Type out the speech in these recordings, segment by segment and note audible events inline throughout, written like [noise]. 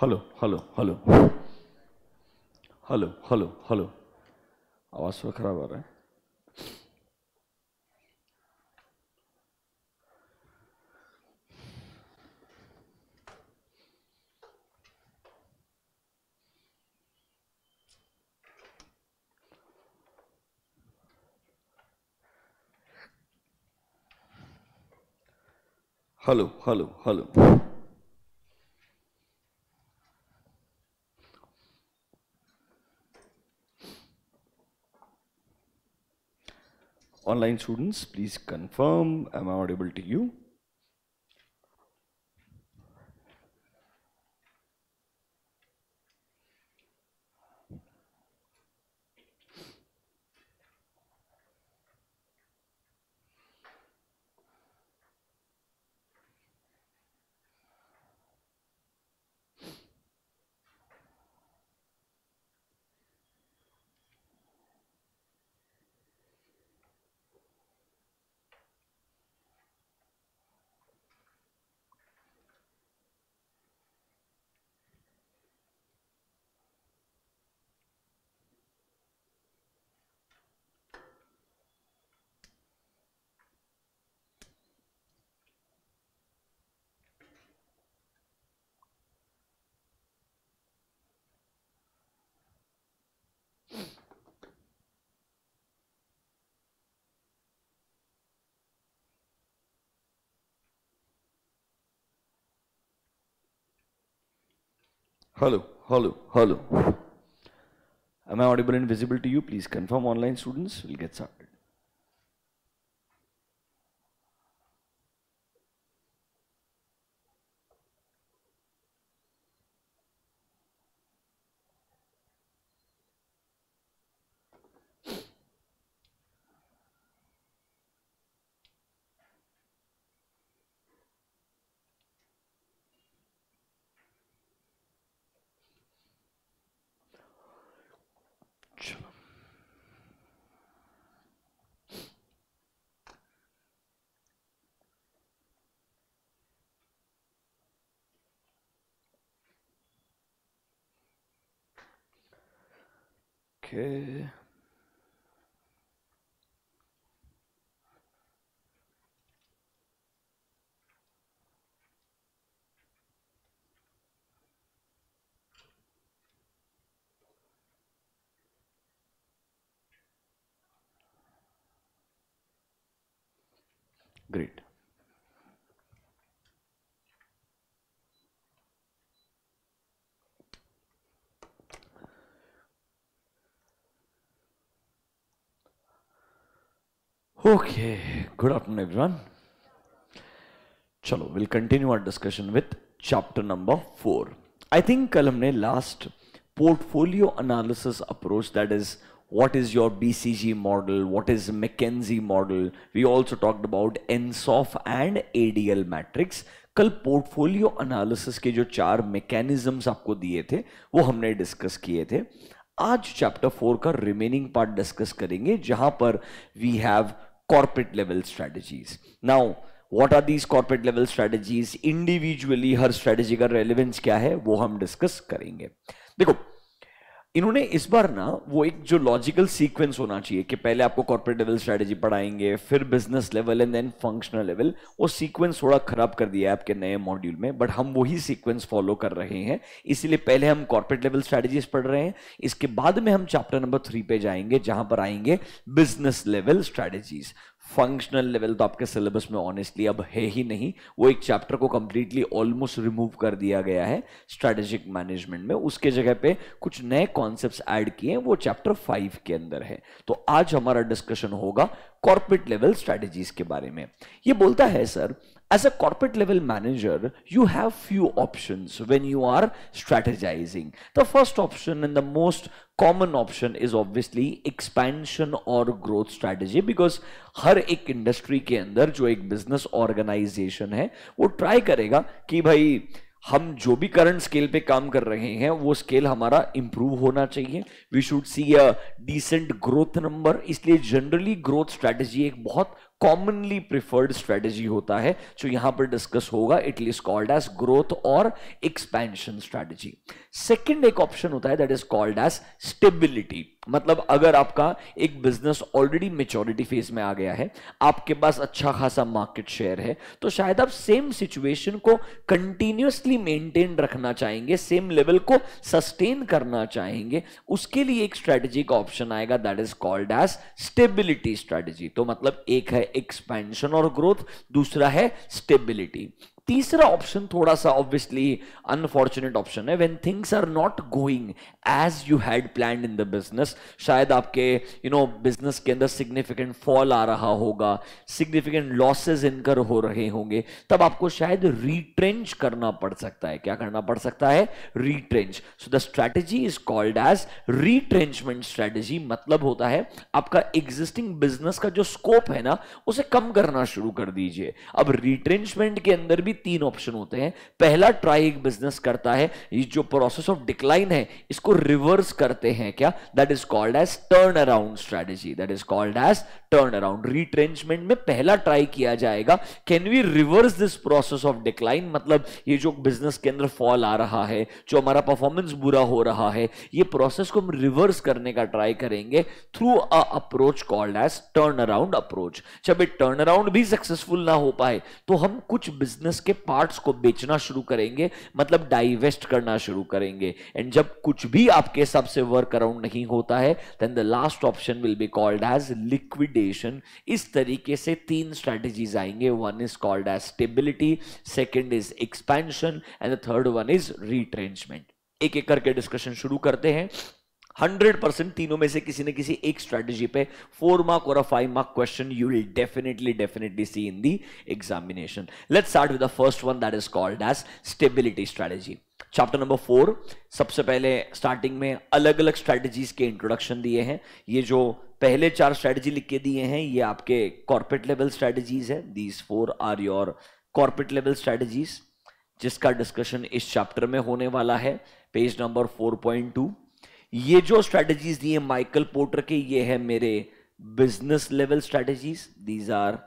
Hello hello hello hello hello hello आवाज़ थोड़ा खराब आ रहा है hello hello hello online students, please confirm, am I audible to you? Hello, hello, hello. Am I audible and visible to you? Please confirm online students. We'll get started. Okay. Great. Okay good afternoon everyone चलो will continue our discussion with chapter number four I think कल हमने last portfolio analysis approach that is what is your BCG model what is McKenzie model we also talked about Ansoff and ADL matrix कल portfolio analysis के जो चार mechanisms आपको दिए थे वो हमने डिस्कस किए थे आज चैप्टर फोर का रिमेनिंग पार्ट डिस्कस करेंगे जहां पर we have corporate level strategies. Now, what are these corporate level strategies? Individually हर strategy का relevance क्या है वो हम discuss करेंगे देखो इन्होंने इस बार ना वो एक जो लॉजिकल सीक्वेंस होना चाहिए कि पहले आपको कॉर्पोरेट लेवल स्ट्रेटेजी पढ़ाएंगे फिर business level and then functional level वो सीक्वेंस थोड़ा खराब कर दिया है आपके नए मॉड्यूल में बट हम वही सीक्वेंस फॉलो कर रहे हैं इसीलिए पहले हम कॉर्पोरेट लेवल स्ट्रेटेजीज पढ़ रहे हैं इसके बाद में हम चैप्टर नंबर थ्री पे जाएंगे जहां पर आएंगे business level strategies functional level तो आपके सिलेबस में ऑनेस्टली अब है ही नहीं वो एक चैप्टर को कंप्लीटली ऑलमोस्ट रिमूव कर दिया गया है स्ट्रेटेजिक मैनेजमेंट में उसके जगह पे कुछ नए कॉन्सेप्ट्स ऐड किए हैं वो चैप्टर फाइव के अंदर है तो आज हमारा डिस्कशन होगा कॉर्पोरेट लेवल स्ट्रेटेजीज के बारे में ये बोलता है sir as a corporate level manager you have few option when you are strategizing the first option and the most common option is obviously expansion और ग्रोथ स्ट्रेटेजी बिकॉज हर एक industry के अंदर जो एक बिजनेस ऑर्गेनाइजेशन है वो try करेगा कि भाई हम जो भी करंट स्केल पे काम कर रहे हैं वो स्केल हमारा इंप्रूव होना चाहिए we should see a decent growth number इसलिए जनरली ग्रोथ स्ट्रेटजी एक बहुत कॉमनली प्रिफर्ड स्ट्रेटेजी होता है जो यहां पर डिस्कस होगा it is called as growth और एक्सपेंशन स्ट्रेटेजी सेकेंड एक ऑप्शन होता है that is called as stability मतलब अगर आपका एक बिजनेस ऑलरेडी मेच्योरिटी फेज में आ गया है आपके पास अच्छा खासा मार्केट शेयर है तो शायद आप सेम सिचुएशन को कंटिन्यूसली मेंटेन रखना चाहेंगे सेम लेवल को सस्टेन करना चाहेंगे उसके लिए एक स्ट्रेटजी का ऑप्शन आएगा that is called as stability strategy तो मतलब एक है एक्सपेंशन और ग्रोथ दूसरा है स्टेबिलिटी तीसरा ऑप्शन थोड़ा सा ऑब्वियसली अनफॉर्चुनेट ऑप्शन है when things are not going as you had plan in the business शायद आपके यू नो बिजनेस के अंदर सिग्निफिकेंट फॉल आ रहा होगा सिग्निफिकेंट लॉसेस इनकर हो रहे होंगे तब आपको शायद रिट्रेंच करना पड़ सकता है क्या करना पड़ सकता है retrench so the strategy is called as retrenchment strategy मतलब होता है आपका एग्जिस्टिंग बिजनेस का जो स्कोप है ना उसे कम करना शुरू कर दीजिए अब रिट्रेंचमेंट के अंदर भी तीन ऑप्शन होते हैं पहला ट्राई एक बिजनेस करता है ये जो प्रोसेस ऑफ डिक्लाइन है इसको रिवर्स करते हैं क्या that is called as turn around strategy that is called as turn around retrenchment में पहला ट्राई किया जाएगा can we reverse this process of decline मतलब ये जो बिजनेस के अंदर फॉल आ रहा है जो हमारा परफॉर्मेंस बुरा हो रहा है ये प्रोसेस को हम रिवर्स करने का ट्राई करेंगे through a approach called as turn around approach जब ये टर्न अराउंड भी सक्सेसफुल ना हो पाए तो हम कुछ बिजनेस के पार्ट्स को बेचना शुरू करेंगे मतलब डाइवेस्ट करना शुरू करेंगे एंड जब कुछ भी आपके हिसाब से वर्क अराउंड नहीं होता है then the last option will be called as liquidation recommendation इस तरीके से तीन स्ट्रैटेजीज आएंगे one is called as stability second is expansion and third one is retrenchment एक एक करके डिस्कशन शुरू करते हैं 100 परसेंट तीनों में से किसी न किसी एक स्ट्रेटजी पे फोर मार्क और five mark question you will definitely definitely see in the examination let's start with the first one that is called as stability strategy chapter number four सबसे पहले स्टार्टिंग में अलग अलग स्ट्रेटजीज के introduction दिए हैं ये जो पहले चार स्ट्रेटजी लिख के दिए हैं ये आपके कॉर्पोरेट लेवल स्ट्रेटजीज है these four are your corporate level strategies जिसका डिस्कशन इस चैप्टर में होने वाला है पेज नंबर 4.2 ये जो स्ट्रेटजीज दिए माइकल पोर्टर के ये है मेरे business level strategies these are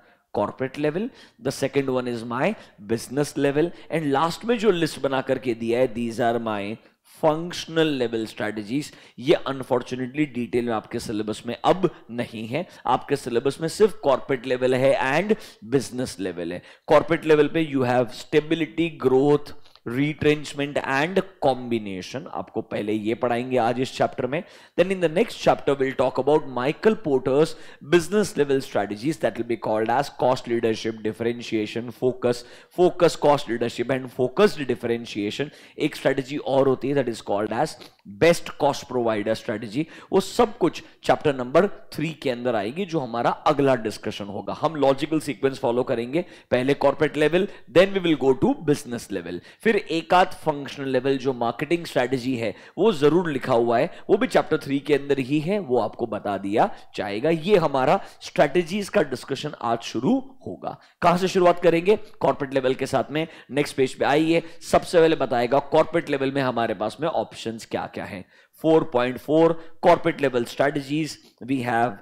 corporate level the second one is my business level and last में जो लिस्ट बना करके दिया है these are my functional level strategy ये अनफॉर्चुनेटली डिटेल में आपके सिलेबस में अब नहीं है आपके सिलेबस में सिर्फ कॉर्पोरेट लेवल है एंड बिजनेस लेवल है कॉर्पोरेट लेवल पे you have stability growth retrenchment and combination आपको पहले ये पढ़ाएंगे आज इस चैप्टर में then in the next chapter will talk about Michael Porter's business level strategies that will be called as cost leadership differentiation focus focus cost leadership and focused differentiation एक strategy और होती है that is called as best cost provider strategy वो सब कुछ chapter number three के अंदर आएगी जो हमारा अगला डिस्कशन होगा हम लॉजिकल सीक्वेंस फॉलो करेंगे पहले corporate level then we will go to business level फिर फिर एकाध फंक्शनल लेवल जो मार्केटिंग स्ट्रेटेजी है वो जरूर लिखा हुआ है वो भी चैप्टर थ्री के अंदर ही है वो आपको बता दिया जाएगा ये हमारा स्ट्रेटेजीज का डिस्कशन आज शुरू होगा कहां से शुरुआत करेंगे कॉर्पोरेट लेवल के साथ में नेक्स्ट पेज पे आइए सबसे पहले बताएगा कॉर्पोरेट लेवल में हमारे पास में ऑप्शन क्या क्या हैं 4.4 corporate level strategies we have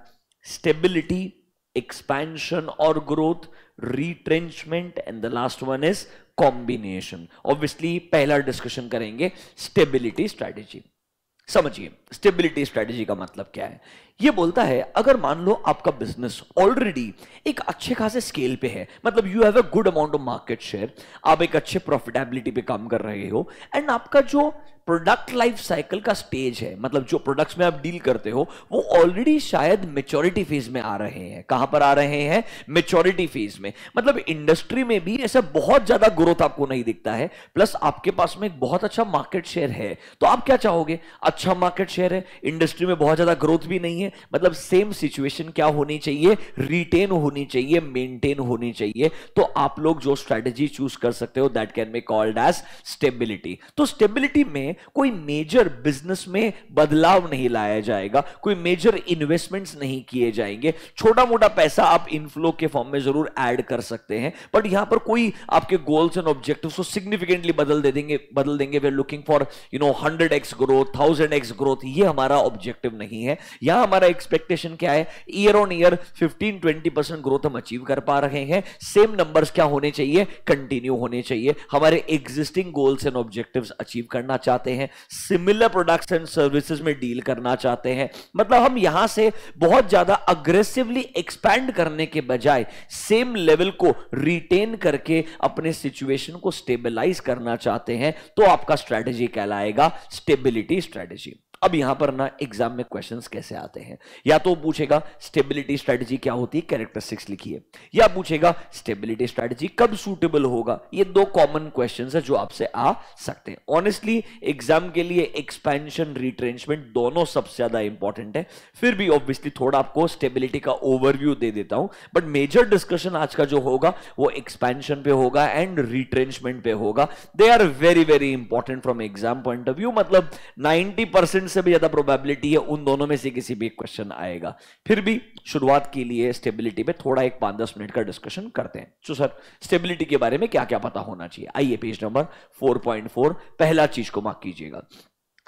stability expansion और growth retrenchment and the last one is combination obviously पहला डिस्कशन करेंगे स्टेबिलिटी स्ट्रेटेजी समझिए स्टेबिलिटी स्ट्रेटेजी का मतलब क्या है ये बोलता है अगर मान लो आपका बिजनेस ऑलरेडी एक अच्छे खासे स्केल पे है मतलब you have a good amount of market share आप एक अच्छे प्रॉफिटेबिलिटी पे काम कर रहे हो एंड आपका जो प्रोडक्ट लाइफ साइकिल का स्टेज है मतलब जो प्रोडक्ट्स में आप डील करते हो वो ऑलरेडी शायद मेच्योरिटी फेज में आ रहे हैं कहां पर आ रहे हैं मेच्योरिटी फेज में मतलब इंडस्ट्री में भी ऐसा बहुत ज्यादा ग्रोथ आपको नहीं दिखता है प्लस आपके पास में एक बहुत अच्छा मार्केट शेयर है तो आप क्या चाहोगे अच्छा मार्केट शेयर है इंडस्ट्री में बहुत ज्यादा ग्रोथ भी नहीं है मतलब सेम सिचुएशन क्या होनी चाहिए रिटेन होनी चाहिए मेंटेन होनी चाहिए तो आप लोग जो स्ट्रेटेजी चूज कर सकते हो that can be called as stability तो स्टेबिलिटी में कोई मेजर बिजनेस में बदलाव नहीं लाया जाएगा कोई मेजर इन्वेस्टमेंट्स नहीं किए जाएंगे छोटा मोटा पैसा आप इनफ्लो के फॉर्म में जरूर ऐड कर सकते हैं बट यहां पर कोई आपके गोल्स एंड ऑब्जेक्टिव को सिग्निफिकेंटली बदल दे देंगे बदल देंगे we looking for you know hundred X growth thousand X growth ये हमारा ऑब्जेक्टिव नहीं है यहां हमारा एक्सपेक्टेशन क्या है year on year fifteen twenty percent growth हम अचीव कर पा रहे हैं सेम नंबर्स क्या होने चाहिए कंटिन्यू होने चाहिए हमारे existing goals and objectives achieve करना चाहते चाहते हैं सिमिलर प्रोडक्ट्स एंड सर्विसेज में डील करना चाहते हैं मतलब हम यहां से बहुत ज्यादा अग्रेसिवली एक्सपैंड करने के बजाय सेम लेवल को रिटेन करके अपने सिचुएशन को स्टेबलाइज करना चाहते हैं तो आपका स्ट्रेटेजी कहलाएगा स्टेबिलिटी स्ट्रेटेजी अब यहां पर ना एग्जाम में क्वेश्चंस कैसे आते हैं या तो पूछेगा स्टेबिलिटी स्ट्रेटजी क्या होती है कैरेक्टरिस्टिक्स लिखिए या पूछेगा स्टेबिलिटी स्ट्रेटजी कब सूटेबल होगा ये दो कॉमन क्वेश्चंस है जो आपसे आ सकते हैं ऑनेस्टली एग्जाम के लिए एक्सपेंशन रिट्रेंचमेंट दोनों सबसे ज्यादा इंपॉर्टेंट है फिर भी ऑब्वियसली थोड़ा आपको स्टेबिलिटी का ओवरव्यू दे देता हूं बट मेजर डिस्कशन आज का जो होगा वो एक्सपेंशन पे होगा एंड रिट्रेंचमेंट पे होगा they are very very important from exam point of view मतलब नाइनटी क्वेश्चन से भी ज्यादा प्रोबेबिलिटी है उन दोनों में से किसी भी एक क्वेश्चन आएगा फिर भी शुरुआत के लिए स्टेबिलिटी पे थोड़ा एक पांच दस मिनट का डिस्कशन करते हैं तो सर स्टेबिलिटी के बारे में क्या क्या पता होना चाहिए आइए पेज नंबर 4.4 पहला चीज को मार्क कीजिएगा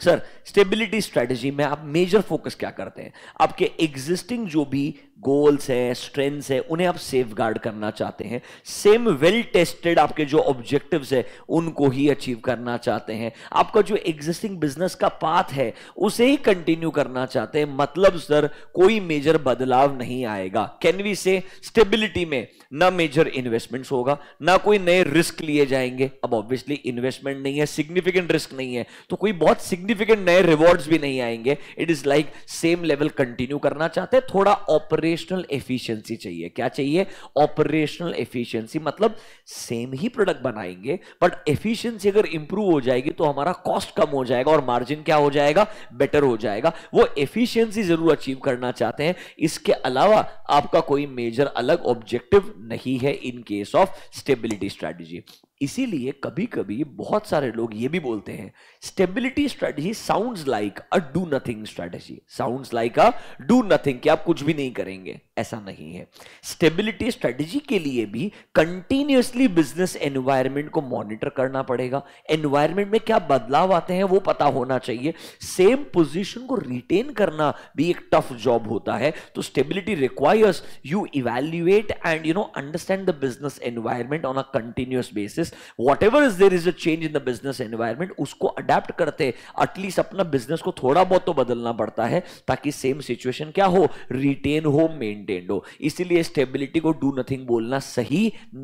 सर स्टेबिलिटी स्ट्रेटजी में आप मेजर फोकस क्या करते हैं आपके एग्जिस्टिंग जो भी गोल्स हैं स्ट्रेंथ्स हैं उन्हें आप सेफ गार्ड करना चाहते हैं सेम वेल टेस्टेड आपके जो ऑब्जेक्टिव्स है उनको ही अचीव करना चाहते हैं आपका जो एग्जिस्टिंग बिजनेस का पाथ है उसे ही कंटिन्यू करना चाहते हैं मतलब सर कोई मेजर बदलाव नहीं आएगा कैन वी से स्टेबिलिटी में ना मेजर इन्वेस्टमेंट्स होगा ना कोई नए रिस्क लिए जाएंगे अब ऑब्वियसली इन्वेस्टमेंट नहीं है सिग्निफिकेंट रिस्क नहीं है तो कोई बहुत सिग्निफिकेंट नए रिवॉर्ड्स भी नहीं आएंगे it is like same level continue करना चाहते हैं थोड़ा ऑपरेट ऑपरेशनल एफिशिएंसी चाहिए क्या चाहिए ऑपरेशनल एफिशिएंसी मतलब सेम ही प्रोडक्ट बनाएंगे बट एफिशिएंसी अगर इंप्रूव हो जाएगी तो हमारा कॉस्ट कम हो जाएगा और मार्जिन क्या हो जाएगा बेटर हो जाएगा वो एफिशिएंसी जरूर अचीव करना चाहते हैं इसके अलावा आपका कोई मेजर अलग ऑब्जेक्टिव नहीं है in case of stability strategy इसीलिए कभी कभी बहुत सारे लोग ये भी बोलते हैं stability strategy sounds like a do nothing strategy sounds like a do nothing कि आप कुछ भी नहीं करेंगे ऐसा नहीं है स्टेबिलिटी स्ट्रेटजी के लिए भी कंटिन्यूसली बिजनेस एनवायरमेंट को मॉनिटर करना पड़ेगा एनवायरमेंट में क्या बदलाव आते हैं वो पता होना चाहिए सेम पोजिशन को रिटेन करना भी एक टफ जॉब होता है तो stability requires you evaluate and you know understand the business environment on a continuous basis business whatever is there is a change in the business environment उसको adapt करते at least अपना बिजनेस को थोड़ा बहुत तो बदलना पड़ता है ताकि सेम सिचुएशन क्या हो रिटेन हो मेनटेन हो इसीलिए स्टेबिलिटी को डू नथिंग बोलना सही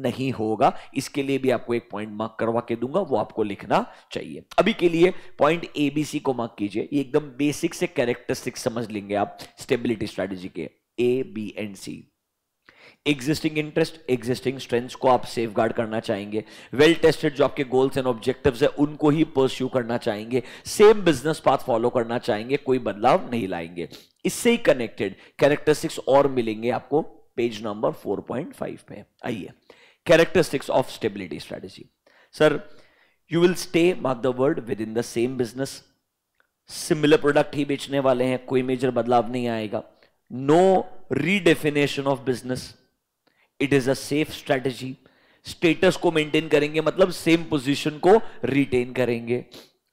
नहीं होगा इसके लिए भी आपको एक पॉइंट मार्क करवा के दूंगा वो आपको लिखना चाहिए अभी के लिए पॉइंट एबीसी को मार्क कीजिए एकदम बेसिक से कैरेक्टरिस्टिक समझ लेंगे आप स्टेबिलिटी स्ट्रेटेजी के A B and C existing interest existing strength को आप सेफ गार्ड करना चाहेंगे वेल टेस्टेड जो आपके गोल्स एंड ऑब्जेक्टिव है उनको ही परस्यू करना चाहेंगे सेम बिजनेस पाथ फॉलो करना चाहेंगे कोई बदलाव नहीं लाएंगे इससे ही कनेक्टेड कैरेक्टरिस्टिक्स और मिलेंगे आपको पेज नंबर 4.5 पे आइए of stability strategy sir you will stay mark the the within the same business similar product ही बेचने वाले हैं कोई मेजर बदलाव नहीं आएगा no redefinition of business it is a safe strategy status quo maintain करेंगे मतलब सेम पोजीशन को रिटेन करेंगे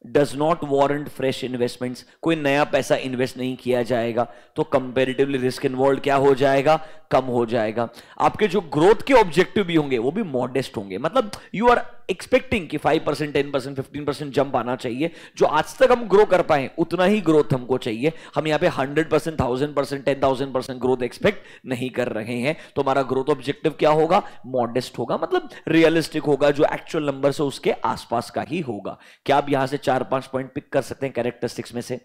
does not warrant fresh investments कोई नया पैसा इन्वेस्ट नहीं किया जाएगा तो कंपेरेटिवली रिस्क इन्वॉल्व क्या हो जाएगा कम हो जाएगा आपके जो ग्रोथ के ऑब्जेक्टिव भी होंगे वो भी मॉडेस्ट होंगे मतलब यू आर एक्सपेक्टिंग कि 5 percent ten percent fifteen percent jump आना चाहिए जो आज तक हम ग्रो कर पाए उतना ही ग्रोथ हमको चाहिए हम यहाँ पे hundred percent thousand percent ten thousand percent growth expect नहीं कर रहे हैं तो हमारा ग्रोथ ऑब्जेक्टिव क्या होगा मॉडेस्ट होगा मतलब रियलिस्टिक होगा जो एक्चुअल नंबर से उसके आसपास का ही होगा क्या आप यहां से चार पांच पॉइंट पिक कर सकते हैं कैरेक्टरिस्टिक्स में से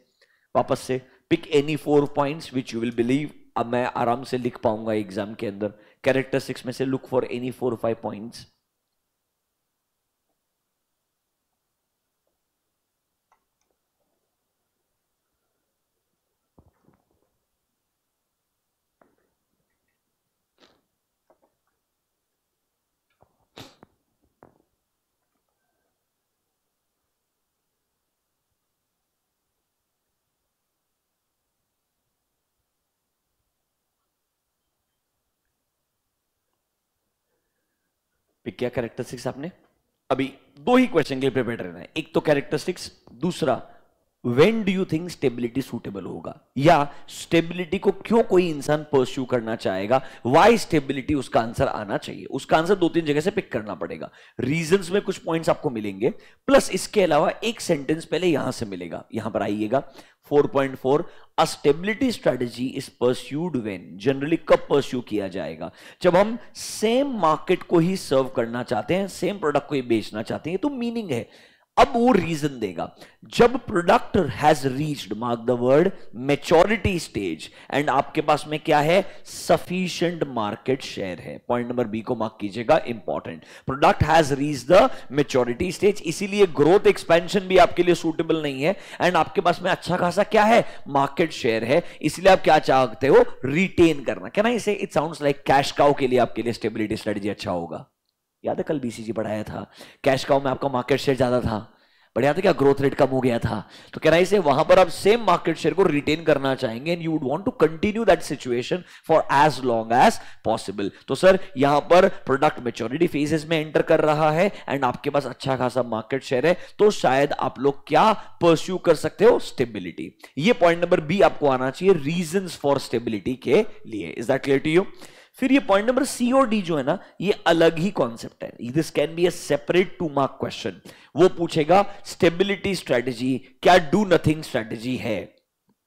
वापस से pick any four points which you will believe अब मैं आराम से लिख पाऊंगा एग्जाम के अंदर कैरेक्टरिस्टिक्स में से look for any four five points pick किया कैरेक्टरिस्टिक्स आपने अभी दो ही क्वेश्चन के लिए प्रिपेयर रहना है एक तो कैरेक्टरिस्टिक्स दूसरा when do you think stability suitable होगा या स्टेबिलिटी को क्यों कोई इंसान परस्यू करना चाहेगा वाई स्टेबिलिटी उसका आंसर आना चाहिए उसका आंसर दो तीन जगह से पिक करना पड़ेगा रीजन में कुछ पॉइंट आपको मिलेंगे प्लस इसके अलावा एक सेंटेंस पहले यहां से मिलेगा यहां पर आइएगा 4.4 four a stability strategy is pursued when generally कब परस्यू किया जाएगा जब हम सेम मार्केट को ही सर्व करना चाहते हैं सेम प्रोडक्ट को ही बेचना चाहते हैं तो मीनिंग है अब वो रीजन देगा जब product has reached mark the word maturity stage and आपके पास में क्या है सफिशियंट मार्केट शेयर है पॉइंट नंबर बी को मार्क कीजिएगा important product has reach the maturity stage इसीलिए ग्रोथ एक्सपेंशन भी आपके लिए सूटेबल नहीं है एंड आपके पास में अच्छा खासा क्या है मार्केट शेयर है इसलिए आप क्या चाहते हो रिटेन करना क्या ना इसे it sound like cash cow के लिए आपके लिए स्टेबिलिटी स्ट्रेटेजी अच्छा होगा याद है कल बीसीजी बढ़ाया था कैश काउ में आपका मार्केट शेयर ज्यादा था बढ़िया था क्या ग्रोथ रेट कम हो गया था तो कह रहा है इसे वहां पर आप सेम मार्केट शेयर को रिटेन करना चाहेंगे and you would want to continue that situation for as long as possible तो सर यहां पर प्रोडक्ट मेच्योरिटी फेजेस में एंटर कर रहा है एंड आपके पास अच्छा खासा मार्केट शेयर है तो शायद आप लोग क्या परस्यू कर सकते हो स्टेबिलिटी ये पॉइंट नंबर बी आपको आना चाहिए रीजन फॉर स्टेबिलिटी के लिए is that clear to you फिर ये पॉइंट नंबर सी और डी जो है ना ये अलग ही कॉन्सेप्ट है this can be a separate two mark question वो पूछेगा स्टेबिलिटी स्ट्रेटेजी क्या डू नथिंग स्ट्रेटजी है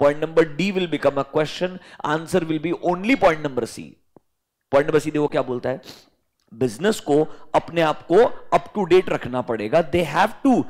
point number D will become a question answer will be only point number C point number C देखो क्या बोलता है business को अपने आप को अप टू डेट रखना पड़ेगा they have to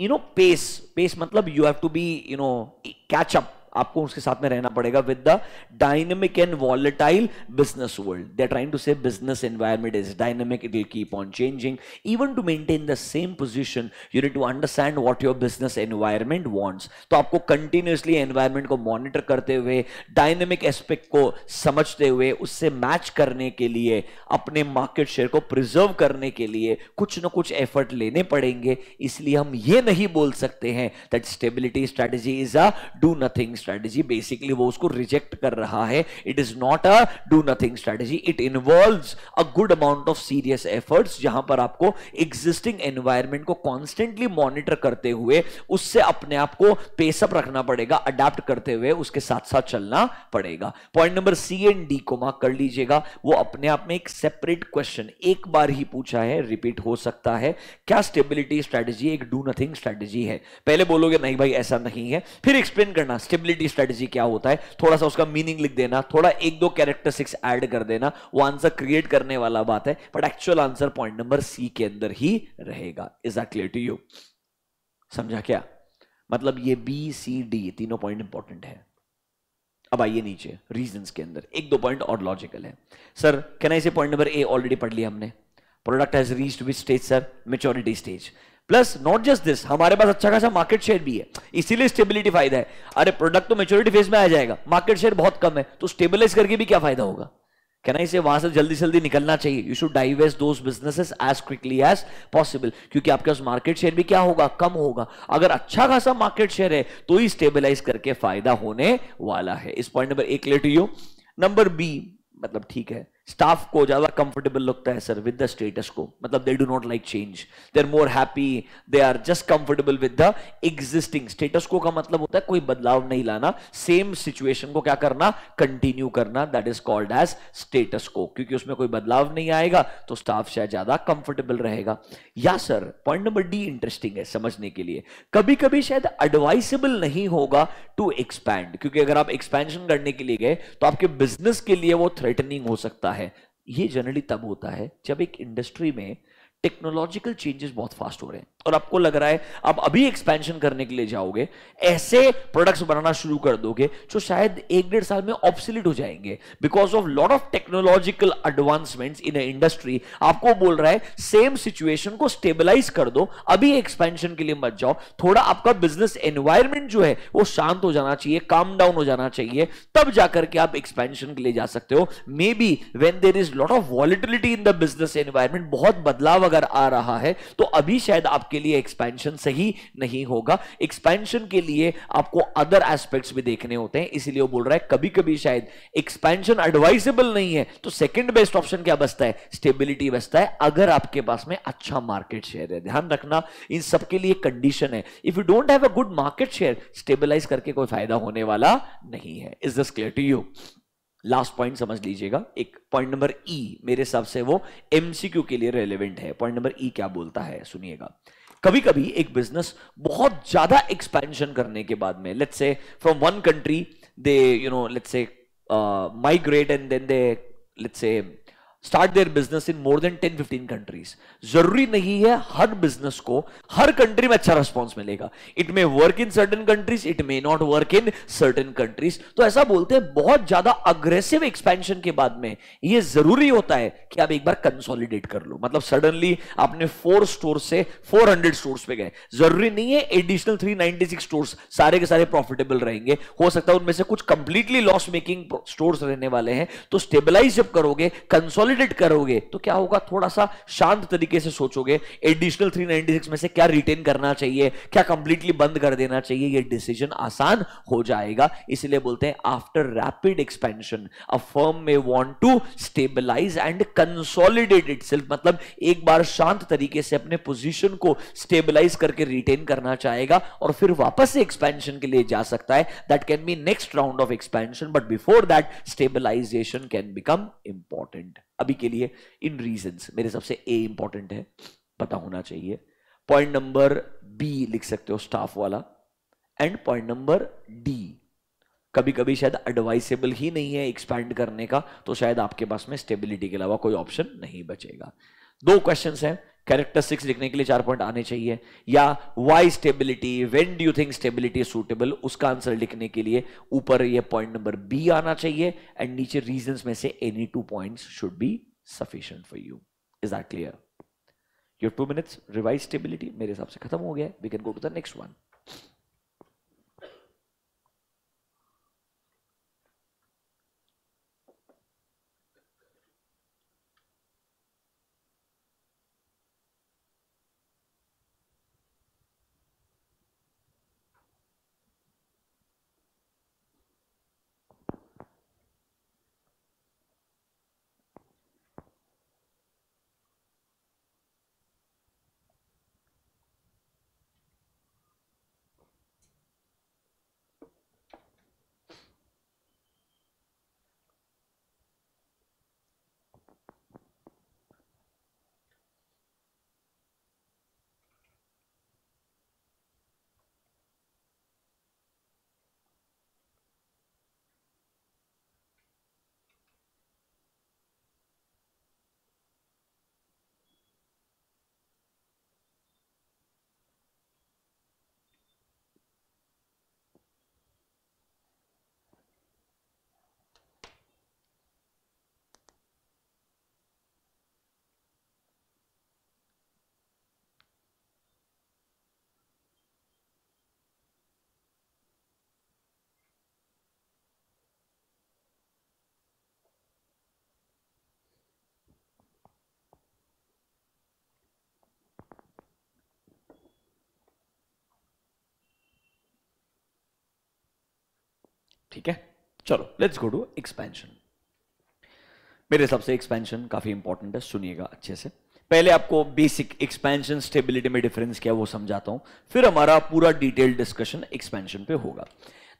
you know pace pace मतलब you have to be you know catch up आपको उसके साथ में रहना पड़ेगा with the dynamic and volatile business world they are trying to say business environment is dynamic it will keep on changing even to maintain the same position you need to understand what your business environment wants तो आपको continuously environment को monitor करते हुए dynamic aspect को समझते हुए उससे match करने के लिए अपने मार्केट शेयर को प्रिजर्व करने के लिए कुछ ना कुछ एफर्ट लेने पड़ेंगे इसलिए हम ये नहीं बोल सकते हैं that stability strategy is a do nothing strategy basically वो उसको रिजेक्ट कर रहा है it is not a do nothing strategy it involve a good amount of serious efforts जहां पर आपको एग्जिस्टिंग एनवायरमेंट को कॉन्स्टेंटली मॉनिटर करते हुए उससे अपने आप को पेसअप रखना पड़ेगा अडेप्ट करते हुए उसके साथ साथ चलना पड़ेगा point number C and D को मार्क कर लीजिएगा वो अपने आप में एक सेपरेट क्वेश्चन एक बार ही पूछा है रिपीट हो सकता है क्या स्टेबिलिटी स्ट्रेटेजी एक डू नथिंग स्ट्रेटेजी है पहले बोलोगे नहीं भाई ऐसा नहीं है फिर एक्सप्लेन करना स्टेबिलिटी यूटिलिटी स्ट्रेटेजी क्या होता है थोड़ा सा उसका मीनिंग लिख देना थोड़ा एक दो कैरेक्टरिस्टिक्स ऐड कर देना वो आंसर क्रिएट करने वाला बात है but actual answer point number C के अंदर ही रहेगा is are clear to you समझा क्या मतलब ये बी सी डी तीनों पॉइंट इंपॉर्टेंट है अब आइए नीचे रीजंस के अंदर एक दो पॉइंट और लॉजिकल है सर कहना इसे पॉइंट नंबर ए ऑलरेडी पढ़ लिया हमने product has reached which stage sir maturity stage plus not just this हमारे पास अच्छा खासा मार्केट शेयर भी है इसीलिए स्टेबिलिटी फायदा है अरे प्रोडक्ट तो मेच्योरिटी फेज में आ जाएगा मार्केट शेयर बहुत कम है तो स्टेबलाइज करके भी क्या फायदा होगा ना इसे वहां से जल्दी जल्दी निकलना चाहिए you should divest those businesses as quickly as possible क्योंकि आपके पास मार्केट शेयर भी क्या होगा कम होगा अगर अच्छा खासा मार्केट शेयर है तो ही स्टेबलाइज करके फायदा होने वाला है इस point number A clear to you number B मतलब ठीक है स्टाफ को ज्यादा कंफर्टेबल लगता है sir with the status quo मतलब they do not like change they are more happy they are just comfortable with the existing status quo का मतलब होता है कोई बदलाव नहीं लाना सेम सिचुएशन को क्या करना कंटिन्यू करना that is called as status quo क्योंकि उसमें कोई बदलाव नहीं आएगा तो स्टाफ शायद ज्यादा कंफर्टेबल रहेगा या sir point number D interesting है समझने के लिए कभी कभी शायद एडवाइसेबल नहीं होगा टू एक्सपैंड क्योंकि अगर आप एक्सपेंशन करने के लिए गए तो आपके बिजनेस के लिए वो थ्रेटनिंग हो सकता है है ये जनरली तब होता है जब एक इंडस्ट्री में टेक्नोलॉजिकल चेंजेस बहुत फास्ट हो रहे हैं और आपको लग रहा है आप अभी एक्सपेंशन करने के लिए जाओगे ऐसे प्रोडक्ट्स बनाना शुरू कर दोगे जो शायद एक डेढ़ साल में ऑप्सिलिट हो जाएंगे because of lot of technological advancements in industry आपको बोल रहा है सेम सिचुएशन को स्टेबलाइज कर दो अभी एक्सपेंशन के लिए मत जाओ थोड़ा आपका बिजनेस एनवायरमेंट जो है वो शांत हो जाना चाहिए काम डाउन हो जाना चाहिए तब जाकर के आप एक्सपेंशन के लिए जा सकते हो maybe when there is lot of volatility in the business environment बहुत बदलाव अगर आ रहा है तो अभी शायद आपके लिए एक्सपेंशन सही नहीं होगा एक्सपेंशन के लिए आपको अदर एस्पेक्ट्स भी देखने होते हैं इसीलिए वो बोल रहा है कभी कभी शायद एक्सपेंशन एडवाइजेबल नहीं है तो सेकेंड बेस्ट ऑप्शन क्या बचता है स्टेबिलिटी बचता है अगर आपके पास में अच्छा मार्केट शेयर है ध्यान रखना इन सबके लिए कंडीशन है if you don't have a good market share stabilize करके कोई फायदा होने वाला नहीं है is this clear to you last point समझ लीजिएगा एक पॉइंट नंबर ई मेरे हिसाब से वो एमसीक्यू के लिए रेलिवेंट है पॉइंट नंबर ई क्या बोलता है सुनिएगा कभी कभी एक बिजनेस बहुत ज्यादा एक्सपेंशन करने के बाद में let's say from one country they you know let's say migrate and then they let's say start their business in more than ten fifteen countries जरूरी नहीं है हर बिजनेस को हर कंट्री में अच्छा रिस्पॉन्स मिलेगा it may work in certain countries it may not work in certain countries तो ऐसा बोलते हैं बहुत ज्यादा अग्रेसिव एक्सपेंशन के बाद में यह जरूरी होता है कि आप एक बार कंसोलिडेट कर लो मतलब सडनली आपने फोर स्टोर से फोर हंड्रेड स्टोर पे गए जरूरी नहीं है additional three ninety six store सारे के सारे प्रॉफिटेबल रहेंगे हो सकता है उनमें से कुछ कंप्लीटली लॉस मेकिंग स्टोर रहने वाले हैं तो स्टेबिलाईज जब करोगे कंसोल कंसोलिडेट करोगे तो क्या होगा थोड़ा सा शांत तरीके से सोचोगे एडिशनल 396 में से क्या रिटेन करना चाहिए क्या कंप्लीटली बंद कर देना चाहिए ये डिसीजन आसान हो जाएगा इसलिए बोलते हैं after rapid expansion a firm may want to stabilize and consolidate it मतलब एक बार शांत तरीके से अपने पोजिशन को स्टेबलाइज करके रिटेन करना चाहेगा और फिर वापस से एक्सपेंशन के लिए जा सकता है that can be next round of expansion but before that stabilization can become important अभी के लिए इन रीजन मेरे हिसाब से ए इंपॉर्टेंट है पता होना चाहिए पॉइंट नंबर बी लिख सकते हो स्टाफ वाला एंड पॉइंट नंबर डी कभी कभी शायद एडवाइसेबल ही नहीं है एक्सपैंड करने का तो शायद आपके पास में स्टेबिलिटी के अलावा कोई ऑप्शन नहीं बचेगा दो क्वेश्चन हैं कैरेक्टरिस्टिक्स लिखने के लिए चार पॉइंट आने चाहिए या why stability when do think stability suitable suitable उसका आंसर लिखने के लिए ऊपर ये पॉइंट नंबर बी आना चाहिए एंड नीचे रीजन में से any two point should be sufficient for you is that clear your two minutes revise stability मेरे हिसाब से खत्म हो गया we can go to the next one ठीक है चलो लेट्स गो टू एक्सपेंशन मेरे हिसाब से एक्सपेंशन काफी इंपॉर्टेंट है सुनिएगा अच्छे से पहले आपको बेसिक एक्सपेंशन स्टेबिलिटी में डिफरेंस क्या है वो समझाता हूं फिर हमारा पूरा डिटेल डिस्कशन एक्सपेंशन पे होगा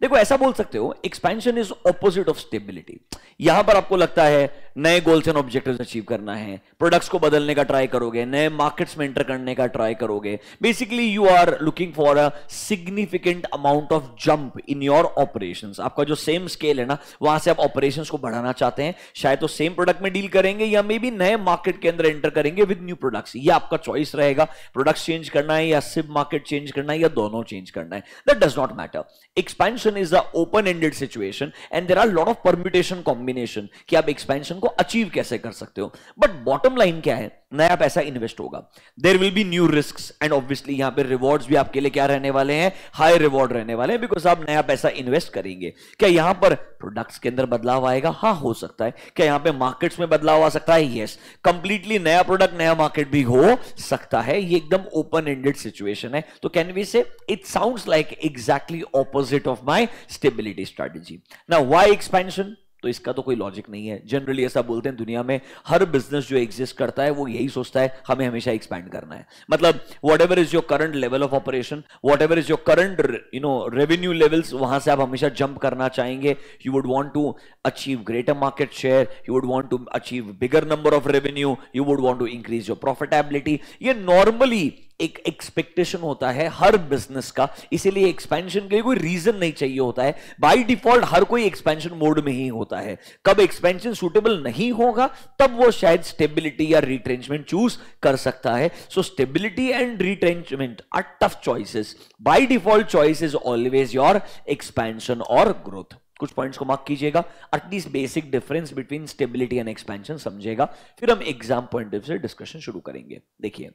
देखो ऐसा बोल सकते हो expansion is opposite of stability यहां पर आपको लगता है नए गोल्स एंड ऑब्जेक्टिव्स अचीव करना है प्रोडक्ट्स को बदलने का ट्राई करोगे नए मार्केट्स में एंटर करने का ट्राई करोगे basically you are looking for a significant amount of jump in your operation आपका जो सेम स्केल है ना वहां से आप ऑपरेशन को बढ़ाना चाहते हैं शायद तो सेम प्रोडक्ट में डील करेंगे या मे बी नए मार्केट के अंदर एंटर करेंगे विद न्यू प्रोडक्ट्स ये आपका चॉइस रहेगा प्रोडक्ट्स चेंज करना है या सिर्फ मार्केट चेंज करना है या दोनों चेंज करना है that does not matter expansion expansion is a open ended situation and there are lot of permutation combination कि आप एक्सपेंशन को अचीव कैसे कर सकते हो बट बॉटम लाइन क्या है नया पैसा इन्वेस्ट होगा there will be new risk and obviously यहां पर रिवॉर्ड भी आपके लिए क्या रहने वाले हैं हाई रिवॉर्ड रहने वाले हैं बिकॉज आप नया पैसा इन्वेस्ट करेंगे क्या यहां पर प्रोडक्ट्स के अंदर बदलाव आएगा हाँ हो सकता है क्या यहां पर मार्केट्स में बदलाव आ सकता है येस कंप्लीटली नया प्रोडक्ट नया मार्केट भी हो सकता है ये एकदम ओपन एंडेड सिचुएशन है तो can we say it sound like exactly opposite of my my stability strategy. Now, why expansion तो इसका तो कोई लॉजिक नहीं है जनरली ऐसा बोलते हैं दुनिया में हर बिजनेस जो एग्जिस्ट करता है वो यही सोचता है हमें हमेशा एक्सपैंड करना है मतलब whatever is your current level of operation whatever is your current you know revenue levels वहां से आप हमेशा जंप करना चाहेंगे you would want to achieve greater market share you would want to achieve bigger number of revenue you would want to increase your profitability ये normally एक expectation होता है हर बिजनेस का इसीलिए एक्सपेंशन के लिए कोई रीजन नहीं चाहिए होता है बाय डिफॉल्ट हर कोई एक्सपेंशन मोड में ही होता है कब एक्सपेंशन सुटेबल नहीं होगा तब वो शायद स्टेबिलिटी या रिट्रेंचमेंट चूज कर सकता है so stability and retrenchment are tough choices by default choice is always your expansion और ग्रोथ कुछ पॉइंट्स को मार्क कीजिएगा at least basic difference between stability and expansion समझेगा फिर हम एग्जाम पॉइंट ऑफ से डिस्कशन शुरू करेंगे देखिए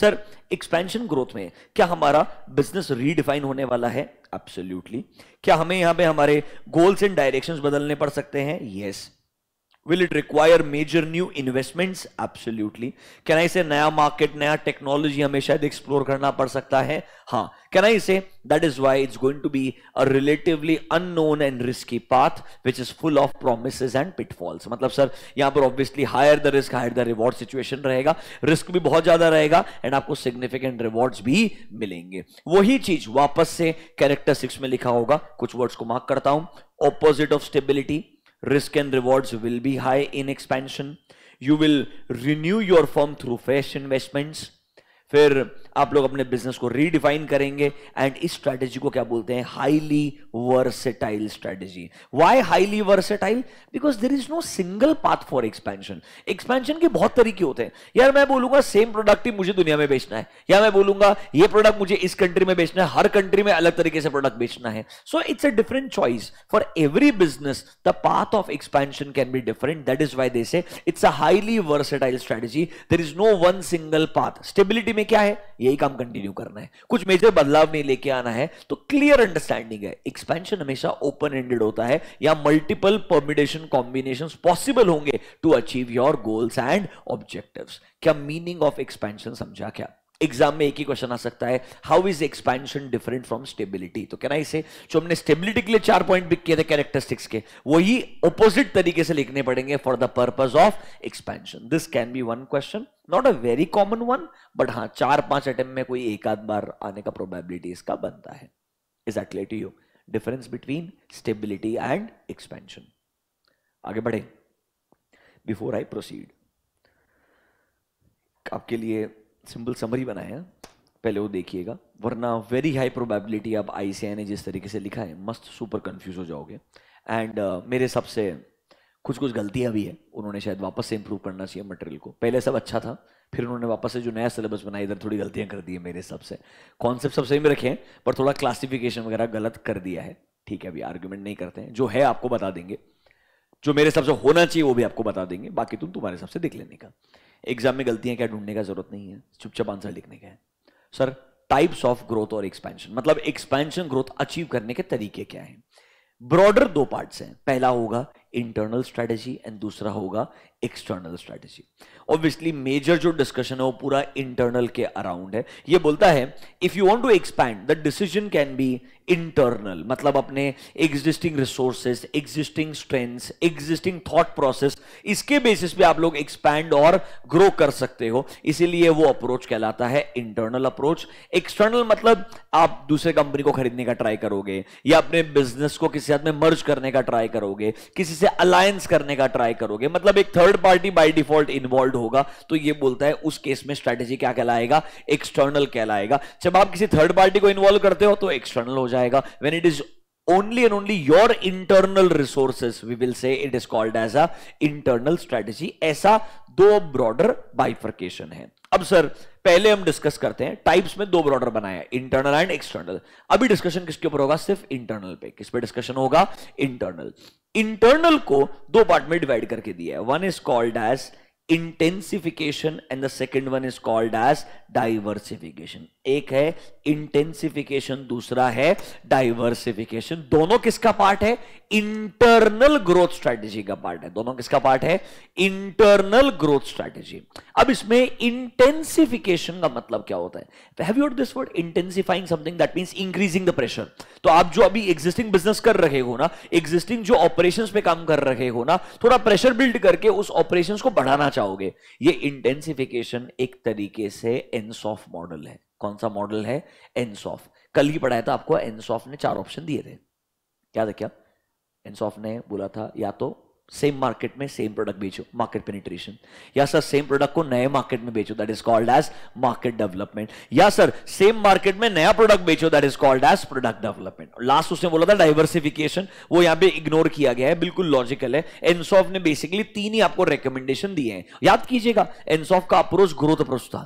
सर एक्सपेंशन ग्रोथ में क्या हमारा बिजनेस रीडिफाइन होने वाला है एब्सोल्यूटली क्या हमें यहां पे हमारे गोल्स एंड डायरेक्शंस बदलने पड़ सकते हैं yes yes. Will it require major new investments? Absolutely. Can I say नया market, नया technology हमें शायद explore करना पड़ सकता है हाँ Can I say that is why it's going to be a relatively unknown and risky path which is full of promises and pitfalls. मतलब सर यहाँ पर obviously higher the risk, higher the reward situation रहेगा risk भी बहुत ज़्यादा रहेगा and आपको significant rewards भी मिलेंगे वही चीज वापस से character 6 में लिखा होगा कुछ words को mark करता हूँ opposite of stability Risk and rewards will be high in expansion. You will renew your firm through fresh investments. फिर आप लोग अपने बिजनेस को रीडिफाइन करेंगे एंड इस स्ट्रैटेजी को क्या बोलते हैं highly versatile strategy why highly versatile because there is no single path for expansion expansion के बहुत तरीके होते हैं यार मैं बोलूंगा सेम प्रोडक्ट ही मुझे दुनिया में बेचना है या मैं बोलूंगा ये प्रोडक्ट मुझे इस कंट्री में बेचना है हर कंट्री में अलग तरीके से प्रोडक्ट बेचना है so it's a different choice for every business the path of expansion can be different that is why they say it's a highly versatile strategy there is no one single path stability में में क्या है यही काम continue करना है कुछ major बदलाव नहीं लेके आना है तो क्लियर अंडरस्टैंडिंग है एक्सपेंशन हमेशा ओपन एंडेड होता है या मल्टीपल परमिडेशन कॉम्बिनेशन पॉसिबल होंगे to achieve your goals and objective क्या मीनिंग ऑफ एक्सपेंशन समझा क्या एग्जाम में एक ही क्वेश्चन आ सकता है how is expansion different from stability तो कहना इसे जो हमने स्टेबिलिटी के लिए चार पॉइंट बिक किए थे कैरेक्टरिस्टिक्स के वही ओपोजिट तरीके से लिखने पड़ेंगे for the purpose of expansion this can be one question not a very common one but हाँ चार पांच अटेम्प्ट में कोई एक आध बार आने का प्रोबेबिलिटी इसका बनता है इज एक्लेट you difference between stability and expansion आगे बढ़े बिफोर आई प्रोसीड आपके लिए सिंपल समरी बनाया पहले वो देखिएगा वरना वेरी हाई प्रोबेबिलिटी आप आईसीआई ने जिस तरीके से लिखा है मस्त सुपर कंफ्यूज हो जाओगे एंड uh, मेरे सबसे कुछ कुछ गलतियां भी है उन्होंने शायद वापस से इंप्रूव करना चाहिए मटेरियल को पहले सब अच्छा था फिर उन्होंने वापस से जो नया सिलेबस बनाया इधर थोड़ी गलतियां कर दी है मेरे हिसाब से कॉन्सेप्ट सब सही में रखे हैं पर थोड़ा क्लासिफिकेशन वगैरह गलत कर दिया है ठीक है अभी आर्ग्यूमेंट नहीं करते हैं जो है आपको बता देंगे जो मेरे हिसाब से होना चाहिए वो भी आपको बता देंगे बाकी तुम तुम्हारे हिसाब से देख लेने का एग्जाम में गलतियां क्या ढूंढने का जरूरत नहीं है चुपचाप आंसर लिखने का है सर टाइप्स ऑफ ग्रोथ और एक्सपेंशन मतलब एक्सपेंशन ग्रोथ अचीव करने के तरीके क्या है ब्रॉडर दो पार्ट्स हैं पहला होगा इंटरनल स्ट्रेटेजी एंड दूसरा होगा एक्सटर्नल स्ट्रेटेजी ऑब्वियसली मेजर जो डिस्कशन है वो पूरा इंटरनल के अराउंड है ये बोलता है if you want to expand the decision can be internal मतलब अपने existing resources existing strength existing thought process इसके बेसिस पे आप लोग एक्सपैंड और ग्रो कर सकते हो इसीलिए वो अप्रोच कहलाता है इंटरनल अप्रोच एक्सटर्नल मतलब आप दूसरे कंपनी को खरीदने का ट्राई करोगे या अपने बिजनेस को किसी हाथ में मर्ज करने का ट्राई करोगे किसी से से अलायंस करने का ट्राई करोगे मतलब एक third party by default involve होगा तो ये बोलता है उस केस में स्ट्रेटेजी क्या कहलाएगा एक्सटर्नल कहलाएगा जब आप किसी थर्ड पार्टी को इन्वॉल्व करते हो तो एक्सटर्नल हो जाएगा when it is only and only your internal resources we will say it is called as a internal strategy ऐसा दो broader bifurcation है अब सर पहले हम डिस्कस करते हैं टाइप्स में दो ब्रॉडर बनाया इंटरनल एंड एक्सटर्नल अभी डिस्कशन किसके ऊपर होगा सिर्फ इंटरनल पे किस पे डिस्कशन होगा इंटरनल इंटरनल को दो पार्ट में डिवाइड करके दिया है one is called as intensification and the second one is called as diversification एक है इंटेंसिफिकेशन दूसरा है डाइवर्सिफिकेशन दोनों किसका पार्ट है इंटरनल ग्रोथ स्ट्रैटेजी का पार्ट है दोनों किसका पार्ट है इंटरनल ग्रोथ स्ट्रैटेजी अब इसमें इंटेंसिफिकेशन का मतलब क्या होता है have you this word intensifying something that means increasing the pressure तो आप जो अभी एग्जिस्टिंग बिजनेस कर रहे हो ना एग्जिस्टिंग जो ऑपरेशन पे काम कर रहे हो ना थोड़ा प्रेशर बिल्ड करके उस ऑपरेशन को बढ़ाना चाहोगे ये इंटेंसिफिकेशन एक तरीके से एनसॉफ मॉडल है कौन सा मॉडल है एनसॉफ कल ही पढ़ाया था आपको एनसॉफ ने चार ऑप्शन दिए थे क्या है क्या एनसॉफ ने बोला था या तो सेम मार्केट में सेम प्रोडक्ट बेचो मार्केट पेनिट्रेशन या सर सेम प्रोडक्ट को नए मार्केट में बेचो that is called as market development या सर सेम मार्केट में नया प्रोडक्ट बेचो that is called as product development last उसने बोला था डाइवर्सिफिकेशन वो यहां पे इग्नोर किया गया है बिल्कुल लॉजिकल है एनसॉफ ने बेसिकली तीन ही आपको रिकमेंडेशन दिए हैं याद कीजिएगा एनसॉफ का अप्रोच ग्रोथ अप्रोच था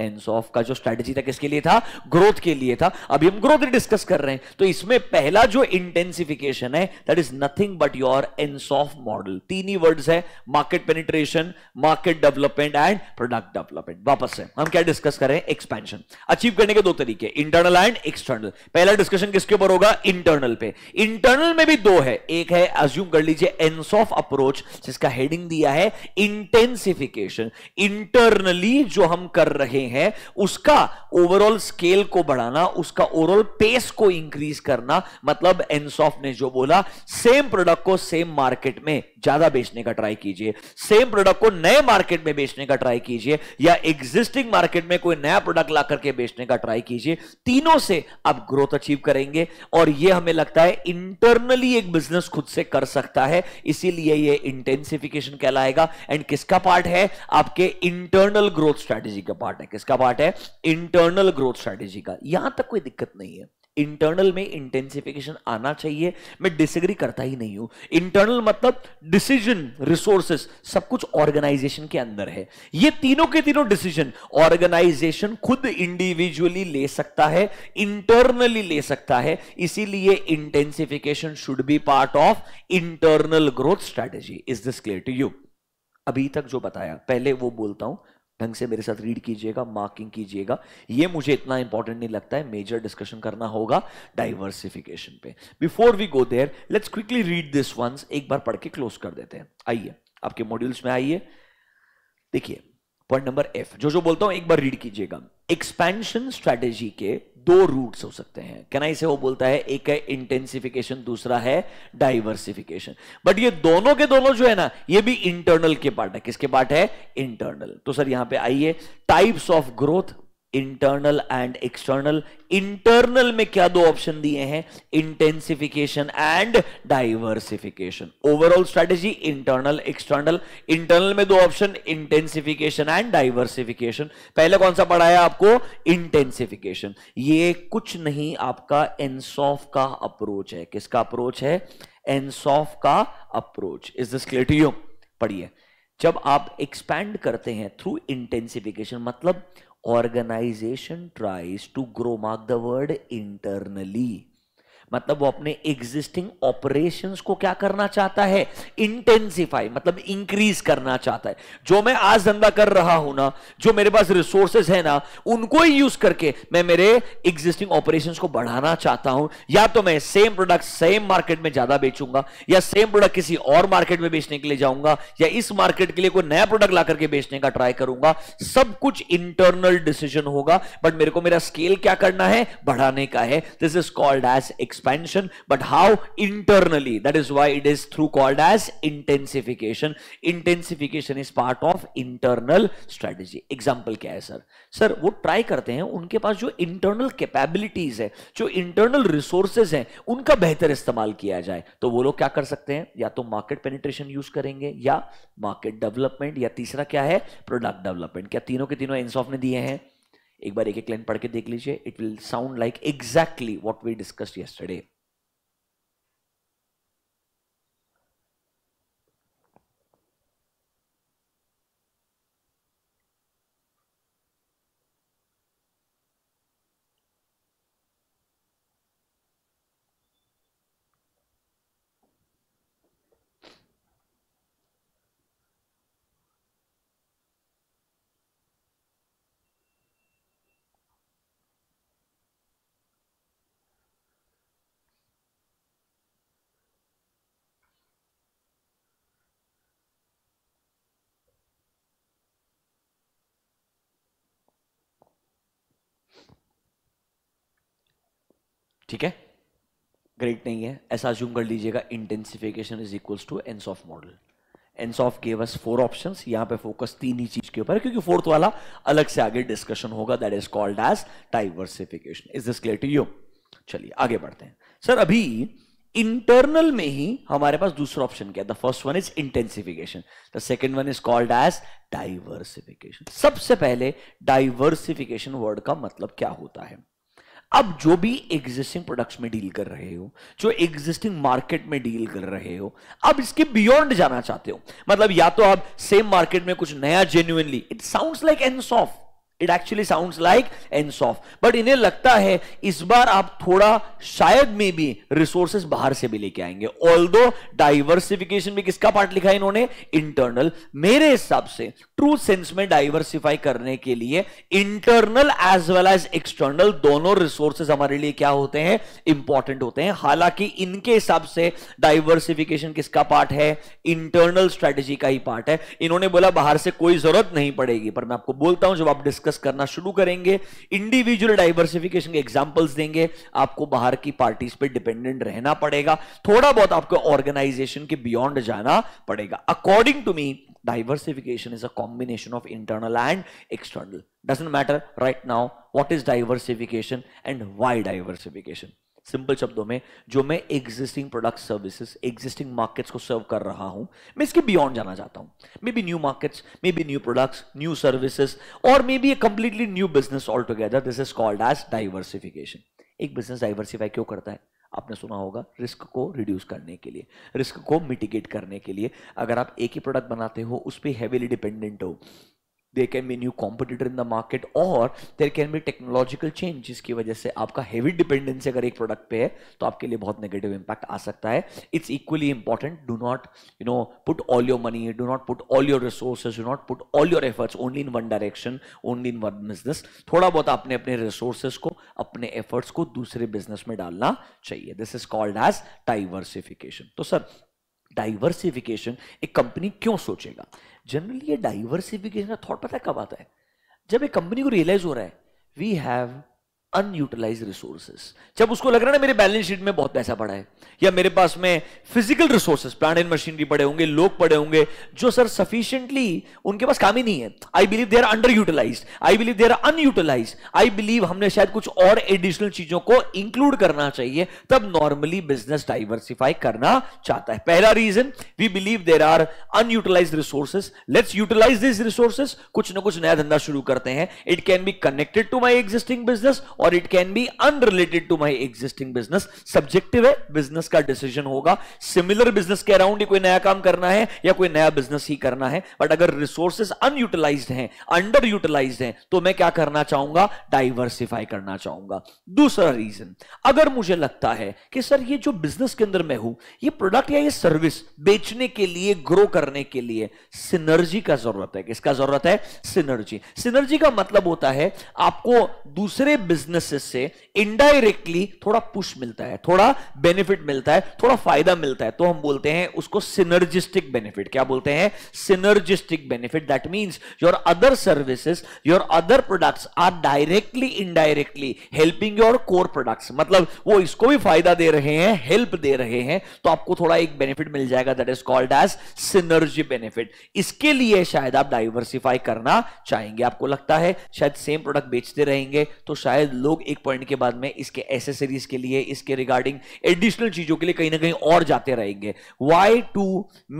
एनसॉफ का जो स्ट्रैटेजी था किसके लिए था ग्रोथ के लिए था अभी हम ग्रोथ डिस्कस कर रहे हैं तो इसमें पहला जो इंटेंसिफिकेशन है that is nothing but your Ansoff model तीन ही वर्ड्स है market penetration market development and product development वापस से हम क्या डिस्कस कर रहे हैं एक्सपेंशन अचीव करने के दो तरीके इंटरनल एंड एक्सटर्नल पहला डिस्कशन किसके ऊपर होगा इंटरनल पे इंटरनल में भी दो है एक है अज्यूम कर लीजिए एनसॉफ अप्रोच जिसका हेडिंग दिया है इंटेंसिफिकेशन इंटरनली जो हम कर रहे में है उसका ओवरऑल स्केल को बढ़ाना उसका ओवरऑल पेस को इंक्रीज करना मतलब एनसॉफ्ट ने जो बोला सेम प्रोडक्ट को सेम मार्केट में ज्यादा बेचने का ट्राई कीजिए सेम प्रोडक्ट को नए मार्केट में बेचने का ट्राई कीजिए या एग्जिस्टिंग मार्केट में कोई नया प्रोडक्ट ला करके बेचने का ट्राई कीजिए तीनों से आप ग्रोथ अचीव करेंगे और यह हमें लगता है इंटरनली एक बिजनेस खुद से कर सकता है इसीलिए यह इंटेंसिफिकेशन कहलाएगा एंड किसका पार्ट है आपके इंटरनल ग्रोथ स्ट्रेटेजी का पार्ट है किसका पार्ट है इंटरनल ग्रोथ स्ट्रेटेजी का यहां तक कोई दिक्कत नहीं है इंटरनल में इंटेंसिफिकेशन आना चाहिए मैं डिसग्री करता ही नहीं हूं इंटरनल मतलब डिसीजन रिसोर्सेस सब कुछ ऑर्गेनाइजेशन के अंदर है ये तीनों के तीनों डिसीजन ऑर्गेनाइजेशन खुद इंडिविजुअली ले सकता है इंटरनली ले सकता है इसीलिए intensification should be part of internal growth strategy is this clear to you अभी तक जो बताया पहले वो बोलता हूं ढंग से मेरे साथ रीड कीजिएगा मार्किंग कीजिएगा ये मुझे इतना इंपॉर्टेंट नहीं लगता है मेजर डिस्कशन करना होगा डाइवर्सिफिकेशन पे before we go there let's quickly read this once एक बार पढ़ के क्लोज कर देते हैं आइए आपके मॉड्यूल्स में आइए देखिए पॉइंट नंबर एफ जो जो बोलता हूं एक बार रीड कीजिएगा एक्सपेंशन स्ट्रेटेजी के दो रूट्स हो सकते हैं कनाई से वो बोलता है एक है इंटेंसिफिकेशन दूसरा है डाइवर्सिफिकेशन बट ये दोनों के दोनों जो है ना ये भी इंटरनल के पार्ट है किसके पार्ट है इंटरनल तो सर यहां पे आइए types of growth internal and external internal में क्या दो ऑप्शन दिए हैं intensification and diversification overall strategy internal external internal में दो ऑप्शन इंटेंसिफिकेशन एंड डाइवर्सिफिकेशन पहले कौन सा पढ़ाया आपको इंटेंसिफिकेशन ये कुछ नहीं आपका एनसॉफ का अप्रोच है किसका अप्रोच है एनसॉफ का approach is this clear to you पढ़िए जब आप एक्सपैंड करते हैं थ्रू इंटेंसिफिकेशन मतलब organization tries to grow mark the word internally मतलब वो अपने एग्जिस्टिंग ऑपरेशंस को क्या करना चाहता है इंटेंसिफाई मतलब इंक्रीज करना चाहता है जो मैं आज धंधा कर रहा हूं ना जो मेरे पास रिसोर्सेज है ना उनको ही यूज करके मैं मेरे एग्जिस्टिंग ऑपरेशन को बढ़ाना चाहता हूं या तो मैं सेम प्रोडक्ट सेम मार्केट में ज्यादा बेचूंगा या सेम प्रोडक्ट किसी और मार्केट में बेचने के लिए जाऊंगा या इस मार्केट के लिए कोई नया प्रोडक्ट ला करके बेचने का ट्राई करूंगा सब कुछ इंटरनल डिसीजन होगा बट मेरे को मेरा स्केल क्या करना है बढ़ाने का है this is called as X expansion but how internally that is why it is through called as intensification intensification is part of internal strategy example kya hai sir sir wo try karte hain unke paas jo internal capabilities hai jo internal resources हैं unka behtar istemal kiya jaye to wo log kya kar sakte hain ya to market penetration use karenge ya market development ya teesra kya hai product development kya तीनों ke तीनों ensof ne diye hain एक बार एक एक line पढ़ के देख लीजिए it will sound like exactly what we discussed yesterday ठीक है ग्रेट नहीं है ऐसा जूम कर लीजिएगा intensification is equals to Ansoff model Ansoff gave us four option यहां पे फोकस तीन ही चीज के ऊपर क्योंकि फोर्थ वाला अलग से आगे डिस्कशन होगा that is called as diversification is this clear to you चलिए आगे बढ़ते हैं सर अभी इंटरनल में ही हमारे पास दूसरा ऑप्शन क्या है the first one is intensification the second one is called as diversification सबसे पहले डाइवर्सिफिकेशन वर्ड का मतलब क्या होता है अब जो भी एग्जिस्टिंग प्रोडक्ट्स में डील कर रहे हो जो एग्जिस्टिंग मार्केट में डील कर रहे हो अब इसके बियॉन्ड जाना चाहते हो मतलब या तो आप सेम मार्केट में कुछ नया genuinely it sound like Ansoft it actually sounds like Ansoff but इन्हें लगता है इस बार आप थोड़ा शायद में भी रिसोर्सेस बाहर से भी लेके आएंगे ऑल दो डाइवर्सिफिकेशन भी किसका पार्ट लिखा है इन्होंने इंटरनल मेरे हिसाब से ट्रू सेंस में डाइवर्सिफाई करने के लिए internal as well as external दोनों रिसोर्सेज हमारे लिए क्या होते हैं इंपॉर्टेंट होते हैं हालांकि इनके हिसाब से डाइवर्सिफिकेशन किसका पार्ट है इंटरनल स्ट्रेटेजी का ही पार्ट है इन्होंने बोला बाहर से कोई जरूरत नहीं पड़ेगी पर मैं आपको बोलता हूं जब आप डिस्क डिस्कस करना शुरू करेंगे इंडिविजुअल डाइवर्सिफिकेशन के एग्जांपल्स देंगे आपको बाहर की पार्टीज पे डिपेंडेंट रहना पड़ेगा थोड़ा बहुत आपको ऑर्गेनाइजेशन के बियॉन्ड जाना पड़ेगा according to me diversification is a combination of internal and external doesn't matter right now what is diversification and why diversification simple शब्दों में जो मैं existing product services existing markets को सर्व कर रहा हूं मैं इसके बियॉन्ड जाना चाहता हूं may be new markets may be new products new services और may be a completely new business all together this is called as diversification एक बिजनेस डाइवर्सिफाई क्यों करता है आपने सुना होगा रिस्क को रिड्यूस करने के लिए रिस्क को मिटिगेट करने के लिए अगर आप एक ही प्रोडक्ट बनाते हो उस पर हैवीली डिपेंडेंट हो there can be new competitor in the market और there can be technological change जिसकी वजह से आपका हैवी डिपेंडेंसी अगर एक प्रोडक्ट पे है तो आपके लिए बहुत नेगेटिव इंपैक्ट आ सकता है it's equally important do not you know put all your money do not put all your resources do not put all your efforts only in one direction only in one business थोड़ा बहुत अपने अपने resources को अपने efforts को दूसरे business में डालना चाहिए this is called as diversification तो सर डाइवर्सिफिकेशन एक कंपनी क्यों सोचेगा जनरली ये डाइवर्सिफिकेशन का थॉट पता है कब आता है जब एक कंपनी को रियलाइज हो रहा है वी हैव अनयूटिलाइज रिसोर्सेस जब उसको लग रहा है ना मेरे बैलेंस शीट में बहुत पैसा पड़ा है या मेरे पास में physical resources plant and machinery पड़े होंगे लोग पड़े होंगे जो सर सफिशियंटली उनके पास काम ही नहीं है I believe they are under utilize I believe they are unutilize I believe हमने शायद कुछ और एडिशनल चीजों को इंक्लूड करना चाहिए तब नॉर्मली बिजनेस डाइवर्सिफाई करना चाहता है पहला reason we believe there are unutilize resources let's utilize this resources कुछ ना कुछ नया धंधा शुरू करते हैं it can be connected to my existing business और it can be unrelated to my existing business subjective है बिजनेस का डिसीजन होगा सिमिलर बिजनेस के अराउंड ही कोई नया काम करना है या कोई नया बिजनेस ही करना है बट अगर रिसोर्सेज अनयूटिलाइज हैं अंडर यूटिलाइज हैं तो मैं क्या करना चाहूंगा डाइवर्सिफाई करना चाहूंगा दूसरा रीजन अगर मुझे लगता है कि सर ये जो बिजनेस के अंदर मैं हूं ये प्रोडक्ट या ये सर्विस बेचने के लिए ग्रो करने के लिए सिनर्जी का जरूरत है किसका जरूरत है सिनर्जी सिनर्जी का मतलब होता है आपको दूसरे बिजनेस बिजनेसेस से इनडायरेक्टली थोड़ा पुश मिलता है थोड़ा बेनिफिट मिलता है थोड़ा फायदा मिलता है तो हम बोलते हैं उसको सिनर्जिस्टिक बेनिफिट क्या बोलते हैं synergistic benefit that means your other services your other products are directly indirectly helping your core products मतलब वो इसको भी फायदा दे रहे हैं हेल्प दे रहे हैं तो आपको थोड़ा एक बेनिफिट मिल जाएगा that is called as synergy benefit इसके लिए शायद आप डाइवर्सिफाई करना चाहेंगे आपको लगता है शायद सेम प्रोडक्ट बेचते रहेंगे तो शायद लोग एक पॉइंट के बाद में इसके एसेसरीज के लिए इसके रिगार्डिंग एडिशनल चीजों के लिए कहीं ना कहीं और जाते रहेंगे why to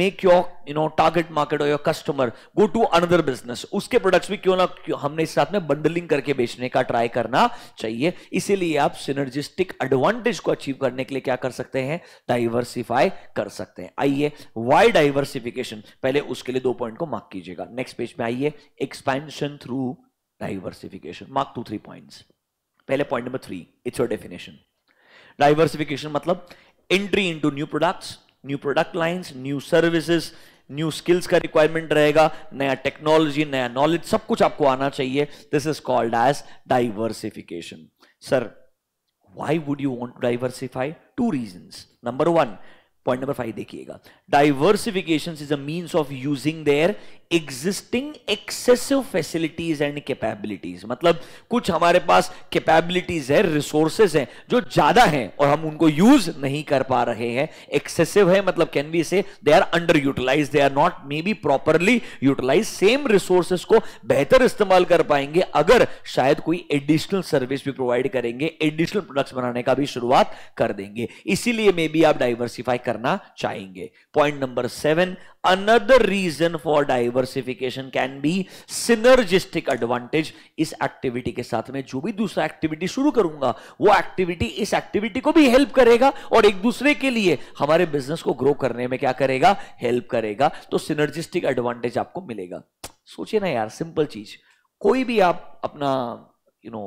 make your you know target market और your customer go to another business उसके प्रोडक्ट्स भी क्यों ना क्यों हमने इस साथ में बंडलिंग करके बेचने का ट्राई करना चाहिए इसीलिए आप सिनर्जिस्टिक एडवांटेज को अचीव करने के लिए क्या कर सकते हैं डाइवर्सिफाई कर सकते हैं आइए वाई डाइवर्सिफिकेशन पहले उसके लिए दो पॉइंट को मार्क कीजिएगा नेक्स्ट पेज में आइए expansion through diversification mark two three points पहले point number three it's your definition diversification मतलब entry into new products new product lines new services new skills का रिक्वायरमेंट रहेगा नया टेक्नोलॉजी नया नॉलेज सब कुछ आपको आना चाहिए this is called as diversification sir why would you want diversify to reason number one point number five देखिएगा diversification is a means of using their existing excessive facilities and capabilities मतलब कुछ हमारे पास capabilities है resources हैं जो ज्यादा हैं और हम उनको यूज नहीं कर पा रहे हैं एक्सेसिव है मतलब can be say they are under utilize they are not may be properly utilize same resources को बेहतर इस्तेमाल कर पाएंगे अगर शायद कोई एडिशनल सर्विस भी प्रोवाइड करेंगे एडिशनल प्रोडक्ट्स बनाने का भी शुरुआत कर देंगे इसीलिए मे बी आप डाइवर्सिफाई करना चाहेंगे point number seven another reason for diver diversification can be synergistic advantage इस एक्टिविटी के साथ में जो भी दूसरा एक्टिविटी शुरू करूंगा वो एक्टिविटी इस एक्टिविटी को भी हेल्प करेगा और एक दूसरे के लिए हमारे बिजनेस को ग्रो करने में क्या करेगा हेल्प करेगा तो सिनर्जिस्टिक एडवांटेज आपको मिलेगा सोचिए ना यार सिंपल चीज कोई भी आप अपना you know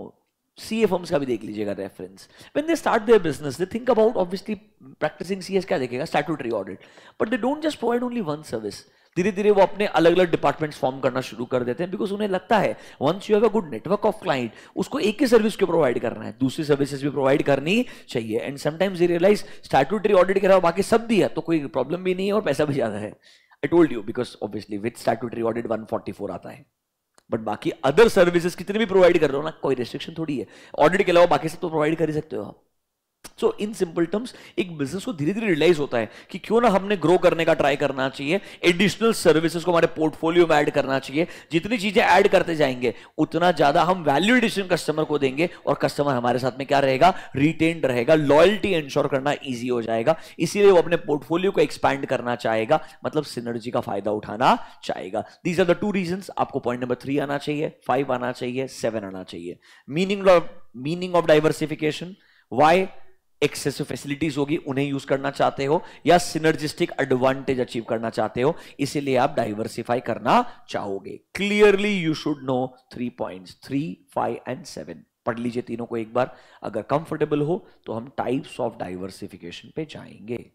C A firms का भी देख लीजिएगा reference when they start their business they think about obviously practicing C S क्या देखेगा statutory audit but they don't just provide only one service धीरे धीरे वो अपने अलग अलग डिपार्टमेंट्स फॉर्म करना शुरू कर देते हैं बिकॉज उन्हें लगता है once you have a good network of client उसको एक ही सर्विस को प्रोवाइड करना है दूसरी सर्विसेज भी प्रोवाइड करनी चाहिए and sometimes realize statutory audit के अलावा बाकी सब भी है तो कोई प्रॉब्लम भी नहीं है और पैसा भी ज्यादा है I told you because obviously with statutory audit 144 आता है बट बाकी अदर सर्विसेज कितने भी प्रोवाइड कर रहे हो ना कोई रिस्ट्रिक्शन थोड़ी है ऑडिट के अलावा बाकी सब तो प्रोवाइड कर ही सकते हो आप सो इन सिंपल टर्म्स एक बिजनेस को धीरे धीरे रियलाइज होता है कि क्यों ना हमने ग्रो करने का ट्राई करना चाहिए एडिशनल सर्विसेज को हमारे पोर्टफोलियो में ऐड करना चाहिए जितनी चीजें ऐड करते जाएंगे उतना ज्यादा हम वैल्यू एडिशन कस्टमर को देंगे और कस्टमर हमारे साथ में क्या रहेगा रिटेन रहेगा लॉयल्टी इंश्योर करना ईजी हो जाएगा इसीलिए वो अपने पोर्टफोलियो को एक्सपैंड करना चाहेगा मतलब सिनर्जी का फायदा उठाना चाहेगा these are the two reason आपको पॉइंट नंबर थ्री आना चाहिए फाइव आना चाहिए सेवन आना चाहिए meaning meaning of diversification why excessive facilities होगी उन्हें यूज करना चाहते हो या सिनर्जिस्टिक एडवांटेज अचीव करना चाहते हो इसीलिए आप डाइवर्सिफाई करना चाहोगे clearly you should know three point three five and seven पढ़ लीजिए तीनों को एक बार अगर कंफर्टेबल हो तो हम टाइप्स ऑफ डाइवर्सिफिकेशन पे जाएंगे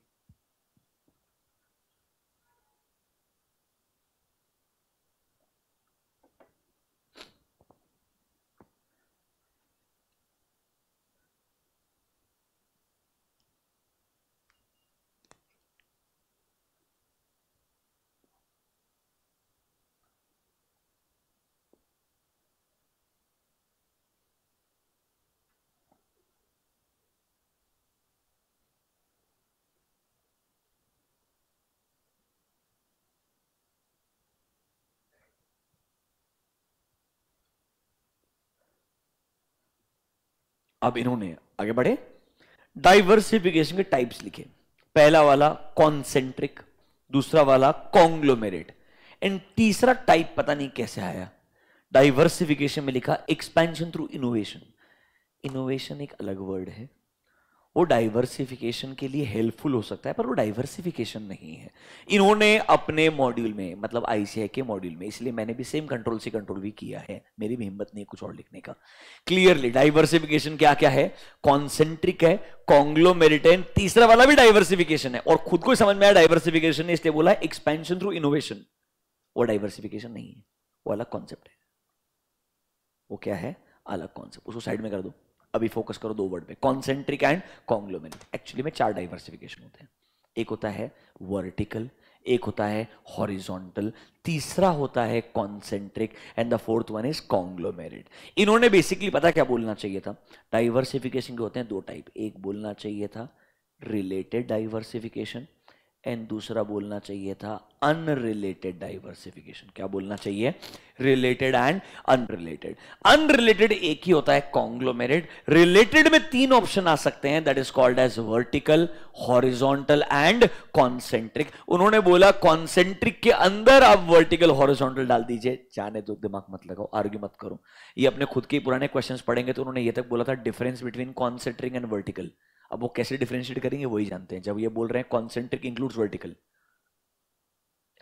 अब इन्होंने आगे बढ़े डाइवर्सिफिकेशन के टाइप्स लिखे पहला वाला कॉन्सेंट्रिक दूसरा वाला कॉन्ग्लोमेरेट एंड तीसरा टाइप पता नहीं कैसे आया डाइवर्सिफिकेशन में लिखा एक्सपेंशन थ्रू इनोवेशन इनोवेशन एक अलग वर्ड है वो डाइवर्सिफिकेशन के लिए हेल्पफुल हो सकता है पर वो डाइवर्सिफिकेशन नहीं है इन्होंने अपने मॉड्यूल में मतलब आईसीआई के मॉड्यूल में इसलिए मैंने भी सेम कंट्रोल से कंट्रोल भी किया है मेरी भी हिम्मत नहीं कुछ और लिखने का क्लियरली डाइवर्सिफिकेशन क्या क्या है कॉन्सेंट्रिक है कॉन्ग्लोमेरिटेन तीसरा वाला भी डाइवर्सिफिकेशन है और खुद को समझ में आया डाइवर्सिफिकेशन इसलिए बोला एक्सपेंशन थ्रू इनोवेशन वो डाइवर्सिफिकेशन नहीं है वो अलग कॉन्सेप्ट है वो क्या है अलग कॉन्सेप्ट उसको साइड में कर दो अभी फोकस करो दो वर्ड पे कॉन्सेंट्रिक एंड कॉन्ग्लोमेरिक एक्चुअली में चार डाइवर्सिफिकेशन होते हैं एक होता है वर्टिकल एक होता है हॉरिजॉन्टल तीसरा होता है concentric and the fourth one is conglomerate इन्होंने बेसिकली पता क्या बोलना चाहिए था डाइवर्सिफिकेशन के होते हैं दो टाइप एक बोलना चाहिए था रिलेटेड डाइवर्सिफिकेशन एंड दूसरा बोलना चाहिए था अनरिलेटेड डाइवर्सिफिकेशन क्या बोलना चाहिए रिलेटेड एंड अनरिलेटेड अनरिलेटेड एक ही होता है कॉन्ग्लोमेरेट रिलेटेड में तीन ऑप्शन आ सकते हैं that is called as vertical horizontal and concentric उन्होंने बोला कॉन्सेंट्रिक के अंदर आप वर्टिकल हॉरिजॉन्टल डाल दीजिए जाने दो दिमाग मत लगाओ आर्ग्यू मत करो ये अपने खुद के पुराने क्वेश्चन पढ़ेंगे तो उन्होंने ये तक बोला था difference between concentric and vertical अब वो कैसे डिफ्रेंशिएट करेंगे वही जानते हैं जब ये बोल रहे हैं concentric includes vertical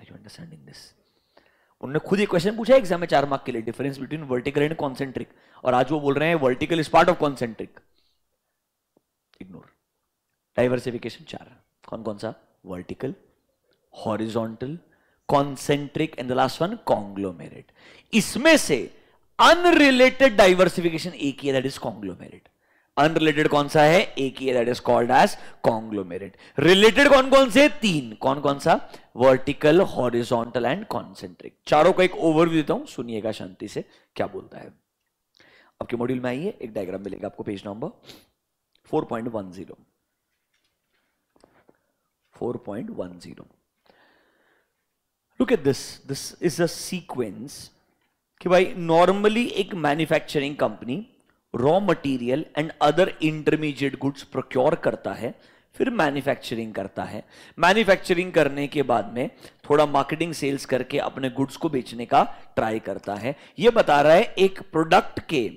you understanding this उन्होंने खुद ही क्वेश्चन पूछा एग्जाम में चार मार्क के लिए difference between vertical and concentric और आज वो बोल रहे हैं vertical is part of concentric ignore diversification चार कौन कौन सा vertical horizontal concentric and the last one conglomerate इसमें से अनरिलेटेड डाइवर्सिफिकेशन एक ही है दैट इज कॉन्ग्लोमेरेट अनरिलेटेड कौन सा है एक ही that is called as conglomerate related कौन कौन से तीन कौन कौन सा वर्टिकल हॉरिजॉन्टल एंड कॉन्सेंट्रिक चारों का एक ओवरव्यू देता हूं सुनिएगा शांति से क्या बोलता है आपके मॉड्यूल में आइए एक डायग्राम मिलेगा आपको page number 4.10 4.10 look at this this is a sequence कि भाई नॉर्मली एक manufacturing company raw material and other intermediate goods procure करता है फिर मैन्युफैक्चरिंग करता है मैन्युफैक्चरिंग करने के बाद में थोड़ा मार्केटिंग सेल्स करके अपने गुड्स को बेचने का ट्राई करता है यह बता रहा है एक प्रोडक्ट के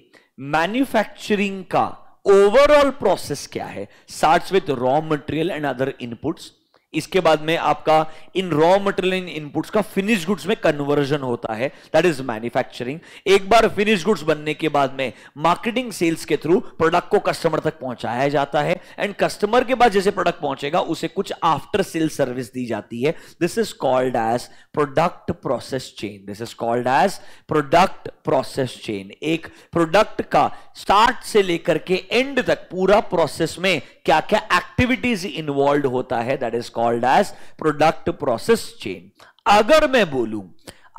मैन्युफैक्चरिंग का ओवरऑल प्रोसेस क्या है starts with raw material and other inputs इसके बाद में आपका इन रॉ मटेरियल इन इनपुट्स का फिनिश गुड्स में कन्वर्जन होता है दैट इज मैन्युफैक्चरिंग एक बार फिनिश गुड्स बनने के बाद में मार्केटिंग सेल्स के थ्रू प्रोडक्ट को कस्टमर तक पहुंचाया जाता है एंड कस्टमर के बाद जैसे प्रोडक्ट पहुंचेगा उसे कुछ आफ्टर सेल सर्विस दी जाती है this is called as product process chain this is called as product process chain एक प्रोडक्ट का स्टार्ट से लेकर के एंड तक पूरा प्रोसेस में क्या क्या एक्टिविटीज इन्वॉल्व होता है that is called as product process chain अगर मैं बोलूं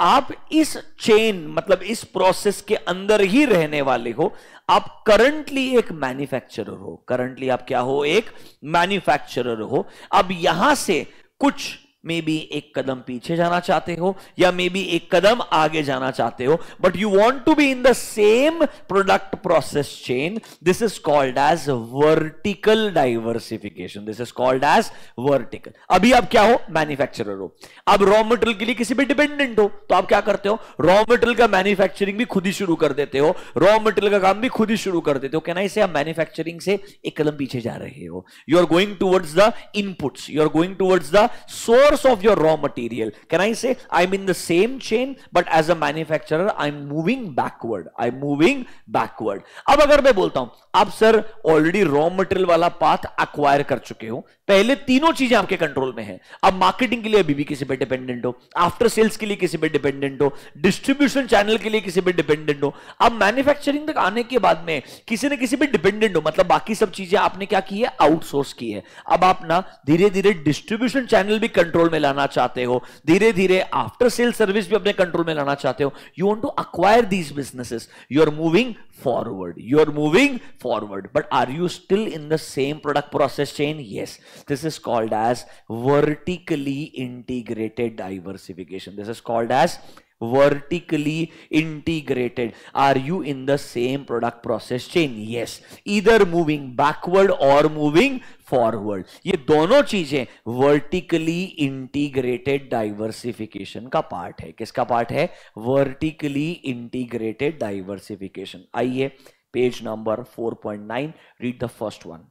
आप इस चेन मतलब इस प्रोसेस के अंदर ही रहने वाले हो आप करंटली एक मैन्युफैक्चरर हो करंटली आप क्या हो एक मैन्युफैक्चरर हो अब यहां से कुछ मे बी एक कदम पीछे जाना चाहते हो या मे बी एक कदम आगे जाना चाहते हो but you want to be in the same product process chain this is called as vertical diversification this is called as vertical अभी आप क्या हो मैन्युफैक्चर हो अब रॉ मटेरियल के लिए किसी पर डिपेंडेंट हो तो आप क्या करते हो रॉ मटेरियल का मैन्युफैक्चरिंग भी खुद ही शुरू कर देते हो रॉ मटेरियल का काम भी खुद ही शुरू कर देते हो कहना इसे आप मैन्युफैक्चरिंग से एक कदम पीछे जा रहे हो you are going towards the inputs you are going towards the source source of your raw material. Can I say I'm in the same chain but as a manufacturer I'm moving backward. I'm moving backward. अब अगर मैं बोलता हूं आप sir already raw material वाला path acquire कर चुके हो पहले तीनों चीजें आपके कंट्रोल में हैं अब मार्केटिंग के लिए अभी भी किसी पर डिपेंडेंट हो आफ्टर सेल्स के लिए किसी पे डिपेंडेंट हो डिस्ट्रीब्यूशन चैनल के लिए किसी पर डिपेंडेंट हो अब मैन्युफैक्चरिंग तक आने के बाद में किसी ने किसी पर डिपेंडेंट हो मतलब बाकी सब चीजें आपने क्या की है आउटसोर्स की है अब आप ना धीरे धीरे डिस्ट्रीब्यूशन चैनल भी कंट्रोल कंट्रोल में लाना चाहते हो धीरे धीरे आफ्टर सेल सर्विस भी अपने कंट्रोल में लाना चाहते हो you want to acquire these businesses you are moving forward you are moving forward but are you still in the same product process chain yes this is called as vertically integrated diversification this is called as vertically integrated are you in the same product process chain yes इधर moving backward और moving forward ये दोनों चीजें vertically integrated diversification का part है किसका part है vertically integrated diversification आइए page number 4.9 read the first one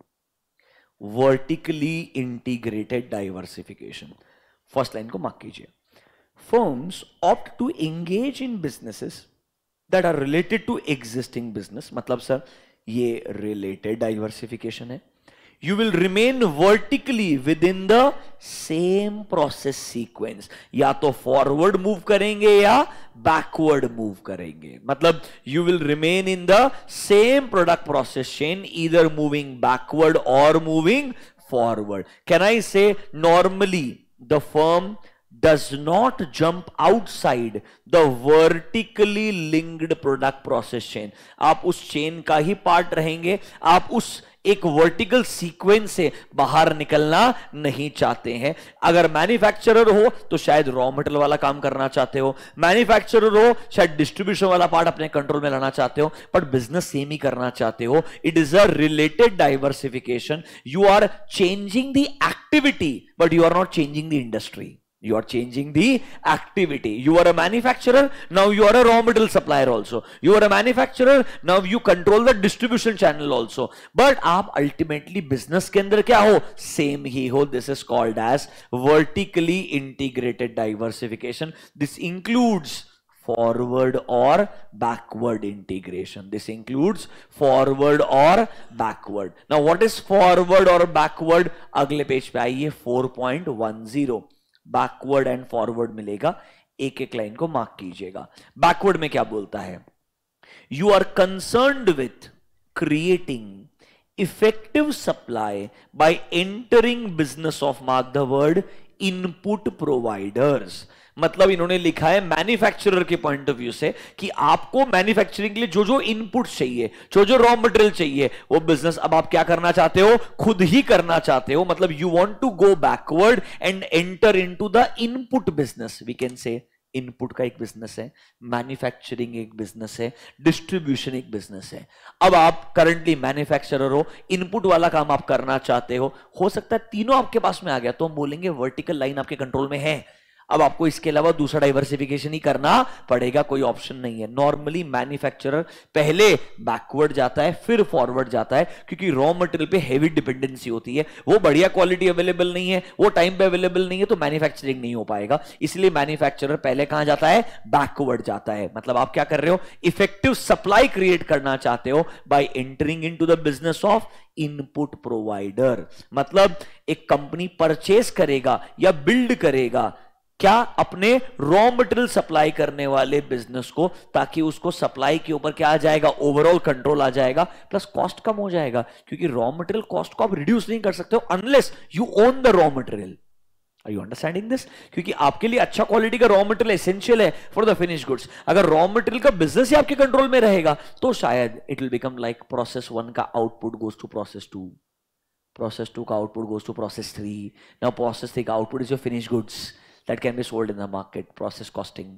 vertically integrated diversification first line को मार्क कीजिए firms opt to engage in businesses that are related to existing business मतलब sir ये related diversification है you will remain vertically within the same process sequence या तो forward move करेंगे या backward move करेंगे मतलब you will remain in the same product process chain either moving backward or moving forward can I say normally the firm does not jump outside the vertically linked product process chain. आप उस chain का ही part रहेंगे आप उस एक vertical sequence से बाहर निकलना नहीं चाहते हैं अगर मैन्युफैक्चरर हो तो शायद रॉ मटेरियल वाला काम करना चाहते हो मैन्युफैक्चरर हो शायद डिस्ट्रीब्यूशन वाला पार्ट अपने कंट्रोल में लाना चाहते हो बट बिजनेस सेम ही करना चाहते हो it is a related diversification you are changing the activity but you are not changing the industry You are changing the activity. You are a manufacturer, now you are a raw material supplier also. You are a manufacturer, now you control the distribution channel also. But ultimately business के अंदर क्या Same hi ho. This is called as vertically integrated diversification. This includes forward or backward integration. This includes forward or backward. Now what is forward or backward? अगले page pe 4.10. Backward and forward मिलेगा एक एक line को mark कीजिएगा backward में क्या बोलता है you are concern with creating effective supply by entering business of the word input providers मतलब इन्होंने लिखा है मैन्युफैक्चरर के पॉइंट ऑफ व्यू से कि आपको मैन्युफैक्चरिंग के लिए जो जो इनपुट चाहिए जो जो रॉ मटेरियल चाहिए वो बिजनेस अब आप क्या करना चाहते हो खुद ही करना चाहते हो मतलब you want to go backward and enter in the input business we can say input का एक बिजनेस है मैन्युफैक्चरिंग एक बिजनेस है डिस्ट्रीब्यूशन एक बिजनेस है अब आप करंटली मैन्युफैक्चरर हो इनपुट वाला काम आप करना चाहते हो हो सकता है तीनों आपके पास में आ गया तो हम बोलेंगे वर्टिकल लाइन आपके कंट्रोल में है अब आपको इसके अलावा दूसरा डाइवर्सिफिकेशन ही करना पड़ेगा कोई ऑप्शन नहीं है नॉर्मली मैन्युफैक्चरर पहले बैकवर्ड जाता है फिर फॉरवर्ड जाता है क्योंकि रॉ मटेरियल पे हेवी डिपेंडेंसी होती है वो बढ़िया क्वालिटी अवेलेबल नहीं है वो टाइम पे अवेलेबल नहीं है तो मैन्युफैक्चरिंग नहीं हो पाएगा इसलिए मैन्युफैक्चरर पहले कहां जाता है बैकवर्ड जाता है मतलब आप क्या कर रहे हो इफेक्टिव सप्लाई क्रिएट करना चाहते हो by entering in the business of input provider मतलब एक कंपनी परचेस करेगा या बिल्ड करेगा क्या अपने रॉ मटेरियल सप्लाई करने वाले बिजनेस को ताकि उसको सप्लाई के ऊपर क्या आ जाएगा ओवरऑल कंट्रोल आ जाएगा प्लस कॉस्ट कम हो जाएगा क्योंकि रॉ मटेरियल कॉस्ट को आप रिड्यूस नहीं कर सकते हो unless you own the raw material are you understanding this क्योंकि आपके लिए अच्छा क्वालिटी का रॉ मटेरियल एसेंशियल है फॉर द फिनिश गुड्स अगर रॉ मटेरियल का बिजनेस ही आपके कंट्रोल में रहेगा तो शायद it will become like process one का output goes to process two process two का output goes to process three now process three का output is your finish goods that can be sold in the market process costing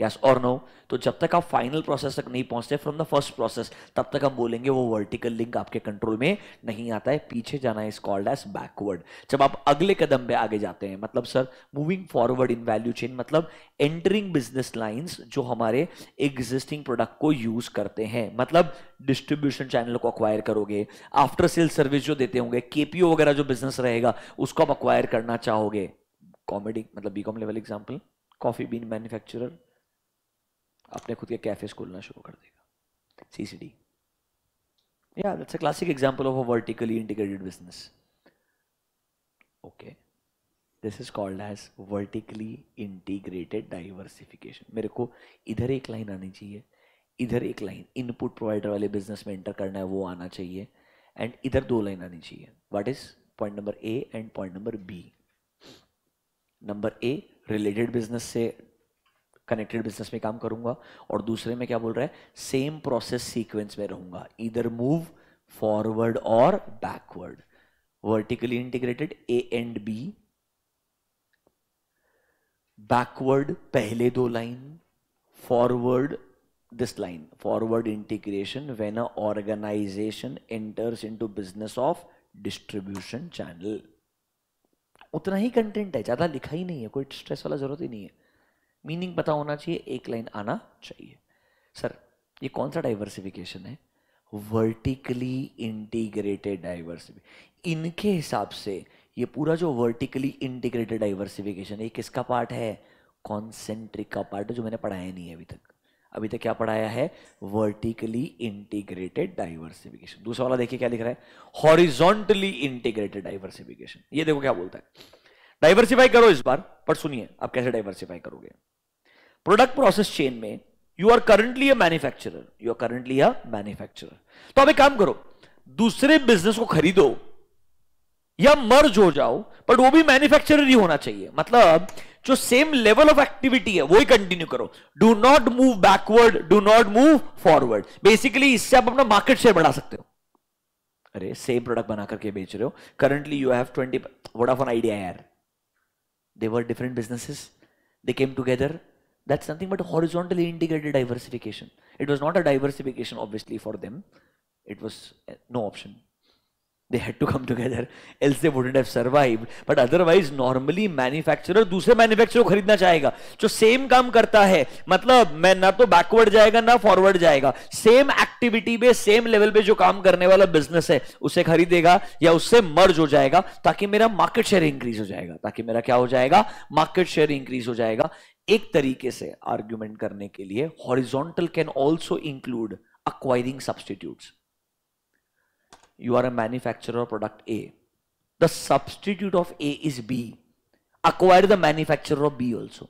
yes और no तो जब तक आप final process तक नहीं पहुंचते फ्रॉम द फर्स्ट प्रोसेस तब तक हम बोलेंगे वो वर्टिकल लिंक आपके कंट्रोल में नहीं आता है पीछे जाना इज कॉल्ड एज बैकवर्ड जब आप अगले कदम पे आगे जाते हैं मतलब sir moving forward in value chain मतलब एंटरिंग बिजनेस लाइंस जो हमारे एग्जिस्टिंग प्रोडक्ट को यूज करते हैं मतलब डिस्ट्रीब्यूशन चैनल को अक्वायर करोगे आफ्टर सेल सर्विस जो देते होंगे केपीओ वगैरह जो बिजनेस रहेगा उसको आप अक्वायर करना चाहोगे कॉमेडी मतलब B level example coffee bean manufacturer अपने खुद के कैफे खोलना शुरू कर देगा सी सी डी या that's a classic example of a vertically integrated business okay this is called as vertically integrated diversification मेरे को इधर एक लाइन आनी चाहिए इधर एक लाइन इनपुट प्रोवाइडर वाले बिजनेस में एंटर करना है वो आना चाहिए एंड इधर दो लाइन आनी चाहिए what is point number A and point number B number A related business से कनेक्टेड बिजनेस में काम करूंगा और दूसरे में क्या बोल रहा है सेम प्रोसेस सीक्वेंस में रहूंगा इधर मूव फॉरवर्ड और backward vertically integrated A and B backward पहले दो line forward line forward integration when a organization enters into business of distribution channel उतना ही कंटेंट है ज़्यादा लिखा ही नहीं है कोई स्ट्रेस वाला ज़रूरत ही नहीं है मीनिंग पता होना चाहिए एक लाइन आना चाहिए सर ये कौन सा डाइवर्सिफिकेशन है वर्टिकली इंटीग्रेटेड डाइवर्सिफिकेशन इनके हिसाब से ये पूरा जो वर्टिकली इंटीग्रेटेड डाइवर्सिफिकेशन है ये किसका पार्ट है कॉन्सेंट्रिक का पार्ट है जो मैंने पढ़ाया नहीं है अभी तक अभी तक क्या पढ़ाया है वर्टिकली इंटीग्रेटेड डाइवर्सिफिकेशन दूसरा वाला देखिए क्या लिख रहा है हॉरिजॉन्टली इंटीग्रेटेड डाइवर्सिफिकेशन ये देखो क्या बोलता है डाइवर्सिफाई करो इस बार पर सुनिए आप कैसे डाइवर्सिफाई करोगे प्रोडक्ट प्रोसेस चेन में you are currently a manufacturer you are currently a manufacturer तो अब एक काम करो दूसरे बिजनेस को खरीदो या मर्ज हो जाओ बट वो भी मैन्युफैक्चर ही होना चाहिए मतलब जो सेम लेवल ऑफ एक्टिविटी है ही कंटिन्यू करो do not move backward do not move forward basically इससे आप अपना मार्केट शेयर बढ़ा सकते हो अरे सेम प्रोडक्ट बना करके बेच रहे हो currently you have twenty Vodafone Idea यार they were different businesses they came together that something but horizontally integrated diversification it was not a diversification obviously for them it was no option they had to come together else they wouldn't have survived but otherwise normally manufacturer दूसरे manufacturer को खरीदना चाहेगा जो same काम करता है मतलब मैं ना तो backward जाएगा ना forward जाएगा same activity पे same level पे जो काम करने वाला business है उसे खरीदेगा या उससे merge हो जाएगा ताकि मेरा market share increase हो जाएगा ताकि मेरा क्या हो जाएगा market share increase हो जाएगा एक तरीके से आर्ग्यूमेंट करने के लिए horizontal can also include acquiring substitutes you are a manufacturer of product A. The substitute of A is B. Acquire the manufacturer of B also.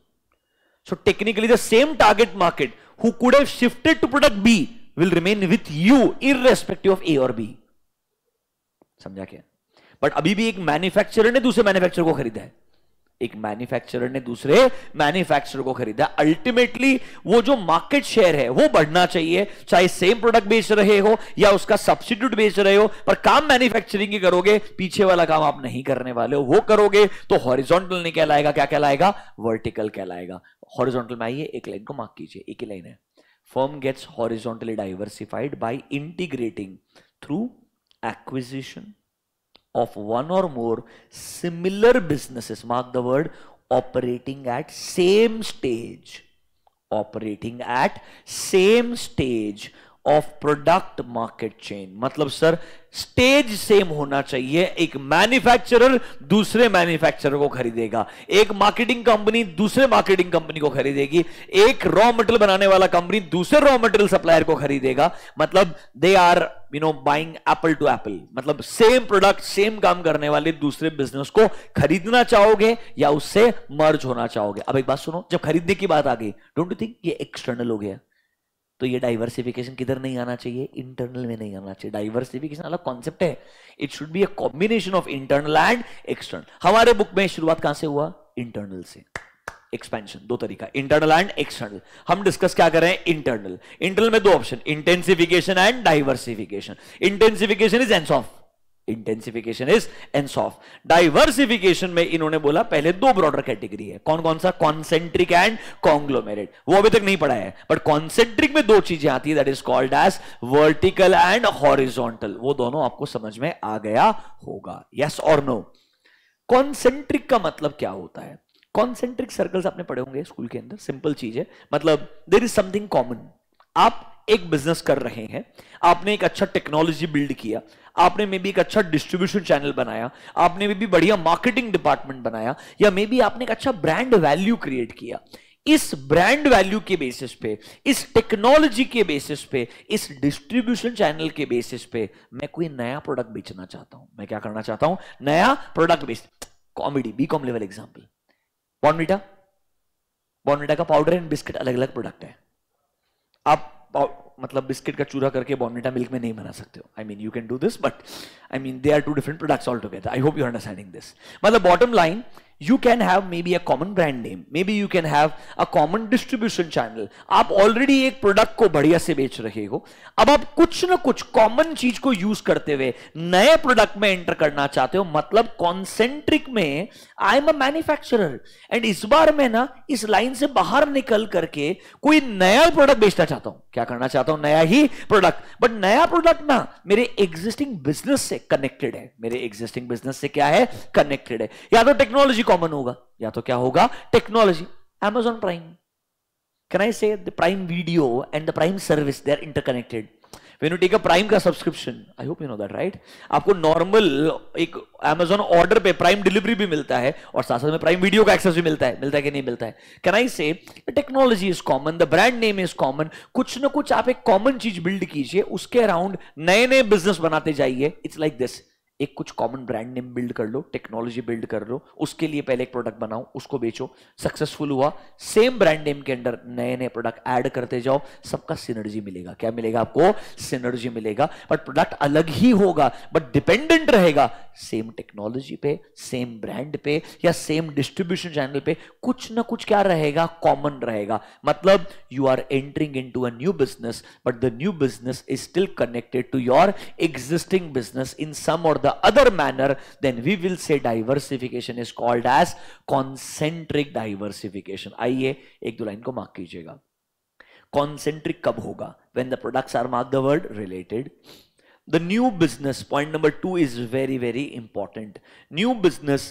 So technically the same target market who could have shifted to product B will remain with you irrespective of A or B. समझा क्या? But अभी भी एक manufacturer ने दूसरे manufacturer को खरीदा है. एक मैन्युफैक्चरर ने दूसरे मैन्युफैक्चरर को खरीदा अल्टीमेटली वो जो मार्केट शेयर है वो बढ़ना चाहिए चाहे सेम प्रोडक्ट बेच रहे हो या उसका सब्सिट्यूट बेच रहे हो पर काम मैन्युफैक्चरिंग की करोगे पीछे वाला काम आप नहीं करने वाले हो वो करोगे तो हॉरिजॉन्टल नहीं कहलाएगा क्या कहलाएगा वर्टिकल कहलाएगा हॉरिजोंटल में आइए एक लाइन को मार्क कीजिए एक ही लाइन है firm gets horizontally diversified by integrating through acquisition of one or more similar businesses, mark the word, operating at same stage, operating at same stage of product market chain मतलब sir stage same होना चाहिए एक manufacturer दूसरे manufacturer को खरीदेगा एक marketing company दूसरे marketing company को खरीदेगी एक रॉ मटेरियल बनाने वाला कंपनी दूसरे रॉ मटेरियल सप्लायर को खरीदेगा मतलब they are you know buying apple to apple मतलब सेम प्रोडक्ट सेम काम करने वाले दूसरे बिजनेस को खरीदना चाहोगे या उससे मर्ज होना चाहोगे अब एक बात सुनो जब खरीदने की बात आ गई डोंट यू थिंक ये एक्सटर्नल हो गया तो ये डाइवर्सिफिकेशन किधर नहीं आना चाहिए इंटरनल में नहीं आना चाहिए डाइवर्सिफिकेशन अलग कॉन्सेप्ट है it should be a combination of internal and external हमारे बुक में शुरुआत कहां से हुआ इंटरनल से एक्सपेंशन दो तरीका इंटरनल एंड एक्सटर्नल हम डिस्कस क्या कर रहे हैं इंटरनल इंटरनल में दो option intensification and diversification intensification is Ansoff intensification is Ansoff diversification में इन्होंने बोला पहले दो ब्रॉडर कैटेगरी है कौन कौन सा कॉन्सेंट्रिक एंड कॉन्ग्लोमेरेट वो अभी तक नहीं पढ़ा है बट कॉन्सेंट्रिक में दो चीजें आती है that is called as vertical and horizontal वो दोनों आपको समझ में आ गया होगा यस और नो कॉन्सेंट्रिक का मतलब क्या होता है कॉन्सेंट्रिक सर्कल्स आपने पढ़े होंगे स्कूल के अंदर सिंपल चीज है मतलब देर इज समथिंग कॉमन आप एक बिजनेस कर रहे हैं आपने एक अच्छा टेक्नोलॉजी बिल्ड किया आपने मे बी एक अच्छा डिस्ट्रीब्यूशन चैनल बनाया आपने मे बी बढ़िया मार्केटिंग डिपार्टमेंट बनाया या मे बी आपने एक अच्छा ब्रांड वैल्यू क्रिएट किया इस ब्रांड वैल्यू के बेसिस पे इस टेक्नोलॉजी के बेसिस पे इस डिस्ट्रीब्यूशन चैनल के बेसिस पे मैं कोई नया प्रोडक्ट बेचना चाहता हूं मैं क्या करना चाहता हूं नया प्रोडक्ट बेच कॉमेडी बी com level example Bournvita Bournvita का पाउडर एंड बिस्किट अलग अलग प्रोडक्ट है आप मतलब बिस्किट का चूरा करके बॉर्नेटा मिल्क में नहीं बना सकते हो I mean you can do this but I mean they are two different products all together I hope you understanding this मतलब bottom line you can have maybe a common brand name maybe you can have a common distribution channel आप already एक product को बढ़िया से बेच रहे हो अब आप कुछ ना कुछ कॉमन चीज को यूज करते हुए नए प्रोडक्ट में एंटर करना चाहते हो मतलब कॉन्सेंट्रिक में I am a manufacture and इस बार मैं ना इस लाइन से बाहर निकल करके कोई नया प्रोडक्ट बेचना चाहता हूं क्या करना चाहता हूं नया ही प्रोडक्ट बट नया प्रोडक्ट ना मेरे एग्जिस्टिंग बिजनेस से कनेक्टेड है मेरे एग्जिस्टिंग बिजनेस से क्या है कनेक्टेड है या तो टेक्नोलॉजी कॉमन होगा या तो क्या होगा technology Amazon Prime can I say Prime Video and the Prime service they are interconnected when you take a Prime का subscription I hope you know that right आपको नॉर्मल एक अमेजोन ऑर्डर पे Prime delivery भी मिलता है और साथ साथ में प्राइम वीडियो का एक्सेस भी मिलता है मिलता है कि नहीं मिलता है can I say technology is common the brand name is common कुछ ना कुछ आप एक कॉमन चीज बिल्ड कीजिए उसके अराउंड नए नए बिजनेस बनाते जाइए इट्स लाइक दिस एक कुछ कॉमन ब्रांड नेम बिल्ड कर लो टेक्नोलॉजी बिल्ड कर लो उसके लिए पहले एक प्रोडक्ट बनाओ उसको बेचो सक्सेसफुल हुआ सेम ब्रांड नेम के अंदर नए नए प्रोडक्ट ऐड करते जाओ सबका सिनर्जी मिलेगा क्या मिलेगा आपको सिनर्जी मिलेगा बट प्रोडक्ट अलग ही होगा बट डिपेंडेंट रहेगा सेम टेक्नोलॉजी पे सेम ब्रांड पे या सेम डिस्ट्रीब्यूशन चैनल पे कुछ ना कुछ क्या रहेगा कॉमन रहेगा मतलब you are entering into a business but the new business is still connected to your existing business in some और the the other manner, then we will say diversification is called as concentric diversification. aiye ek do line ko mark kijiyega concentric kab hoga when the products are marked the word related the new business point number 2 is very very important new business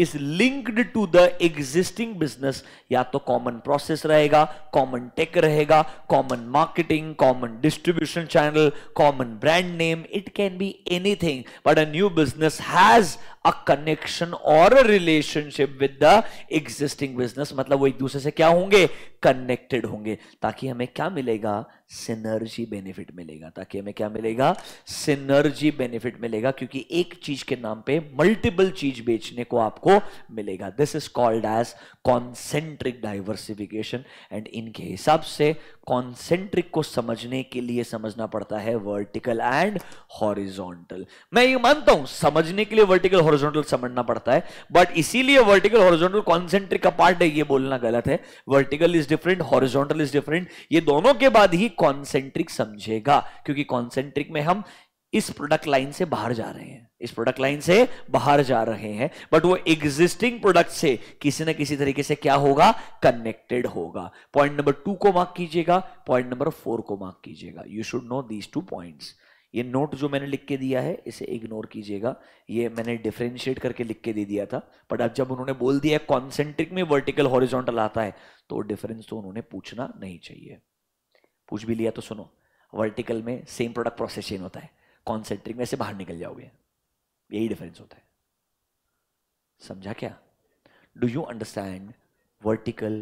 is linked to the existing business या तो common process रहेगा common tech रहेगा common marketing common distribution channel common brand name it can be anything but a new business has a connection और relationship with the existing business मतलब वो एक दूसरे से क्या होंगे कनेक्टेड होंगे ताकि हमें क्या मिलेगा सिनर्जी बेनिफिट मिलेगा ताकि हमें क्या मिलेगा सिनर्जी बेनिफिट मिलेगा क्योंकि एक चीज के नाम पे मल्टीपल चीज बेचने को आपको मिलेगा this is called as concentric diversification and इनके हिसाब से कॉन्सेंट्रिक को समझने के लिए समझना पड़ता है वर्टिकल एंड हॉरिजॉन्टल मैं ये मानता हूं समझने के लिए वर्टिकल हॉरिजॉन्टल समझना पड़ता है बट इसीलिए वर्टिकल हॉरिजॉन्टल कॉन्सेंट्रिक का पार्ट है ये बोलना गलत है vertical is different horizontal is different ये दोनों के बाद ही कॉन्सेंट्रिक समझेगा क्योंकि कॉन्सेंट्रिक में हम इस प्रोडक्ट लाइन से बाहर जा रहे हैं इस प्रोडक्ट लाइन से बाहर जा रहे हैं बट वो एग्जिस्टिंग प्रोडक्ट से किसी ना किसी तरीके से क्या होगा कनेक्टेड होगा पॉइंट नंबर टू को मार्क कीजिएगा पॉइंट नंबर फोर को मार्क कीजिएगा you should know these two points ये नोट जो मैंने लिख के दिया है इसे इग्नोर कीजिएगा ये मैंने डिफ्रेंशिएट करके लिख के दे दिया था बट अब जब उन्होंने बोल दिया कॉन्सेंट्रिक में वर्टिकल हॉरिजॉन्टल आता है तो डिफरेंस तो उन्होंने पूछना नहीं चाहिए पूछ भी लिया तो सुनो वर्टिकल में सेम प्रोडक्ट प्रोसेस चेन होता है कॉन्सेंट्रिक में से बाहर निकल जाओगे यही डिफरेंस होता है समझा क्या do you understand vertical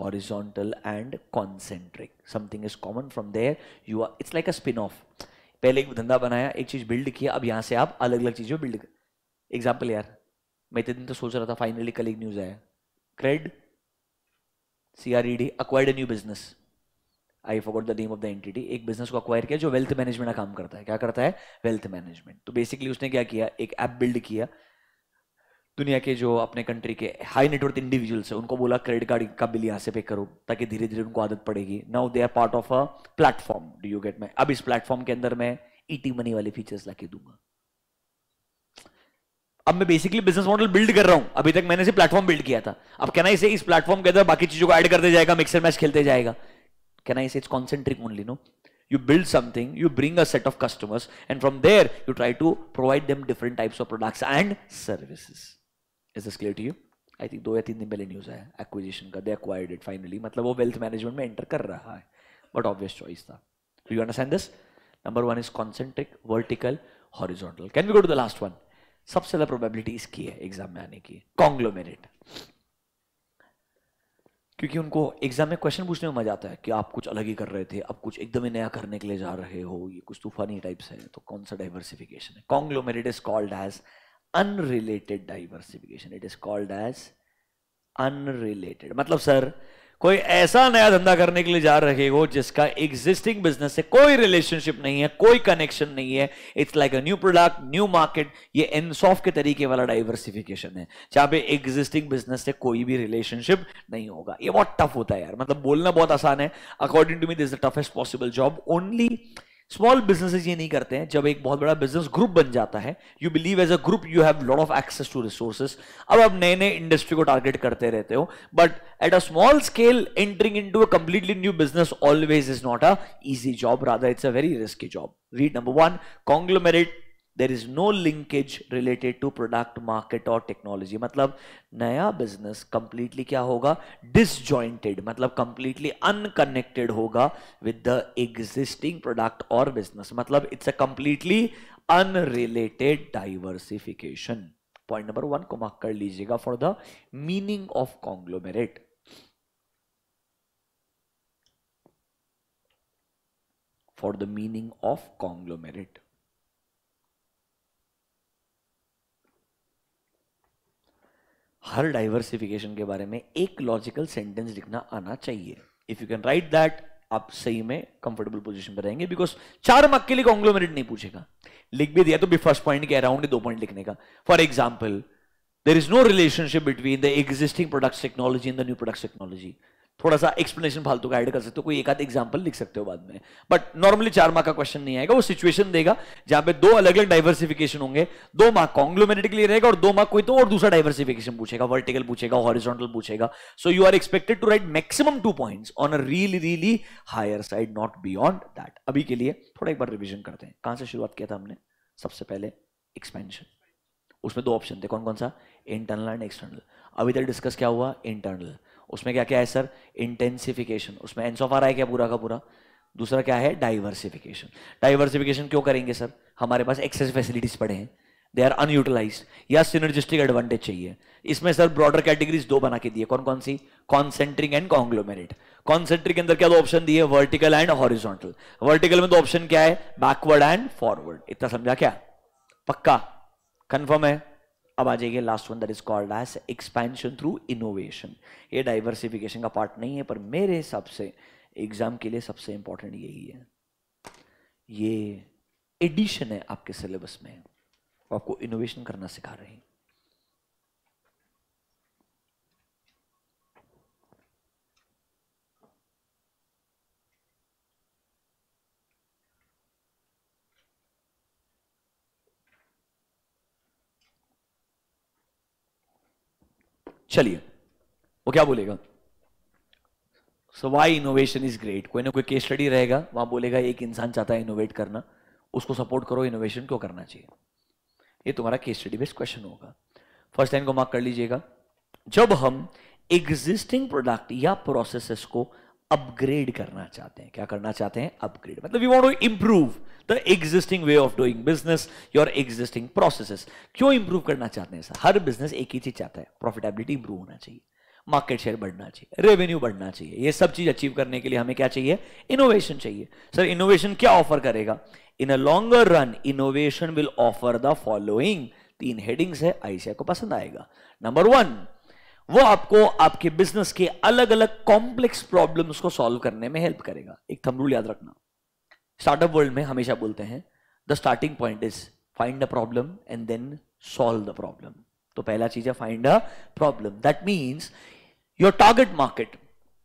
horizontal and concentric something is common from there you are it's like a spin off पहले एक धंधा बनाया एक चीज बिल्ड किया अब यहां से आप अलग अलग चीजें बिल्ड कर एग्जाम्पल यार मैं इतने दिन तो सोच रहा था फाइनली कल एक न्यूज आया CRED C R E D acquired new business I forgot the name of the entity एक बिजनेस को अक्वायर किया जो वेल्थ मैनेजमेंट का काम करता है क्या करता है वेल्थ मैनेजमेंट तो बेसिकली उसने क्या किया एक ऐप बिल्ड किया दुनिया के जो अपने कंट्री के हाई नेटवर्थ इंडिविजुअल्स है उनको बोला क्रेडिट कार्ड का बिल यहाँ से पे करो ताकि धीरे धीरे उनको आदत पड़ेगी now they are part of a platform do you get मैं अब इस प्लेटफॉर्म के अंदर मैं ईटी e मनी वाले फीचर्स ला के दूंगा अब मैं बेसिकली बिजनेस मॉडल बिल्ड कर रहा हूं अभी तक मैंने इसे प्लेटफॉर्म बिल्ड किया था अब कहना इसे इस प्लेटफॉर्म के अंदर बाकी चीजों को ऐड करते जाएगा मिक्सर मैच खेलते जाएगा Can I say it's concentric only, no? You build something, you bring a set of customers and from there you try to provide them different types of products and services. Is this clear to you? i I think दो या तीन दिन पहले news आया acquisition का दे acquired it finally मतलब वो wealth management में एंटर कर रहा है बट ऑब्वियस चॉइस था you understand this number one is concentric vertical horizontal can we go to the last one सबसे ज्यादा प्रोबेबिलिटी इसकी है एग्जाम में आने की कॉन्ग्लोमेरेट क्योंकि उनको एग्जाम में क्वेश्चन पूछने में मजा आता है कि आप कुछ अलग ही कर रहे थे अब कुछ एकदम ही नया करने के लिए जा रहे हो ये कुछ तूफानी टाइप्स है तो कौन सा डाइवर्सिफिकेशन है conglomerate is called as unrelated diversification it is called as unrelated मतलब सर कोई ऐसा नया धंधा करने के लिए जा रहे हो जिसका एग्जिस्टिंग बिजनेस से कोई रिलेशनशिप नहीं है कोई कनेक्शन नहीं है it's like a new product new market ये एनसॉफ के तरीके वाला डाइवर्सिफिकेशन है जहां पे एग्जिस्टिंग बिजनेस से कोई भी रिलेशनशिप नहीं होगा ये बहुत टफ होता है यार मतलब बोलना बहुत आसान है according to me this the toughest possible job only small businesses ये नहीं करते हैं जब एक बहुत बड़ा बिजनेस ग्रुप बन जाता है you believe as a group you have lot of access to resources अब आप नए नए इंडस्ट्री को टारगेट करते रहते हो but at a small scale entering to a completely new business always is not a easy job rather it's a very risky job read number one conglomerate there is no linkage related to product market और technology मतलब नया बिजनेस completely क्या होगा disjointed मतलब completely unconnected होगा with the existing product और business मतलब it's a completely unrelated diversification point number one को मार्क कर लीजिएगा for the meaning of conglomerate for the meaning of conglomerate. हर डाइवर्सिफिकेशन के बारे में एक लॉजिकल सेंटेंस लिखना आना चाहिए if you can write that आप सही में कंफर्टेबल पोजीशन पर रहेंगे बिकॉज चार मक के लिए कॉन्ग्लोमेरिट नहीं पूछेगा लिख भी दिया तो भी फर्स्ट पॉइंट के अराउंड दो पॉइंट लिखने का for example there is no relationship between the existing product technology in the new product technology थोड़ा सा एक्सप्लेनेशन फालतू का ऐड कर सकते हो कोई एक आध एग्जाम्पल लिख सकते हो बाद में बट नॉर्मली चार मार्क का क्वेश्चन नहीं आएगा वो सिचुएशन देगा जहां पे दो अलग अलग डाइवर्सिफिकेशन होंगे दो मार्क कॉन्ग्लोमेरिटी के लिए रहेगा और दो मार्क कोई तो और दूसरा डाइवर्सिफिकेशन पूछेगा वर्टिकल पूछेगा हॉरिजॉन्टल पूछेगा so you are expected to write maximum two point on a really really higher side not beyond that अभी के लिए थोड़ा एक बार रिविजन करते हैं कहां से शुरुआत किया था हमने सबसे पहले एक्सपेंशन उसमें दो ऑप्शन थे कौन कौन सा इंटरनल एंड एक्सटर्नल अभी तक डिस्कस क्या हुआ इंटरनल उसमें क्या क्या है सर इंटेंसिफिकेशन उसमें एंस ऑफ आर है क्या पूरा का पूरा दूसरा क्या है डाइवर्सिफिकेशन डाइवर्सिफिकेशन क्यों करेंगे सर हमारे पास एक्सेस फैसिलिटीज पड़े हैं दे आर अनयूटिलाइज या सिनर्जिस्टिक एडवांटेज चाहिए इसमें सर ब्रॉडर कैटेगरीज दो बना के दिए कौन कौन सी कॉन्सेंट्रिक एंड कॉन्ग्लोमेरेट कॉन्सेंट्रिक के अंदर क्या दो ऑप्शन दिए वर्टिकल एंड हॉरिजॉन्टल वर्टिकल में दो ऑप्शन क्या है बैकवर्ड एंड फॉरवर्ड इतना समझा क्या पक्का कंफर्म है अब आ जाइए last one that is called as expansion through innovation ये डाइवर्सिफिकेशन का पार्ट नहीं है पर मेरे हिसाब से एग्जाम के लिए सबसे इंपॉर्टेंट यही है ये एडिशन है आपके सिलेबस में आपको इनोवेशन करना सिखा रहे हैं चलिए वो क्या बोलेगा so why innovation is great कोई ना कोई केस स्टडी रहेगा वहां बोलेगा एक इंसान चाहता है इनोवेट करना उसको सपोर्ट करो इनोवेशन क्यों करना चाहिए ये तुम्हारा केस स्टडी बेस्ट क्वेश्चन होगा फर्स्ट लाइन को मार्क कर लीजिएगा जब हम एग्जिस्टिंग प्रोडक्ट या प्रोसेसेस को अपग्रेड करना चाहते हैं क्या करना चाहते हैं अपग्रेड मतलब you want to improve the existing way of doing business your existing processes क्यों इंप्रूव करना चाहते हैं सर हर बिजनेस एक ही चीज चाहता है प्रॉफिटेबिलिटी इंप्रूव होना चाहिए मार्केट शेयर बढ़ना चाहिए रेवेन्यू बढ़ना चाहिए ये सब चीज अचीव करने के लिए हमें क्या चाहिए इनोवेशन चाहिए सर इनोवेशन क्या ऑफर करेगा in a longer run innovation will offer the following तीन हेडिंग्स है आईसीआई को पसंद आएगा नंबर वन वो आपको आपके बिजनेस के अलग अलग कॉम्प्लेक्स प्रॉब्लम्स को सॉल्व करने में हेल्प करेगा एक थम रूल याद रखना स्टार्टअप वर्ल्ड में हमेशा बोलते हैं the starting point is find a problem and then solve the problem तो पहला चीज है find a problem that means your target market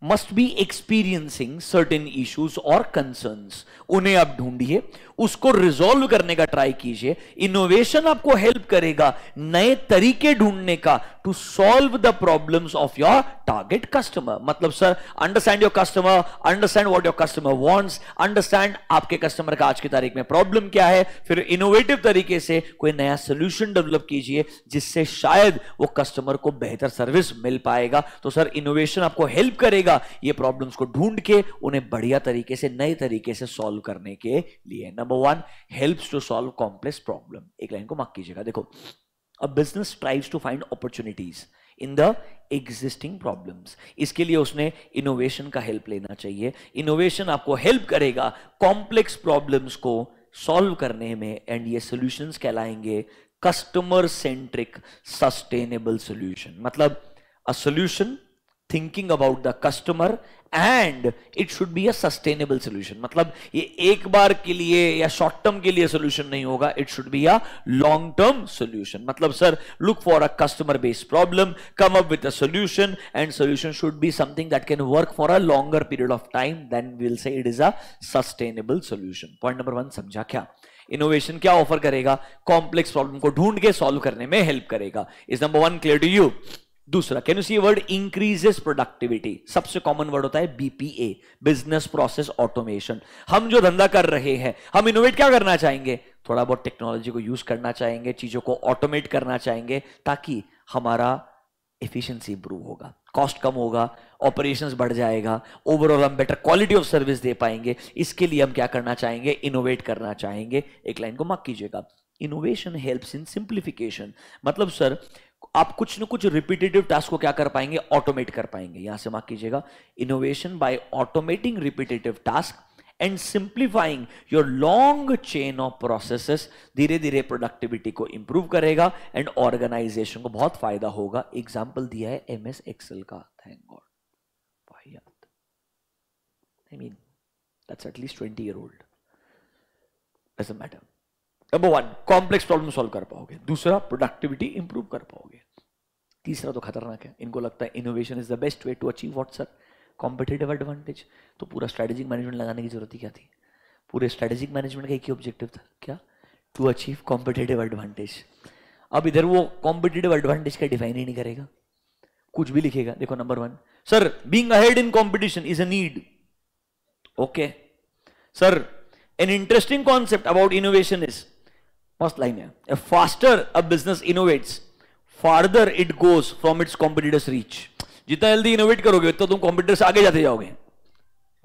must be experiencing certain issues और कंसर्न्स उन्हें आप ढूंढिए उसको रिजोल्व करने का ट्राई कीजिए इनोवेशन आपको हेल्प करेगा नए तरीके ढूंढने का to solve the problems of your target customer मतलब sir understand your customer understand what your customer wants understand आपके कस्टमर का आज की तारीख में प्रॉब्लम क्या है फिर इनोवेटिव तरीके से कोई नया सोल्यूशन डेवलप कीजिए जिससे शायद वो कस्टमर को बेहतर सर्विस मिल पाएगा तो सर इनोवेशन आपको हेल्प करेगा करेगा ये प्रॉब्लम्स को ढूंढ के उन्हें बढ़िया तरीके से नए तरीके से सॉल्व करने के लिए number one helps to solve complex problem एक लाइन को मार्क कीजिएगा देखो a business strives to find opportunities in the existing problems इसके लिए उसने इनोवेशन का हेल्प लेना चाहिए इनोवेशन आपको हेल्प करेगा कॉम्प्लेक्स प्रॉब्लम्स को सॉल्व करने में एंड ये सॉल्यूशंस कहलाएंगे कस्टमर सेंट्रिक सस्टेनेबल सोल्यूशन मतलब a solution thinking about the customer and it should be a sustainable solution मतलब ये एक बार के लिए या शॉर्ट टर्म के लिए सोल्यूशन नहीं होगा it should be a long term solution मतलब sir look for a customer based problem come up with a solution and solution should be something that can work for a longer period of time then will say it is a sustainable solution point number one समझा क्या innovation क्या offer करेगा complex problem को ढूंढ के solve करने में help करेगा is number one clear to you दूसरा can you see word increases productivity सबसे कॉमन वर्ड होता है बीपीए बिजनेस प्रोसेस ऑटोमेशन हम जो धंधा कर रहे हैं हम इनोवेट क्या करना चाहेंगे थोड़ा बहुत टेक्नोलॉजी को यूज करना चाहेंगे चीजों को ऑटोमेट करना चाहेंगे ताकि हमारा एफिशिएंसी इंप्रूव होगा कॉस्ट कम होगा ऑपरेशंस बढ़ जाएगा ओवरऑल हम बेटर क्वालिटी ऑफ सर्विस दे पाएंगे इसके लिए हम क्या करना चाहेंगे इनोवेट करना चाहेंगे एक लाइन को मार्क कीजिएगा इनोवेशन हेल्प्स इन सिंप्लीफिकेशन मतलब सर आप कुछ न कुछ रिपीटेटिव टास्क को क्या कर पाएंगे ऑटोमेट कर पाएंगे यहां से माफ कीजिएगा innovation by automating repetitive task and simplifying your long chain of processes धीरे धीरे प्रोडक्टिविटी को इंप्रूव करेगा एंड ऑर्गेनाइजेशन को बहुत फायदा होगा एग्जाम्पल दिया है एम एस एक्सएल का thank god I mean that's at least twenty year old doesn't matter number one complex problem solve कर पाओगे दूसरा प्रोडक्टिविटी इंप्रूव कर पाओगे तीसरा तो खतरनाक है इनको लगता है innovation is the best way to achieve what sir competitive advantage तो पूरा स्ट्रेटेजिक मैनेजमेंट लगाने की जरूरत ही क्या थी पूरे स्ट्रेटेजिक मैनेजमेंट का एक ही ऑब्जेक्टिव था क्या टू अचीव कॉम्पिटेटिव एडवांटेज अब इधर वो कॉम्पिटेटिव एडवांटेज का डिफाइन ही नहीं करेगा कुछ भी लिखेगा देखो number one sir being ahead in competition is a need okay sir an interesting concept about innovation is मस्त लाइन है a faster a business innovates farther it goes from its competitors reach जितना जल्दी innovate करोगे उतना तुम competitor से आगे जाते जाओगे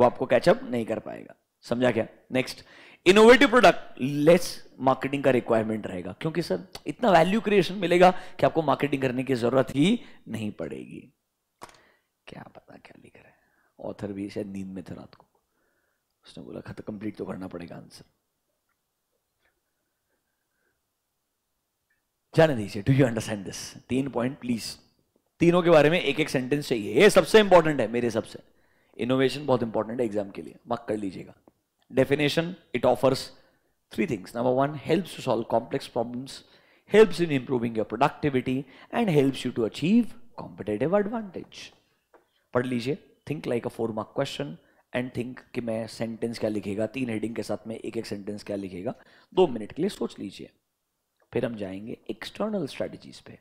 वो आपको कैचअप नहीं कर पाएगा समझा क्या next innovative product less marketing का रिक्वायरमेंट रहेगा क्योंकि सर इतना वैल्यू क्रिएशन मिलेगा कि आपको मार्केटिंग करने की जरूरत ही नहीं पड़ेगी क्या पता क्या लिख रहा है ऑथर भी शायद नींद में थे रात को उसने बोला खत कंप्लीट तो करना पड़ेगा आंसर जाने दीजिए डू यू अंडरस्टैंड दिस तीन पॉइंट प्लीज तीनों के बारे में एक एक सेंटेंस चाहिए ये सबसे इंपॉर्टेंट है मेरे हिसाब से इनोवेशन बहुत इंपॉर्टेंट है एग्जाम के लिए मक कर लीजिएगा definition it offers three things number one helps to solve complex problems helps in improving your productivity and helps you to achieve competitive advantage पढ़ लीजिए think like a four mark question and think कि मैं sentence क्या लिखेगा तीन heading के साथ में एक एक सेंटेंस क्या लिखेगा दो मिनट के लिए सोच लीजिए फिर हम जाएंगे एक्सटर्नल स्ट्रैटेजीज पे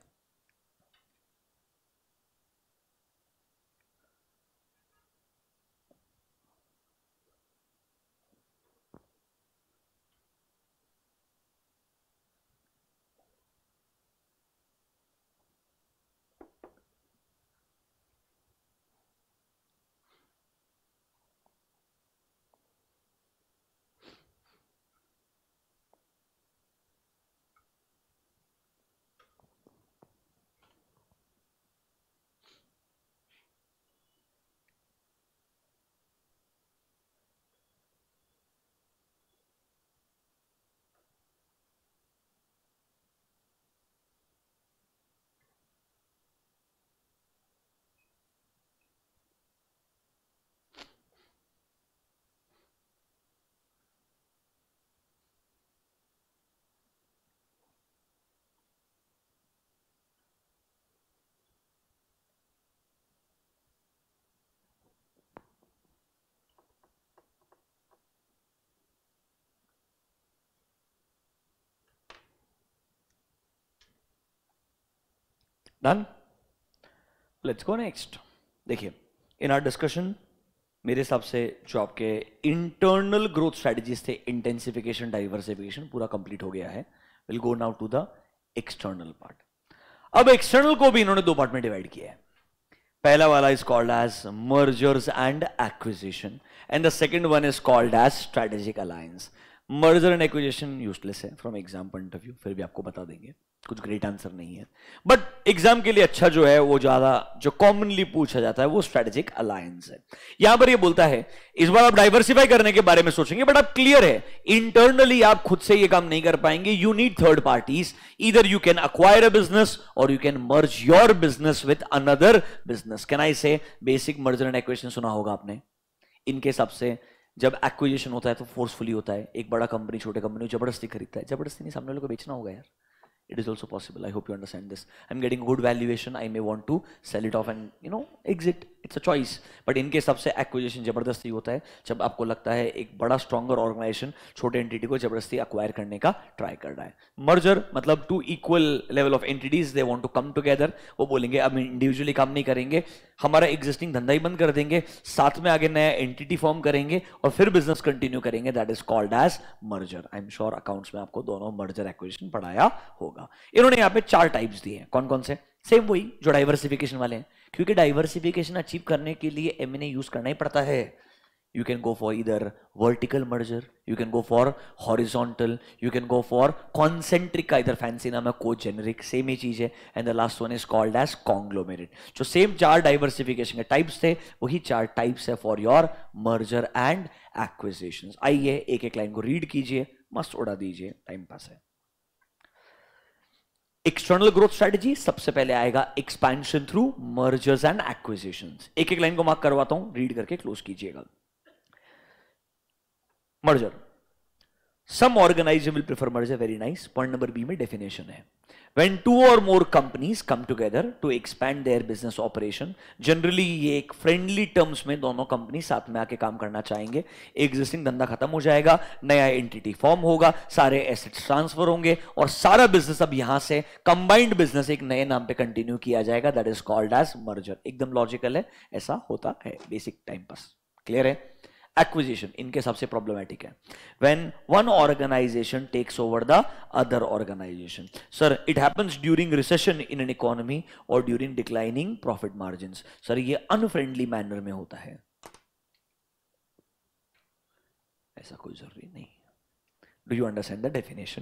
डन लेट्स गो नेक्स्ट देखिए इन आर डिस्कशन मेरे हिसाब से जो आपके इंटरनल ग्रोथ स्ट्रेटजीज थे इंटेंसिफिकेशन डाइवर्सिफिकेशन पूरा कंप्लीट हो गया है will go now to the external part अब एक्सटर्नल को भी इन्होंने दो पार्ट में डिवाइड किया है पहला वाला is called as mergers and acquisition and the second one is called as strategic alliance merger and acquisition useless है from exam point of view फिर भी आपको बता देंगे कुछ ग्रेट आंसर नहीं है बट एग्जाम के लिए अच्छा जो है वो ज्यादा जो कॉमनली पूछा जाता है वो स्ट्रेटेजिक अलायंस है यहां पर ये बोलता है इस बार आप डाइवर्सिफाई करने के बारे में सोचेंगे बट आप क्लियर है इंटरनली आप खुद से ये काम नहीं कर पाएंगे यू नीड थर्ड पार्टीज इधर you can acquire a business और you can merge your business with another business can I say basic merger and equation सुना होगा आपने इनके हिसाब से जब एक्विजिशन होता है तो फोर्सफुली होता है एक बड़ा कंपनी छोटे कंपनी जबरदस्ती खरीदता है जबरदस्ती नहीं सामने लोग को बेचना होगा यार it is also possible. I hope you understand this. I'm getting good valuation. I may want to sell it off and, you know, exit. It's a choice but इनके हिसाब से एक्विजिशन जबरदस्ती होता है जब आपको लगता है एक बड़ा स्ट्रॉगर ऑर्गेनाइजेशन छोटे एंटिटी को जबरदस्ती अक्वायर करने का ट्राई कर रहा है मर्जर मतलब two equal level of entities they want to come together वो बोलेंगे अब इंडिविजुअली काम नहीं करेंगे हमारा एग्जिस्टिंग धंधा ही बंद कर देंगे साथ में आगे नया एंटिटी फॉर्म करेंगे और फिर बिजनेस कंटिन्यू करेंगे that is called as merger I am sure accounts में आपको दोनों मर्जर एक्विजिशन पढ़ाया होगा इन्होंने यहाँ पे चार टाइप्स दिए हैं कौन कौन से सेम वही जो डाइवर्सिफिकेशन वाले हैं क्योंकि डाइवर्सिफिकेशन अचीव करने के लिए एम एन यूज करना ही पड़ता है यू कैन गो फॉर इधर vertical merger you can go for horizontal you can go for concentric का इधर फैंसी नाम है को जेनरिक सेम ही चीज है and the last one is called as conglomerate जो सेम चार डाइवर्सिफिकेशन के टाइप्स थे वही चार टाइप्स है for your merger and acquisition आइए एक एक लाइन को रीड कीजिए मस्त उड़ा दीजिए टाइम पास है एक्सटर्नल ग्रोथ स्ट्रेटजी सबसे पहले आएगा expansion through mergers and acquisition एक एक लाइन को मार्क करवाता हूं रीड करके क्लोज कीजिएगा merger some organise will prefer merger very nice point number B में डेफिनेशन है when two or more companies come together to expand their business operation generally ये एक friendly terms में दोनों कंपनी साथ में आके काम करना चाहेंगे existing धंधा खत्म हो जाएगा नया entity form होगा सारे assets transfer होंगे और सारा business अब यहां से combined business एक नए नाम पे continue किया जाएगा that is called as merger एकदम logical है ऐसा होता है basic time pass clear है acquisition इनके सबसे problematic है when one organization takes over the other organization sir it happens during recession in an economy or during declining profit margins sir ये unfriendly manner में होता है ऐसा कोई जरूरी नहीं do you understand the definition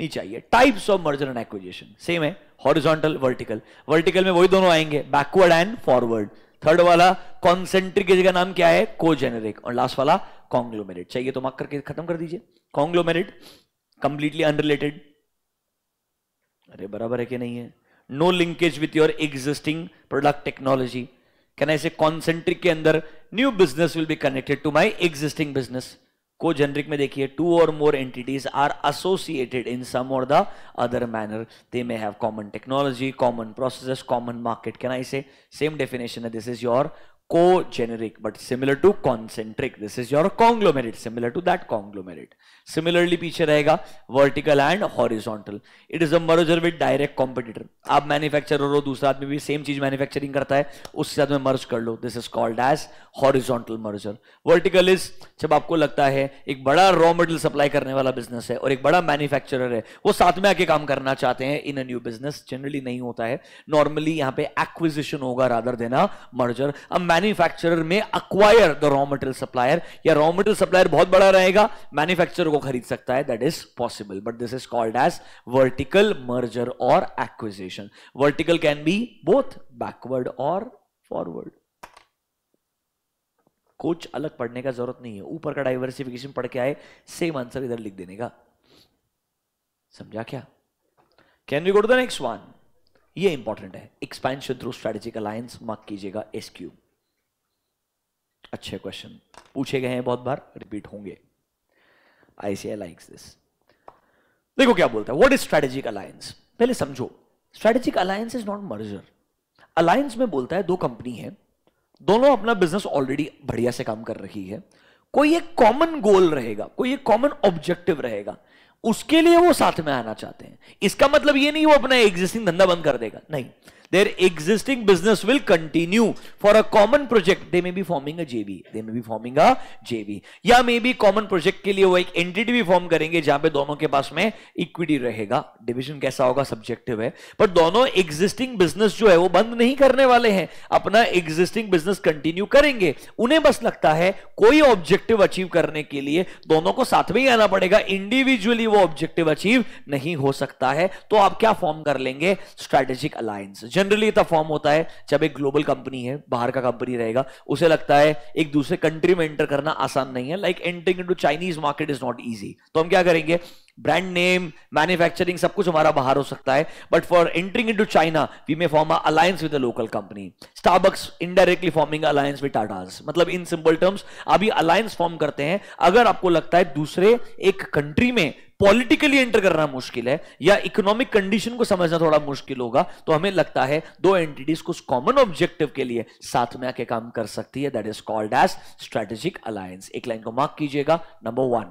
नहीं चाहिए types of merger and acquisition same है हॉरिजॉन्टल वर्टिकल वर्टिकल में वही दोनों आएंगे बैकवर्ड एंड फॉरवर्ड थर्ड वाला कॉन्सेंट्रिक जगह नाम क्या है कोजेनेरिक और लास्ट वाला कॉन्ग्लोमेरेट चाहिए तो मार्क करके खत्म कर दीजिए कॉन्ग्लोमेरेट कंप्लीटली अनरिलेटेड अरे बराबर है कि नहीं है no linkage with your existing product technology can say concentric के अंदर new business will be connected to my existing business congeneric में देखिए two or more entities are associated in some और the other manner they may have common technology common processes common market can I say same definition है this is your congeneric but similar to concentric this is your conglomerate similar to that conglomerate similarly पीछे रहेगा vertical and horizontal it is a with direct competitor आप manufacturer हो दूसरा आदमी भी same चीज manufacturing करता है उससे साथ में मर्ज कर लो this is called as horizontal merger vertical is जब आपको लगता है एक बड़ा रॉ मटेरियल सप्लाई करने वाला बिजनेस है और एक बड़ा मैन्युफैक्चरर है वो साथ में आके काम करना चाहते हैं in a new business generally नहीं होता है नॉर्मली यहाँ पे एक्विजिशन होगा रादर देना मर्जर अब मैन्युफैक्चरर में acquire the raw material supplier या रॉ मटेरियल सप्लायर बहुत बड़ा रहेगा मैन्युफैक्चर को वो खरीद सकता है that is possible but this is called as vertical merger और acquisition vertical can be both backward और फॉरवर्ड कुछ अलग पढ़ने का जरूरत नहीं है ऊपर का डाइवर्सिफिकेशन पढ़ के आए सेम आंसर इधर लिख देने का समझा क्या can we go to the next one ये इंपॉर्टेंट है expansion through strategic alliance mark कीजिएगा एसक्यू अच्छे क्वेश्चन पूछे गए हैं बहुत बार रिपीट होंगे आईसीआई लाइक्स दिस देखो क्या बोलता है व्हाट इज स्ट्रेटेजिक अलायंस पहले समझो strategic alliance is not merger alliance में बोलता है दो कंपनी है दोनों अपना बिजनेस ऑलरेडी बढ़िया से काम कर रही है कोई एक कॉमन गोल रहेगा कोई एक कॉमन ऑब्जेक्टिव रहेगा उसके लिए वो साथ में आना चाहते हैं इसका मतलब ये नहीं वो अपना एग्जिस्टिंग धंधा बंद कर देगा नहीं their existing business will continue for a common project they may be forming a jv they may be forming a jv या मे बी कॉमन प्रोजेक्ट के लिए वो एक एंटिटी भी फॉर्म करेंगे जहां पे दोनों के पास में इक्विटी रहेगा डिवीजन कैसा होगा सब्जेक्टिव है बट दोनों एग्जिस्टिंग बिजनेस जो है वो बंद नहीं करने वाले हैं अपना एग्जिस्टिंग बिजनेस कंटिन्यू करेंगे उन्हें बस लगता है कोई ऑब्जेक्टिव अचीव करने के लिए दोनों को साथ में ही आना पड़ेगा इंडिविजुअली वो ऑब्जेक्टिव अचीव नहीं हो सकता है तो आप क्या फॉर्म कर लेंगे स्ट्रेटेजिक अलायंस जनरली तब फॉर्म होता है जब एक ग्लोबल कंपनी है बाहर का कंपनी रहेगा उसे लगता है एक दूसरे कंट्री में एंटर करना आसान नहीं है like entering into Chinese market is not easy तो हम क्या करेंगे ब्रांड नेम मैन्युफैक्चरिंग सब कुछ हमारा बाहर हो सकता है but for entering into China we may form alliance with local company Starbucks indirectly forming alliance with Tatas मतलब इन सिंपल टर्म्स अभी अलायंस फॉर्म करते हैं अगर आपको लगता है दूसरे एक कंट्री में पॉलिटिकली एंटर करना मुश्किल है या इकोनॉमिक कंडीशन को समझना थोड़ा मुश्किल होगा तो हमें लगता है दो एंटिटीज कुछ कॉमन ऑब्जेक्टिव के लिए साथ में आके काम कर सकती है that is called as strategic alliance एक लाइन को मार्क कीजिएगा number one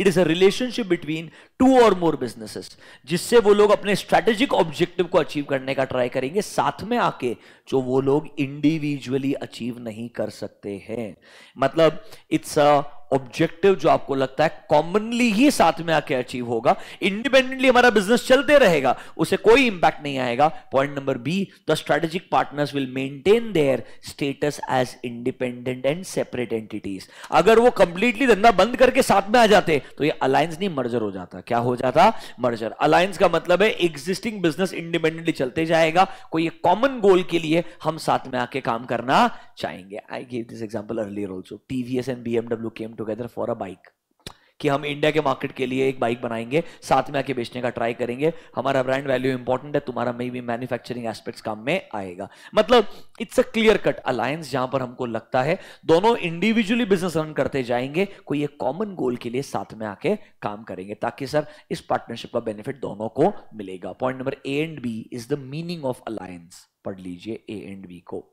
it is a relationship between two or more businesses जिससे वो लोग अपने स्ट्रेटेजिक ऑब्जेक्टिव को अचीव करने का ट्राई करेंगे साथ में आके जो वो लोग इंडिविजुअली अचीव नहीं कर सकते हैं मतलब इट्स अ ऑब्जेक्टिव जो आपको लगता है कॉमनली ही साथ में आके अचीव होगा इंडिपेंडेंटली हमारा बिजनेस चलते रहेगा उसे कोई इंपैक्ट नहीं आएगा point number B the strategic partners will maintain their status as independent and separate entities अगर वो कंप्लीटली धंधा बंद करके साथ में आ जाते तो ये अलायंस नहीं मर्जर हो जाता क्या हो जाता मर्जर अलायंस का मतलब है एग्जिस्टिंग बिजनेस इंडिपेंडेंटली चलते जाएगा कोई एक कॉमन गोल के लिए हम साथ में आके काम करना चाहेंगे I give this example earlier also TVS and BMW came to together for a bike कि हम इंडिया के मार्केट के लिए एक बाइक बनाएंगे साथ में आके बेचने का ट्राई करेंगे हमारा ब्रांड वैल्यू इंपॉर्टेंट है तुम्हारा मे बी मैन्युफैक्चरिंग एस्पेक्ट्स काम में आएगा मतलब it's a clear cut alliance जहां पर हमको लगता है दोनों इंडिविजुअली बिजनेस रन करते जाएंगे कोई एक कॉमन गोल के लिए साथ में आके काम करेंगे ताकि सर इस पार्टनरशिप का बेनिफिट दोनों को मिलेगा point number A and B is the meaning of alliance पढ़ लीजिए ए एंड बी को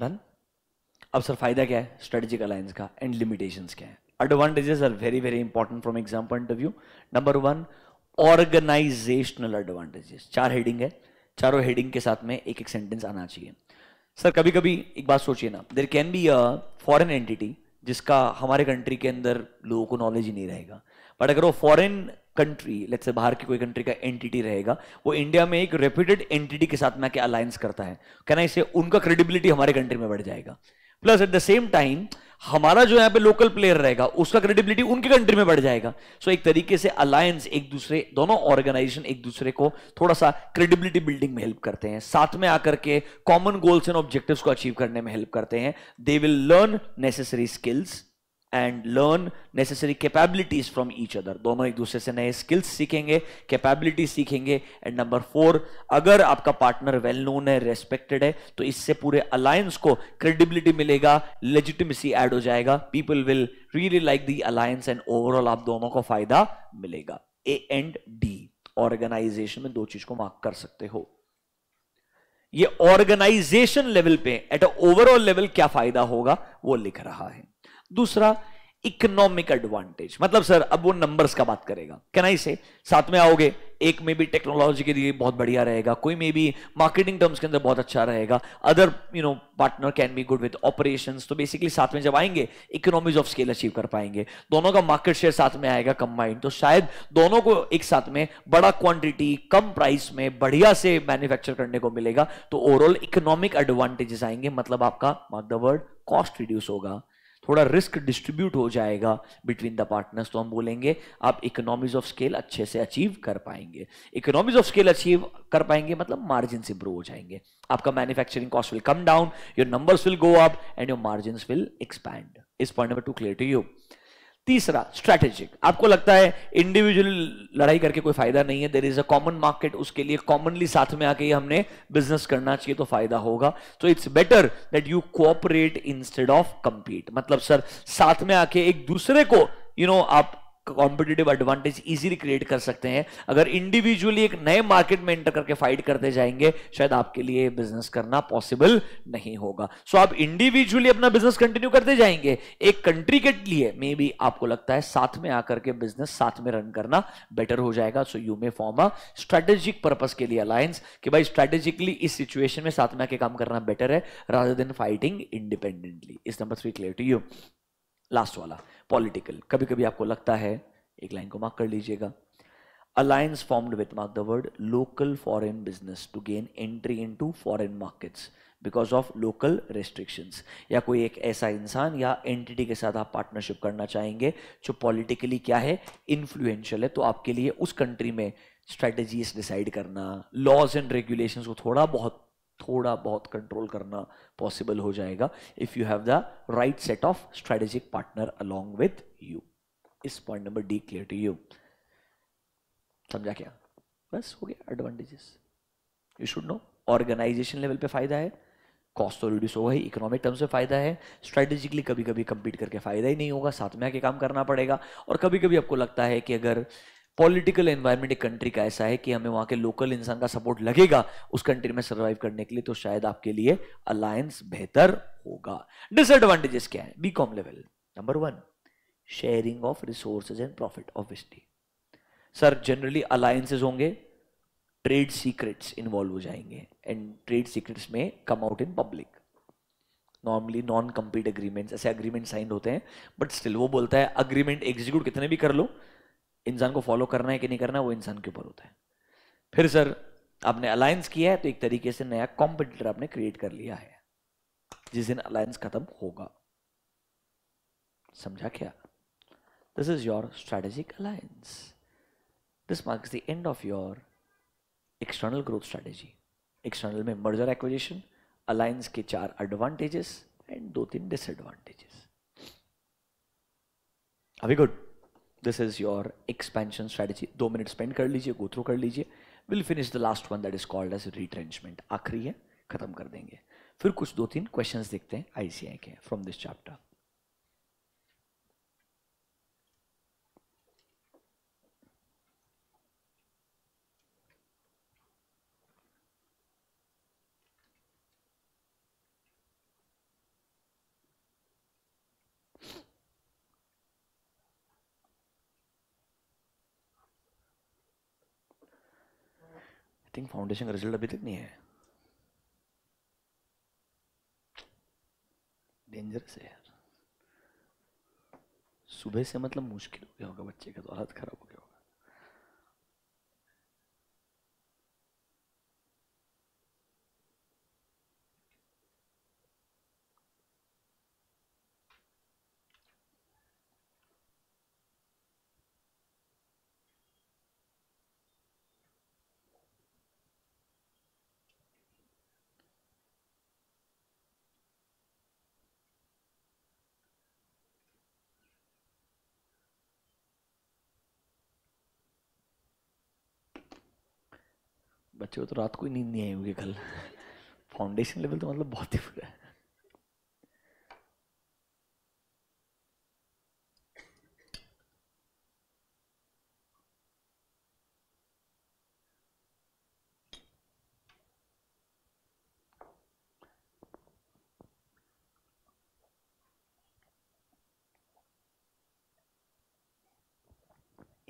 डन अब सर फायदा क्या है स्ट्रेटेजिक अलायंस का एंड लिमिटेशंस क्या है advantages are very very important from exam point of view number one organisational advantages चार हेडिंग है चारों हेडिंग के साथ में एक एक सेंटेंस आना चाहिए सर कभी कभी एक बात सोचिए ना there can be a foreign entity जिसका हमारे कंट्री के अंदर लोगों को नॉलेज ही नहीं रहेगा बट अगर वो फॉरेन कंट्री लेट्स से बाहर की कोई कंट्री का एंटिटी रहेगा वो इंडिया में एक रेप्यूटेड एंटिटी के साथ में आके अलायंस करता है कहना इसे उनका क्रेडिबिलिटी हमारे कंट्री में बढ़ जाएगा plus at the same time हमारा जो यहाँ पे लोकल प्लेयर रहेगा उसका क्रेडिबिलिटी उनकी कंट्री में बढ़ जाएगा सो so, एक तरीके से अलायंस एक दूसरे दोनों ऑर्गेनाइजेशन एक दूसरे को थोड़ा सा क्रेडिबिलिटी बिल्डिंग में हेल्प करते हैं साथ में आकर के कॉमन गोल्स एंड ऑब्जेक्टिव्स को अचीव करने में हेल्प करते हैं they will learn necessary skills and learn necessary capabilities from each other दोनों एक दूसरे से नए स्किल्स सीखेंगे कैपेबिलिटी सीखेंगे एंड नंबर फोर अगर आपका पार्टनर वेल नोन है रेस्पेक्टेड है तो इससे पूरे अलायंस को क्रेडिबिलिटी मिलेगा लेजिटिमेसी एड हो जाएगा people will really like the alliance and overall आप दोनों को फायदा मिलेगा ए एंड डी ऑर्गेनाइजेशन में दो चीज को मार्क कर सकते हो ये ऑर्गेनाइजेशन लेवल पे एट ओवरऑल लेवल क्या फायदा होगा वो लिख रहा है दूसरा इकोनॉमिक एडवांटेज मतलब सर अब वो नंबर्स का बात करेगा कैन आई से साथ में आओगे एक में भी टेक्नोलॉजी के लिए बहुत बढ़िया रहेगा कोई में भी मार्केटिंग टर्म्स के अंदर बहुत अच्छा रहेगा other you know partner can be good with operation तो बेसिकली साथ में जब आएंगे इकोनॉमीज ऑफ स्केल अचीव कर पाएंगे दोनों का मार्केट शेयर साथ में आएगा कंबाइंड तो शायद दोनों को एक साथ में बड़ा क्वांटिटी कम प्राइस में बढ़िया से मैन्युफैक्चर करने को मिलेगा तो ओवरऑल इकोनॉमिक एडवांटेजेस आएंगे मतलब आपका mark the word cost reduce होगा थोड़ा रिस्क डिस्ट्रीब्यूट हो जाएगा बिटवीन द पार्टनर्स तो हम बोलेंगे आप इकोनॉमीज ऑफ स्केल अच्छे से अचीव कर पाएंगे इकोनॉमीज ऑफ स्केल अचीव कर पाएंगे मतलब मार्जिन इंप्रूव हो जाएंगे आपका manufacturing cost will come down your numbers will go up and your margin will expand is point number two clear to you तीसरा स्ट्रैटेजिक आपको लगता है इंडिविजुअल लड़ाई करके कोई फायदा नहीं है there is a common market उसके लिए कॉमनली साथ में आके हमने बिजनेस करना चाहिए तो फायदा होगा तो it's better that you cooperate instead of compete मतलब सर साथ में आके एक दूसरे को यू you नो know, आप कॉम्पिटेटिव एडवांटेज इजीली क्रिएट कर सकते हैं अगर इंडिविजुअली एक नए मार्केट में एंटर करके फाइट करते जाएंगे शायद आपके लिए बिजनेस करना पॉसिबल नहीं होगा सो so, आप इंडिविजुअली अपना बिजनेस कंटिन्यू करते जाएंगे एक कंट्री के लिए मे बी आपको लगता है साथ में आकर के बिजनेस साथ में रन करना बेटर हो जाएगा so you may form a strategic purpose के लिए अलायंस कि भाई स्ट्रेटेजिकली इस सिचुएशन में साथ में आके काम करना बेटर है rather than fighting independently is number three clear to you last वाला पॉलिटिकल कभी कभी आपको लगता है एक लाइन को मार्क कर लीजिएगा alliance alliance with mark the word local local business to gain entry into foreign markets because of local restrictions या कोई एक ऐसा इंसान या एंटिटी के साथ आप पार्टनरशिप करना चाहेंगे जो पॉलिटिकली क्या है इन्फ्लुएंशियल है तो आपके लिए उस कंट्री में स्ट्रेटजीज डिसाइड करना लॉज एंड रेगुलेशन को थोड़ा बहुत थोड़ा बहुत कंट्रोल करना पॉसिबल हो जाएगा if you have the right set of strategic partner along with you is point number D clear to you समझा क्या बस हो गया advantages you should know organisation level पे फायदा है कॉस्ट तो रिड्यूस होगा ही इकोनॉमिक टर्म्स में फायदा है स्ट्रेटेजिकली कभी कभी कंपीट करके फायदा ही नहीं होगा साथ में आके काम करना पड़ेगा और कभी कभी आपको लगता है कि अगर पॉलिटिकल एनवायरनमेंट एक कंट्री का ऐसा है कि हमें वहां के लोकल इंसान का सपोर्ट लगेगा उस कंट्री में सर्वाइव करने के लिए तो शायद आपके लिए अलायंस बेहतर होगा डिसएडवांटेजेस क्या है B com level number one sharing of resources and profit obviously sir generally alliances होंगे ट्रेड सीक्रेट्स इन्वॉल्व हो जाएंगे एंड ट्रेड सीक्रेट्स में come out in public normally non compete agreements ऐसे अग्रीमेंट साइन होते हैं but still वो बोलता है अग्रीमेंट एग्जीक्यूट कितने भी कर लो इंसान को फॉलो करना है कि नहीं करना है वो इंसान के ऊपर होता है फिर सर आपने अलायंस किया है तो एक तरीके से नया कॉम्पिटिटर आपने क्रिएट कर लिया है जिस दिन अलायंस खत्म होगा समझा क्या this is your strategic alliance this marks the end of your external growth strategy external में मर्जर एक्विजिशन अलायंस के चार एडवांटेजेस एंड दो तीन डिसएडवांटेजेस अभी good this is your expansion strategy दो मिनट स्पेंड कर लीजिए थ्रू कर लीजिए will finish the last one that is called as retrenchment आखिरी है खत्म कर देंगे फिर कुछ दो तीन क्वेश्चंस देखते हैं आईसीआई के from this chapter think foundation का रिजल्ट अभी तक नहीं है डेंजरस है यार सुबह से मतलब मुश्किल हो गया होगा बच्चे का तो हालत खराब हो गया बच्चे को तो रात को ही नींद नहीं आई होगी कल फाउंडेशन लेवल तो मतलब बहुत ही बुरा है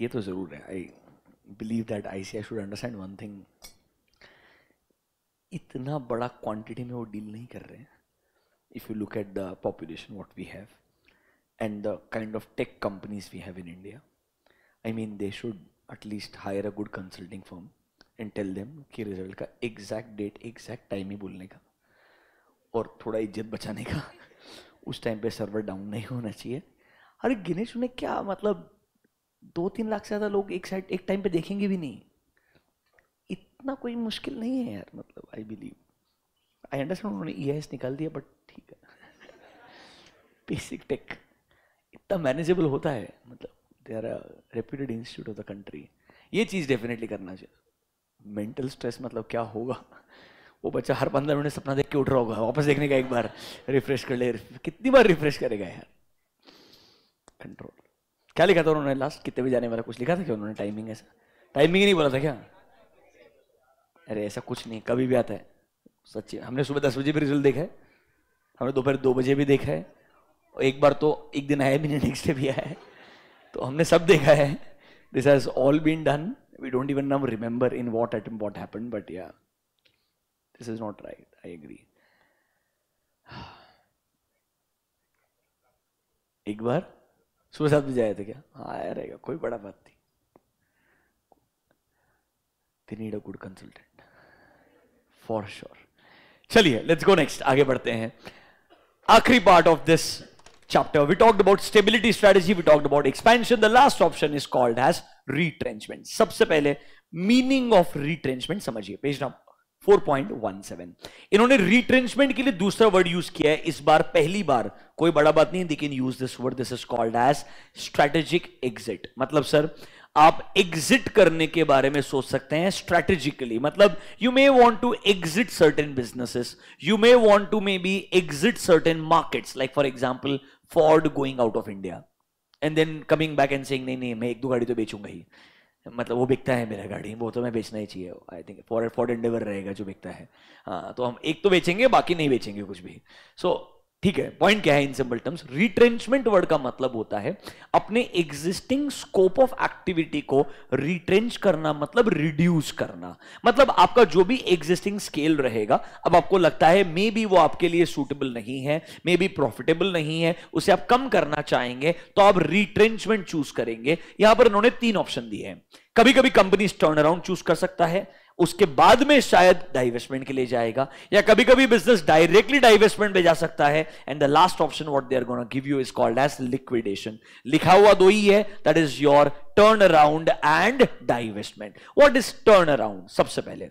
ये तो ज़रूर है I believe that I C I should understand one thing इतना बड़ा क्वांटिटी में वो डील नहीं कर रहे हैं if you look at the population what we have and the kind of tech companies we have in India I mean they should at least hire a good consulting firm and tell them कि result का exact date exact time ही बोलने का और थोड़ा इज्जत बचाने का [laughs] उस टाइम पे सर्वर डाउन नहीं होना चाहिए अरे गिने चुने क्या मतलब दो तीन लाख से ज़्यादा लोग एक साइड एक टाइम पे देखेंगे भी नहीं इतना कोई मुश्किल नहीं है यार मतलब आई बिलीव आई अंडरस्टैंड उन्होंने ई e निकाल दिया बट ठीक है बेसिक टेक इतना मैनेजेबल होता है मतलब they are reputed institute of the country ये चीज़ डेफिनेटली करना चाहिए मेंटल स्ट्रेस मतलब क्या होगा वो बच्चा हर पंद्रह मिनट सपना देख के उठ रहा होगा वापस देखने का एक बार रिफ्रेश कर ले कितनी बार रिफ्रेश करेगा यार कंट्रोल क्या लिखा था उन्होंने लास्ट कितने बजे जाने वाला कुछ लिखा था क्या उन्होंने टाइमिंग ऐसा टाइमिंग ही नहीं बोला था क्या अरे ऐसा कुछ नहीं कभी भी आता है सच्ची हमने सुबह दस बजे भी रिजल्ट देखा है हमने दोपहर दो बजे भी देखा है और एक बार तो एक दिन आया भी नहीं नेक्स्ट डे भी आया है तो हमने सब देखा है this has all been done we don't even now remember in what at what happen but yeah this is not right I agree एक बार सुबह सात बजे आए थे क्या हाँ आया रहेगा कोई बड़ा बात नहीं they need a good for sure चलिए लेट्स गो नेक्स्ट आगे बढ़ते हैं आखिरी part of this chapter we talked about stability strategy we talked about expansion the last option is called has retrenchment सबसे पहले मीनिंग ऑफ रिट्रेंचमेंट समझिए page number 4.17 इन्होंने retrenchment के लिए दूसरा वर्ड यूज किया है इस बार पहली बार कोई बड़ा बात नहीं लेकिन use this word this is called as strategic exit मतलब सर आप एग्जिट करने के बारे में सोच सकते हैं स्ट्रेटेजिकली मतलब you may want to exit certain businesses you may want to maybe exit certain markets like for example Ford going out of India and then coming back and saying नहीं नहीं मैं एक दो गाड़ी तो बेचूंगा ही मतलब वो बिकता है मेरा गाड़ी वो तो मैं बेचना ही चाहिए I think for for Endeavour रहेगा जो बिकता है हाँ तो हम एक तो बेचेंगे बाकी नहीं बेचेंगे कुछ भी सो so, ठीक है पॉइंट क्या है in simple terms retrenchment word का मतलब होता है अपने एग्जिस्टिंग स्कोप ऑफ एक्टिविटी को रिट्रेंच करना मतलब रिड्यूस करना मतलब आपका जो भी एग्जिस्टिंग स्केल रहेगा अब आपको लगता है मे बी वो आपके लिए सूटेबल नहीं है मे बी प्रॉफिटेबल नहीं है उसे आप कम करना चाहेंगे तो आप रिट्रेंचमेंट चूज करेंगे यहां पर इन्होंने तीन ऑप्शन दिए हैं कभी कभी कंपनी टर्न अराउंड चूज कर सकता है उसके बाद में शायद डाइवेस्टमेंट के लिए जाएगा या कभी कभी बिजनेस डायरेक्टली डाइवेस्टमेंट में जा सकता है and the last option what they are gonna give you is called as liquidation लिखा हुआ दो ही है that is your turn turnaround and divestment what is turn around सबसे पहले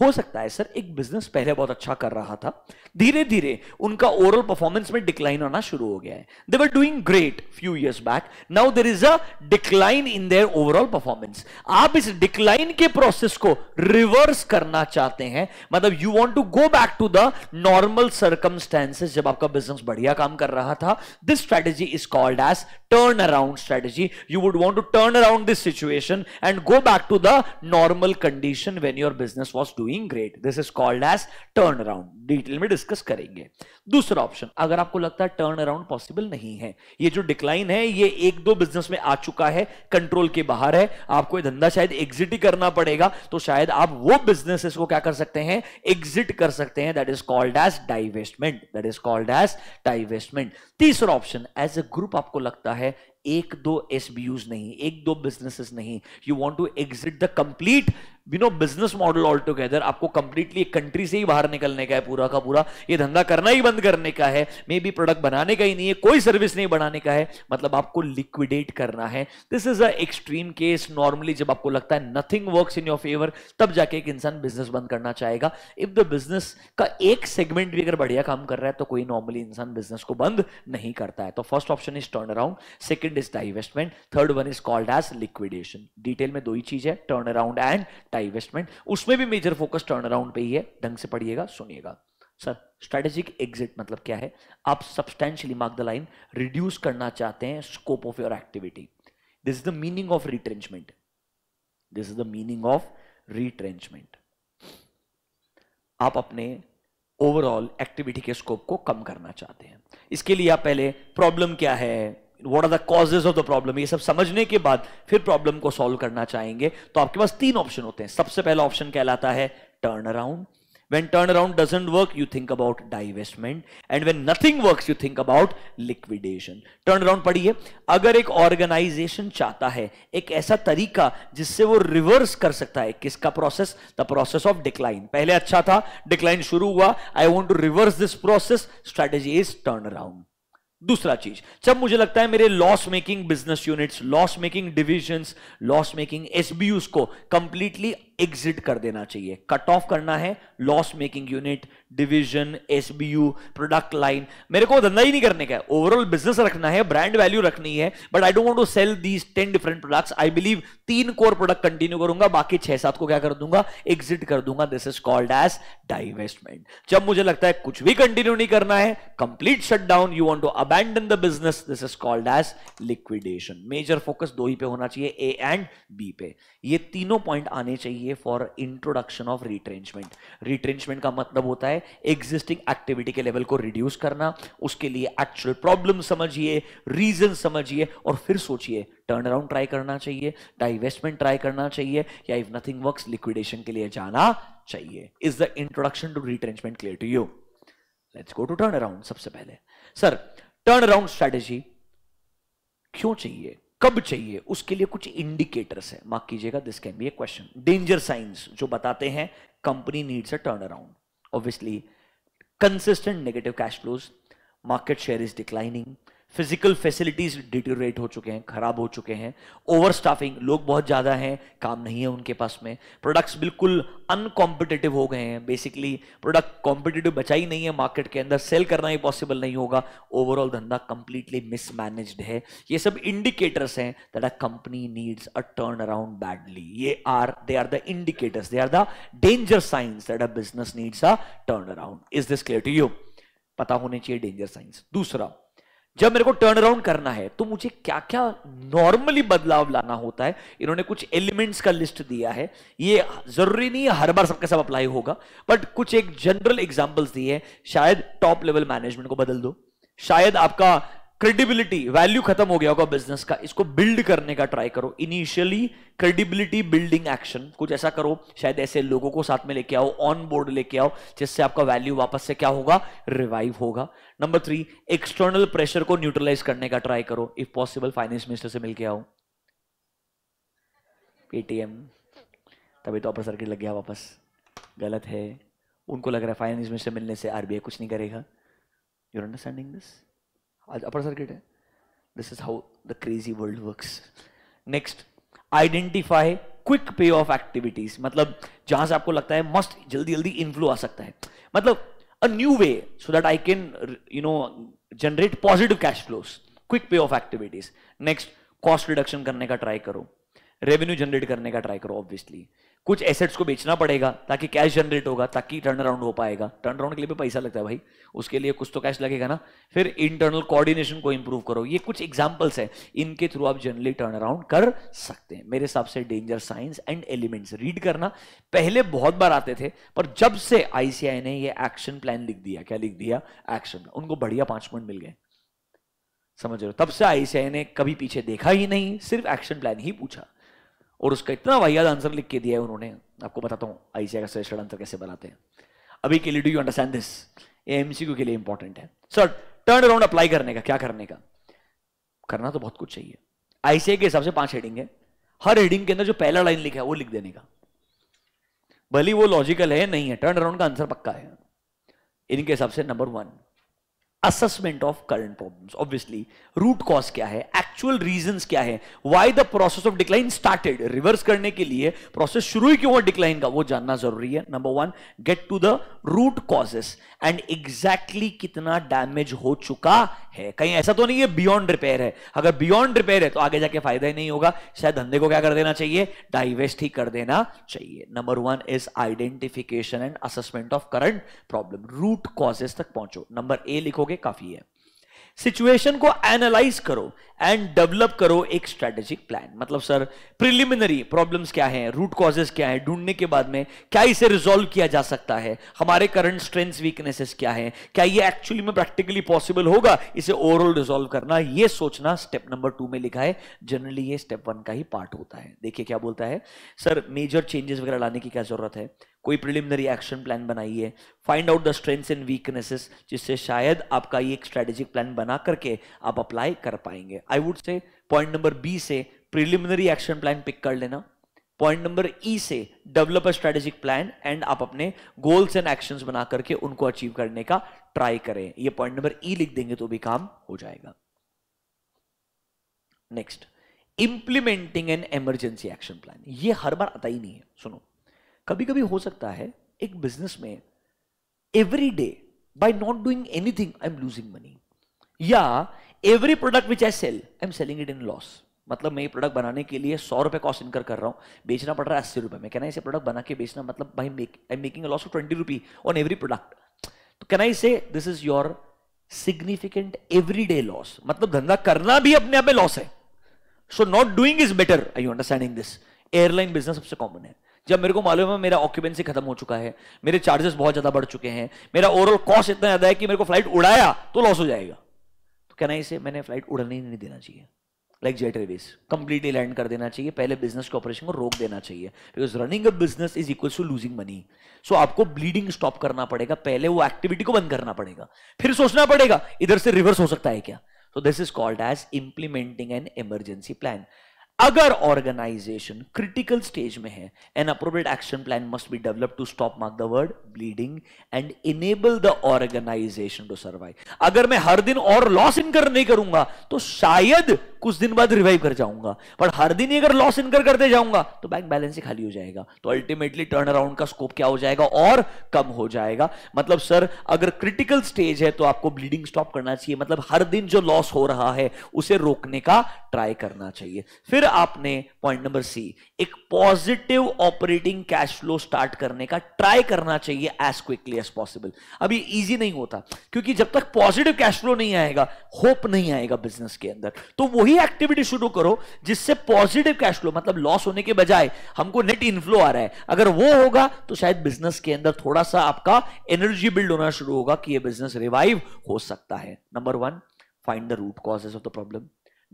हो सकता है सर एक बिजनेस पहले बहुत अच्छा कर रहा था धीरे धीरे उनका ओवरऑल परफॉर्मेंस में डिक्लाइन होना शुरू हो गया है they were doing great few years back now there is a decline in their overall performance आप इस डिक्लाइन के प्रोसेस को रिवर्स करना चाहते हैं मतलब you want to go back to the normal circumstances जब आपका बिजनेस बढ़िया काम कर रहा था this strategy is called as turn around strategy you would want to turn around this situation and go back to the normal condition when your business was do doing great. This is called as turnaround. Detail में discuss करेंगे दूसरा option अगर आपको लगता है turn around possible नहीं है ये जो डिक्लाइन है ये एक दो बिजनेस में आ चुका है कंट्रोल के बाहर है आपको धंधा शायद एग्जिट ही करना पड़ेगा तो शायद आप वो बिजनेस को क्या कर सकते हैं एग्जिट कर सकते हैं that is called as divestment that is called as divestment तीसरा ऑप्शन एज ए ग्रुप आपको लगता है एक दो एस नहीं एक दो बिजनेसेस नहीं you want to exit the complete you know business model all together आपको कंप्लीटली कंट्री से ही बाहर निकलने का है पूरा का पूरा ये धंधा करना ही बंद करने का है मे बी प्रोडक्ट बनाने का ही नहीं है कोई सर्विस नहीं बनाने का है मतलब आपको लिक्विडेट करना है this is a extreme case normally जब आपको लगता है nothing work in your favour तब जाके एक इंसान बिजनेस बंद करना चाहेगा इफ द बिजनेस का एक सेगमेंट भी अगर बढ़िया काम कर रहा है तो कोई नॉर्मली इंसान बिजनेस को बंद नहीं करता है तो first option is turnaround second is divestment third one is called as liquidation detail में दो ही चीज है टर्न अराउंड एंड डाइवेस्टमेंट उसमें भी मेजर फोकस टर्न अराउंड पे ही है ढंग से पढ़िएगा सुनिएगा सर स्ट्रेटेजिक एग्जिट मतलब क्या है आप substantially mark the line reduce करना चाहते हैं scope of your activity this is the meaning of retrenchment this is the meaning of retrenchment आप अपने ओवरऑल एक्टिविटी के स्कोप को कम करना चाहते हैं इसके लिए आप पहले प्रॉब्लम क्या है what are the causes of the problem ये सब समझने के बाद फिर प्रॉब्लम को सॉल्व करना चाहेंगे तो आपके पास तीन ऑप्शन होते हैं सबसे पहला ऑप्शन कहलाता है turnaround When turnaround doesn't work, you think about divestment. And when nothing works, you think about liquidation. Turnaround padhiye agar ek organization chahta hai ek aisa tarika jisse wo reverse kar sakta hai kiska process the process of decline pehle acha tha decline shuru hua i want to reverse this process strategy is turnaround दूसरा चीज जब मुझे लगता है मेरे loss making business units loss making division loss making SBUs को completely exit कर देना चाहिए कट ऑफ करना है loss making unit division SBU product line मेरे को धंधा ही नहीं करने का ओवरऑल बिजनेस रखना है ब्रांड वैल्यू रखनी है but I don't want to sell these ten different products I believe तीन कोर प्रोडक्ट कंटिन्यू करूंगा बाकी छह सात को क्या कर दूंगा एग्जिट कर दूंगा this is called as divestment जब मुझे लगता है कुछ भी कंटिन्यू नहीं करना है complete shut down you want to abandon the business this is called as liquidation major focus दो ही पे होना चाहिए ए एंड बी पे ये तीनों पॉइंट आने चाहिए चाहिए for introduction of retrenchment retrenchment का मतलब होता है एग्जिस्टिंग एक्टिविटी के लेवल को रिड्यूस करना उसके लिए एक्चुअल प्रॉब्लम समझिए रीजन समझिए और फिर सोचिए टर्न अराउंड ट्राई करना चाहिए डाइवेस्टमेंट ट्राई करना चाहिए या इफ नथिंग वर्क लिक्विडेशन के लिए जाना चाहिए is the introduction to retrenchment clear to you let's go to turn around सबसे पहले सर टर्न अराउंड स्ट्रेटेजी क्यों चाहिए कब चाहिए उसके लिए कुछ इंडिकेटर्स है मार्क कीजिएगा this can be a question danger signs जो बताते हैं company needs a turn around obviously consistent negative cash flows market share is declining physical facilities deteriorate हो चुके हैं खराब हो चुके हैं ओवर स्टाफिंग लोग बहुत ज़्यादा हैं काम नहीं है उनके पास में प्रोडक्ट्स बिल्कुल अनकॉम्पिटेटिव हो गए हैं बेसिकली प्रोडक्ट कॉम्पिटेटिव बचा ही नहीं है मार्केट के अंदर सेल करना ही पॉसिबल नहीं होगा ओवरऑल धंधा कंप्लीटली मिसमैनेज्ड है ये सब इंडिकेटर्स हैं that a company needs a turn around badly ये are they are the indicators they are the danger signs that a business needs a turn around is this clear to you पता होने चाहिए danger science दूसरा जब मेरे को turn around करना है तो मुझे क्या क्या नॉर्मली बदलाव लाना होता है इन्होंने कुछ एलिमेंट्स का लिस्ट दिया है ये जरूरी नहीं है हर बार सबके सब अप्लाई होगा बट कुछ एक जनरल एग्जाम्पल्स दिए हैं शायद टॉप लेवल मैनेजमेंट को बदल दो शायद आपका क्रेडिबिलिटी वैल्यू खत्म हो गया होगा बिजनेस का इसको बिल्ड करने का ट्राई करो इनिशियली क्रेडिबिलिटी बिल्डिंग एक्शन कुछ ऐसा करो शायद ऐसे लोगों को साथ में लेके आओ ऑन बोर्ड लेके आओ जिससे आपका वैल्यू वापस से क्या होगा रिवाइव होगा नंबर थ्री एक्सटर्नल प्रेशर को न्यूट्रलाइज करने का ट्राई करो इफ पॉसिबल फाइनेंस मिनिस्टर से मिलकर आओ पेटीएम तभी तो ऑपर सर्किट लग गया वापस गलत है उनको लग रहा है फाइनेंस मिनिस्टर मिलने से आरबीआई कुछ नहीं करेगा यूर अंडरस्टैंडिंग दिस आज अपर सर्किट है this is how the crazy world works next identify quick pay off activities मतलब जहां से आपको लगता है मस्ट जल्दी जल्दी इन्फ्लो आ सकता है मतलब a new way so that I can you know generate positive cash flows quick pay off activities next cost reduction करने का ट्राई करो रेवेन्यू जनरेट करने का ट्राई करो ऑब्वियसली कुछ एसेट्स को बेचना पड़ेगा ताकि कैश जनरेट होगा ताकि टर्न अराउंड हो पाएगा टर्न अराउंड के लिए भी पैसा लगता है भाई उसके लिए कुछ तो कैश लगेगा ना फिर इंटरनल कोऑर्डिनेशन को इंप्रूव करो ये कुछ एग्जाम्पल्स हैं इनके थ्रू आप जनरली टर्न अराउंड कर सकते हैं मेरे हिसाब से danger signs and elements read करना पहले बहुत बार आते थे पर जब से आईसीआई ने यह एक्शन प्लान लिख दिया क्या लिख दिया एक्शन उनको बढ़िया पांच पॉइंट मिल गए समझ रहे हो तब से आईसीआई ने कभी पीछे देखा ही नहीं सिर्फ एक्शन प्लान ही पूछा और उसका इतना वाहियात आंसर लिख के दिया है उन्होंने आपको बताता हूँ आईसीआई का श्रेष्ठ आंसर कैसे बनाते हैं अभी के लिए डू यू अंडरस्टैंड दिस ये एमसीक्यू के लिए इंपॉर्टेंट है सर टर्न अराउंड अप्लाई करने का क्या करने का करना तो बहुत कुछ चाहिए आईसीआई के हिसाब से पांच हेडिंग है हर हेडिंग के अंदर जो पहला लाइन लिखा है वो लिख देने का भले वो लॉजिकल है नहीं है टर्न अराउंड का आंसर पक्का है इनके हिसाब से number one assessment of current problems obviously root cause क्या है एक्चुअल रीजंस क्या है why the process of decline started reverse करने के लिए प्रोसेस शुरू ही क्यों डिक्लाइन का वो जानना जरूरी है number one get to the root causes and exactly कितना डैमेज हो चुका है कहीं ऐसा तो नहीं है बियॉन्ड रिपेयर है अगर बियॉन्ड रिपेयर है तो आगे जाके फायदा ही नहीं होगा शायद धंधे को क्या कर देना चाहिए डाइवेस्ट ही कर देना चाहिए number one is identification and assessment of current problem root causes तक पहुंचो नंबर ए लिखोगे करोगे काफी है सिचुएशन को एनालाइज करो एंड डेवलप करो एक स्ट्रेटेजिक प्लान मतलब सर प्रिलिमिनरी प्रॉब्लम्स क्या हैं रूट कॉजेस क्या है ढूंढने के बाद में क्या इसे रिजोल्व किया जा सकता है हमारे करंट स्ट्रेंथ्स वीकनेसेस क्या है क्या ये एक्चुअली में प्रैक्टिकली पॉसिबल होगा इसे ओवरऑल रिजोल्व करना ये सोचना स्टेप नंबर टू में लिखा है जनरली ये स्टेप वन का ही पार्ट होता है देखिए क्या बोलता है सर मेजर चेंजेस वगैरह लाने की क्या जरूरत है कोई प्रिलिमिनरी एक्शन प्लान बनाइए find out the strengths and weaknesses जिससे शायद आपका ये एक स्ट्रेटेजिक प्लान बना करके आप अप्लाई कर पाएंगे I would say point number B से प्रिलिमिनरी एक्शन प्लान पिक कर लेना पॉइंट नंबर ई से develop a strategic plan and आप अपने गोल्स एंड एक्शंस बना करके उनको अचीव करने का ट्राई करें ये पॉइंट नंबर ई लिख देंगे तो भी काम हो जाएगा next implementing an emergency action plan ये हर बार आता ही नहीं है सुनो कभी कभी हो सकता है एक बिजनेस में every day by not doing anything I am losing money या every product which I sell I am selling it in loss मतलब मैं ये प्रोडक्ट बनाने के लिए सौ रुपए कॉस्ट इनकर कर रहा हूं बेचना पड़ रहा है अस्सी रुपए में कहना इसे प्रोडक्ट बना के बेचना मतलब भाई make I making loss of twenty rupee on every product तो कहना इसे this is your significant every day loss मतलब धंधा करना भी अपने आप में लॉस है so not doing is better I you understanding this airline business सबसे कॉमन है जब मेरे को मालूम है मेरा ऑक्यूपेंसी खत्म हो चुका है मेरे चार्जेस बहुत ज्यादा बढ़ चुके हैं मेरा ओवरऑल कॉस्ट इतना ज्यादा है कि मेरे को फ्लाइट उड़ाया तो लॉस हो जाएगा तो कहना इसे मैंने फ्लाइट उड़ने नहीं देना चाहिए like Jet Airways completely land कर देना चाहिए पहले बिजनेस के ऑपरेशन को रोक देना चाहिए because running a business is equal to losing money so आपको ब्लीडिंग स्टॉप करना पड़ेगा पहले वो एक्टिविटी को बंद करना पड़ेगा फिर सोचना पड़ेगा इधर से रिवर्स हो सकता है क्या so this is called as implementing an emergency plan अगर ऑर्गेनाइजेशन क्रिटिकल स्टेज में है an appropriate action plan must be develop to stop mark the word bleeding and enable the organisation to survive अगर मैं हर दिन और loss इनकर नहीं करूंगा तो शायद कुछ दिन बाद रिवाइव कर जाऊंगा पर हर दिन ही अगर लॉस इनकर करते जाऊंगा तो बैंक बैलेंस ही खाली हो जाएगा तो अल्टीमेटली टर्न अराउंड का स्कोप क्या हो जाएगा और कम हो जाएगा मतलब सर अगर क्रिटिकल स्टेज है तो आपको ब्लीडिंग स्टॉप करना चाहिए मतलब हर दिन जो लॉस हो रहा है उसे रोकने का ट्राई करना चाहिए फिर फिर आपने पॉइंट नंबर सी एक positive operating cash flow start करने का ट्राई करना चाहिए एज क्विकली एज पॉसिबल अभी इजी नहीं होता क्योंकि जब तक पॉजिटिव कैश फ्लो नहीं आएगा होप नहीं आएगा बिजनेस के अंदर तो वही एक्टिविटी शुरू करो जिससे पॉजिटिव कैश फ्लो मतलब लॉस होने के बजाय हमको नेट इनफ्लो आ रहा है अगर वो होगा तो शायद बिजनेस के अंदर थोड़ा सा आपका एनर्जी बिल्ड होना शुरू होगा कि यह बिजनेस रिवाइव हो सकता है number one find the root causes of the problem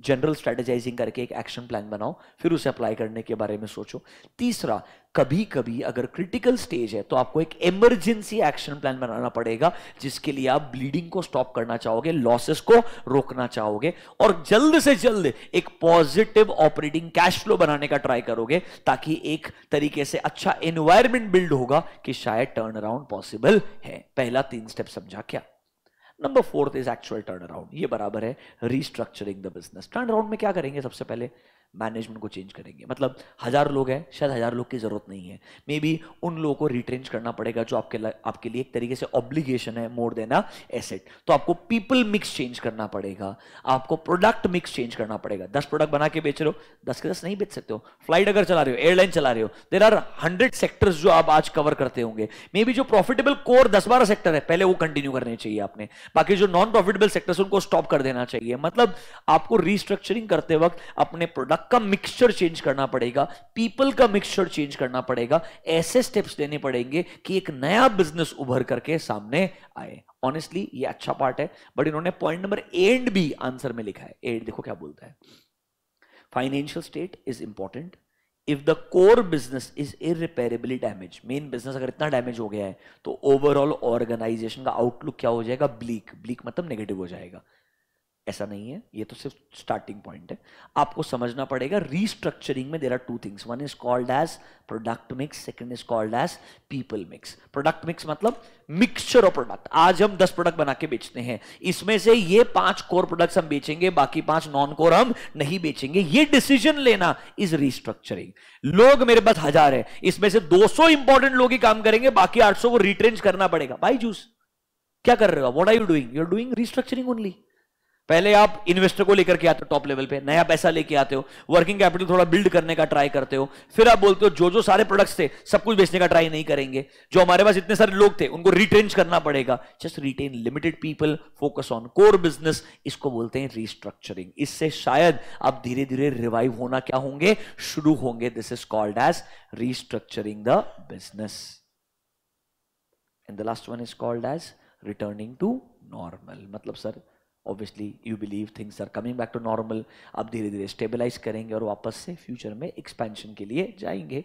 general strategising करके एक एक्शन प्लान बनाओ फिर उसे अप्लाई करने के बारे में सोचो तीसरा कभी कभी अगर क्रिटिकल स्टेज है तो आपको एक इमरजेंसी एक्शन प्लान बनाना पड़ेगा जिसके लिए आप ब्लीडिंग को स्टॉप करना चाहोगे लॉसेस को रोकना चाहोगे और जल्द से जल्द एक पॉजिटिव ऑपरेटिंग कैश फ्लो बनाने का ट्राई करोगे ताकि एक तरीके से अच्छा एनवायरमेंट बिल्ड होगा कि शायद टर्न अराउंड पॉसिबल है पहला तीन स्टेप समझा क्या number fourth is actual turn around ये बराबर है restructuring the business turn around में क्या करेंगे सबसे पहले मैनेजमेंट को चेंज करेंगे मतलब हज़ार लोग हैं शायद हज़ार लोग की ज़रूरत नहीं है मे बी उन लोगों को रिट्रेंज करना पड़ेगा जो आपके आपके लिए एक तरीके से ऑब्लिगेशन है मोर देन एसेट तो आपको पीपल मिक्स चेंज करना पड़ेगा आपको प्रोडक्ट मिक्स चेंज करना पड़ेगा दस प्रोडक्ट बना के बेच रहे हो दस के दस नहीं बेच सकते हो फ्लाइट अगर चला रहे हो एयरलाइन चला रहे हो देर आर हंड्रेड सेक्टर्स जो आप आज कवर करते होंगे मे बी जो प्रॉफिटेबल कोर दस बारह सेक्टर है पहले वो कंटिन्यू करने चाहिए आपने बाकी जो नॉन प्रॉफिटेबल सेक्टर्स उनको स्टॉप कर देना चाहिए मतलब आपको रिस्ट्रक्चरिंग करते वक्त अपने प्रोडक्ट प्रोडक्ट का मिक्सचर चेंज करना पड़ेगा पीपल का मिक्सचर चेंज करना पड़ेगा ऐसे स्टेप्स लेने पड़ेंगे कि एक नया बिजनेस उभर करके सामने आए ऑनेस्टली ये अच्छा पार्ट है बट इन्होंने पॉइंट नंबर एंड भी आंसर में लिखा है एंड देखो क्या बोलता है financial state is important if the core business is irreparably damage main business अगर इतना डैमेज हो गया है तो ओवरऑल ऑर्गेनाइजेशन का आउटलुक क्या हो जाएगा ब्लीक ब्लीक मतलब नेगेटिव हो जाएगा ऐसा नहीं है ये तो सिर्फ स्टार्टिंग पॉइंट है आपको समझना पड़ेगा रीस्ट्रक्चरिंग में there are two things one is called as product mix second is called as people mix product mix मतलब मिक्सचर ऑफ प्रोडक्ट आज हम दस प्रोडक्ट बना के बेचते हैं इसमें से ये पांच कोर प्रोडक्ट्स हम बेचेंगे बाकी पांच नॉन कोर हम नहीं बेचेंगे ये डिसीजन लेना इज रीस्ट्रक्चरिंग लोग मेरे पास हजार है इसमें से 200 इंपॉर्टेंट लोग ही काम करेंगे बाकी 800 को रिट्रेंज करना पड़ेगा बाई जूस क्या कर रहे हो what are you doing you are doing restructuring only पहले आप इन्वेस्टर को लेकर के आते हो टॉप लेवल पे नया पैसा लेके आते हो वर्किंग कैपिटल थोड़ा बिल्ड करने का ट्राई करते हो फिर आप बोलते हो जो जो सारे प्रोडक्ट्स थे सब कुछ बेचने का ट्राई नहीं करेंगे जो हमारे पास इतने सारे लोग थे उनको रिटेंज करना पड़ेगा just retain limited people focus on core business इसको बोलते हैं रिस्ट्रक्चरिंग इससे शायद आप धीरे धीरे रिवाइव होना क्या होंगे शुरू होंगे this is called as restructuring the business and the last one is called as returning to normal मतलब sir obviously you believe things are coming back to normal आप धीरे धीरे स्टेबलाइज करेंगे और वापस से फ्यूचर में एक्सपेंशन के लिए जाएंगे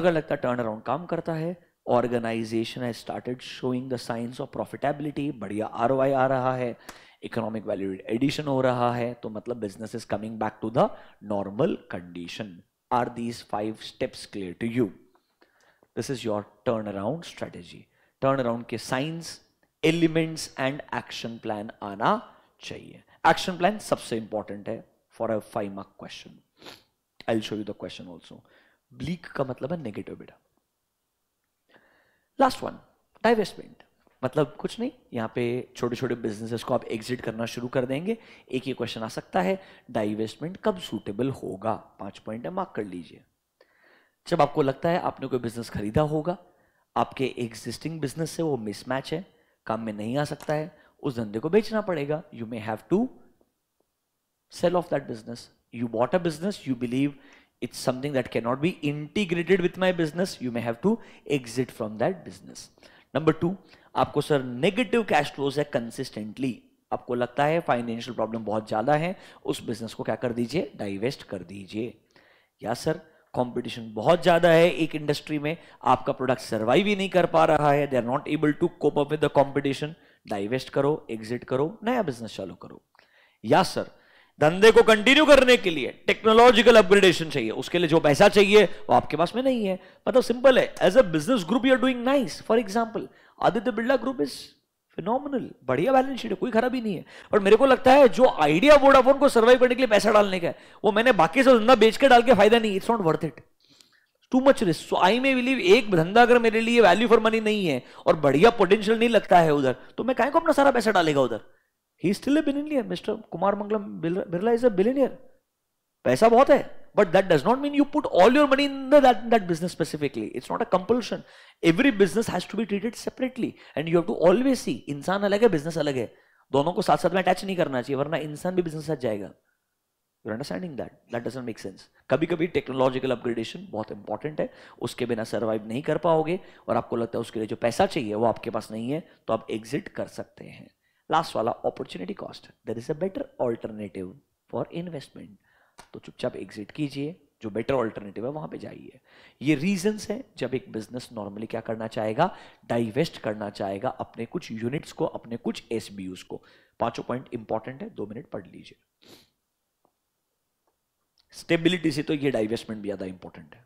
अगर लगता टर्न अराउंड काम करता है ऑर्गेनाइजेशन है started showing the signs of profitability बढ़िया आर आ रहा है इकोनॉमिक वैल्यू एडिशन हो रहा है तो मतलब business is coming back to the normal condition are these five steps clear to you this is your turn around strategy turn around के signs elements and action plan आना चाहिए action plan सबसे important है for a five mark question I show you the question also bleak का मतलब है negative बेटा last one divestment मतलब कुछ नहीं यहाँ पे छोटे छोटे बिजनेसेस को आप एग्जिट करना शुरू कर देंगे एक ही क्वेश्चन आ सकता है डाइवेस्टमेंट कब सूटेबल होगा पांच पॉइंट मार्क कर लीजिए जब आपको लगता है आपने कोई बिजनेस खरीदा होगा आपके एग्जिस्टिंग बिजनेस से वो मिसमैच है काम में नहीं आ सकता है उस धंधे को बेचना पड़ेगा you may have to sell off that business you what a business you believe something that can not be integrated with my business you may have to exit from that business number two आपको sir negative cash flows है consistently आपको लगता है financial problem बहुत ज्यादा है उस business को क्या कर दीजिए डाइवेस्ट कर दीजिए या सर कंपटीशन बहुत ज्यादा है एक इंडस्ट्री में आपका प्रोडक्ट सर्वाइव ही नहीं कर पा रहा है they are not able to cope up with the competition divest करो एग्जिट करो नया बिजनेस चालू करो या सर धंधे को कंटिन्यू करने के लिए टेक्नोलॉजिकल अपग्रेडेशन चाहिए उसके लिए जो पैसा चाहिए वो आपके पास में नहीं है मतलब सिंपल है as a business group you are doing nice for example Aditya Birla group is phenomenal बढ़िया बैलेंस शीट है कोई खराबी नहीं है और मेरे को लगता है जो आइडिया वोडाफोन को सर्वाइव करने के लिए पैसा डालने का है वो मैंने बाकी से धंधा बेच के डाल के फायदा नहीं it's not worth it too much risk so I may believe एक धंधा अगर मेरे लिए वैल्यू फॉर मनी नहीं है और बढ़िया पोटेंशियल नहीं लगता है उधर तो मैं कहें को अपना सारा पैसा डालेगा उधर ही still a billionaire mister Kumar Mangalam Birla is a billionaire पैसा बहुत है but that does not mean you put all your money in that that business specifically it's not a compulsion every business has to be treated separately and you have to always see इंसान अलग है business अलग है दोनों को साथ साथ में अटैच नहीं करना चाहिए वरना इंसान भी बिजनेस साथ जाएगा your understanding that that doesn't make sense कभी कभी टेक्नोलॉजिकल अपग्रेडेशन बहुत इंपॉर्टेंट है उसके बिना सर्वाइव नहीं कर पाओगे और आपको लगता है उसके लिए जो पैसा चाहिए वो आपके पास नहीं है तो आप एग्जिट कर सकते हैं लास्ट वाला opportunity cost there is a better alternative for investment तो चुपचाप एग्जिट कीजिए जो बेटर ऑल्टरनेटिव है वहां पे जाइए ये रीजन है जब एक बिजनेस नॉर्मली क्या करना चाहेगा डाइवेस्ट करना चाहेगा अपने कुछ यूनिट्स को अपने कुछ एस को पांचों पॉइंट इंपॉर्टेंट है दो मिनट पढ़ लीजिए स्टेबिलिटी से तो ये डाइवेस्टमेंट भी ज़्यादा इंपॉर्टेंट है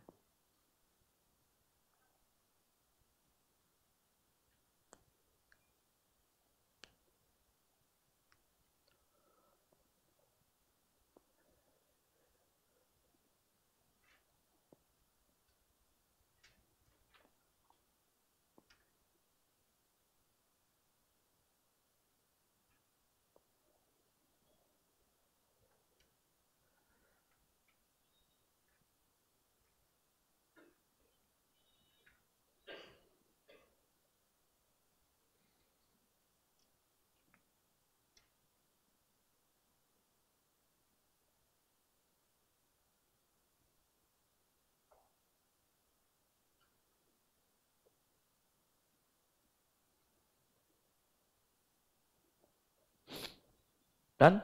डन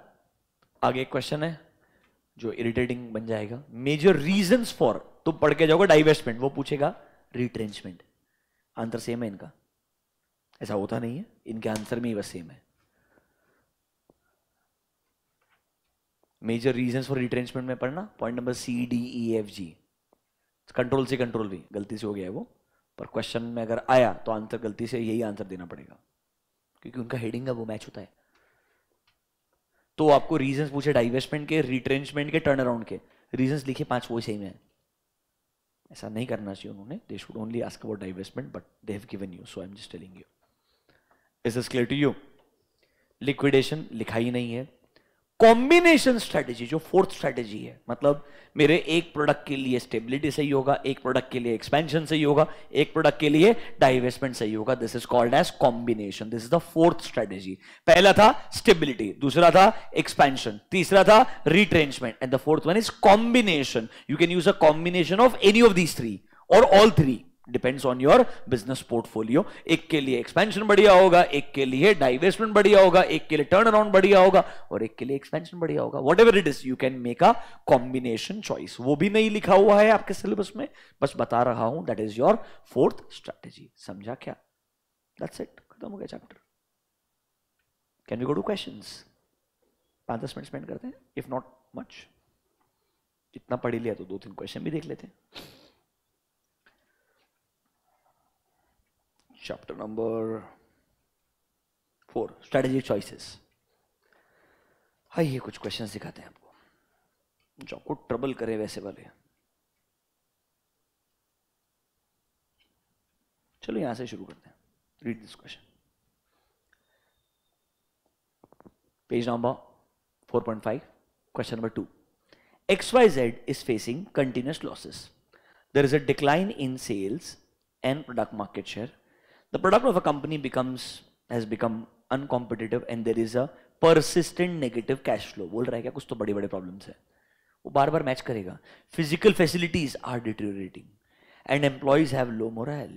आगे एक क्वेश्चन है जो इरिटेटिंग बन जाएगा मेजर रीजन फॉर तुम पढ़ के जाओगे डाइवेस्टमेंट वो पूछेगा रिट्रेंचमेंट आंसर सेम है इनका ऐसा होता नहीं है इनके आंसर में ही बस सेम है मेजर रीजन फॉर रिट्रेंचमेंट में पढ़ना point number C D E F G control से कंट्रोल भी गलती से हो गया है वो पर क्वेश्चन में अगर आया तो आंसर गलती से यही आंसर देना पड़ेगा क्योंकि उनका हेडिंग का वो मैच होता है तो आपको रीजंस पूछे डाइवेस्टमेंट के रिट्रेंचमेंट के टर्न अराउंड के रीजंस लिखे पांच वो सही में है ऐसा नहीं करना चाहिए उन्होंने they should only ask about divestment but they have given you so I am just telling you is clear to you liquidation लिखा ही नहीं है कॉम्बिनेशन स्ट्रेटेजी जो फोर्थ स्ट्रेटेजी है मतलब मेरे एक प्रोडक्ट के लिए स्टेबिलिटी सही होगा एक प्रोडक्ट के लिए एक्सपेंशन सही होगा एक प्रोडक्ट के लिए डाइवेस्टमेंट सही होगा this is called as combination this is the fourth strategy पहला था स्टेबिलिटी दूसरा था एक्सपेंशन तीसरा था retrenchment and the fourth one is combination you can use a combination of any of these three और all three depends on your business portfolio एक के लिए एक्सपेंशन बढ़िया होगा एक के लिए डाइवेस्टमेंट बढ़िया होगा एक के लिए टर्न अराउंड बढ़िया होगा और एक के लिए एक्सपेंशन बढ़िया होगा whatever it is you can make a combination choice वो भी नहीं लिखा हुआ है आपके सिलेबस में बस बता रहा हूं that is your fourth strategy समझा क्या दैट्स इट खत्म हो गया chapter can you go to question पांच दस मिनट स्पेंड करते हैं इफ नॉट मच इतना पढ़ी लिया तो दो तीन क्वेश्चन भी देख लेते हैं chapter number four strategic choices आइए कुछ क्वेश्चन दिखाते हैं आपको जो आपको ट्रबल करे वैसे वाले चलो यहां से शुरू करते हैं read this question page number four point five question number two X Y Z is facing continuous losses there is a decline in sales and product market share the product of a company becomes has become uncompetitive and there is a persistent negative cash flow बोल रहा है क्या कुछ तो बड़े बड़े problems है वो बार बार match करेगा Physical facilities are deteriorating, and employees have low morale.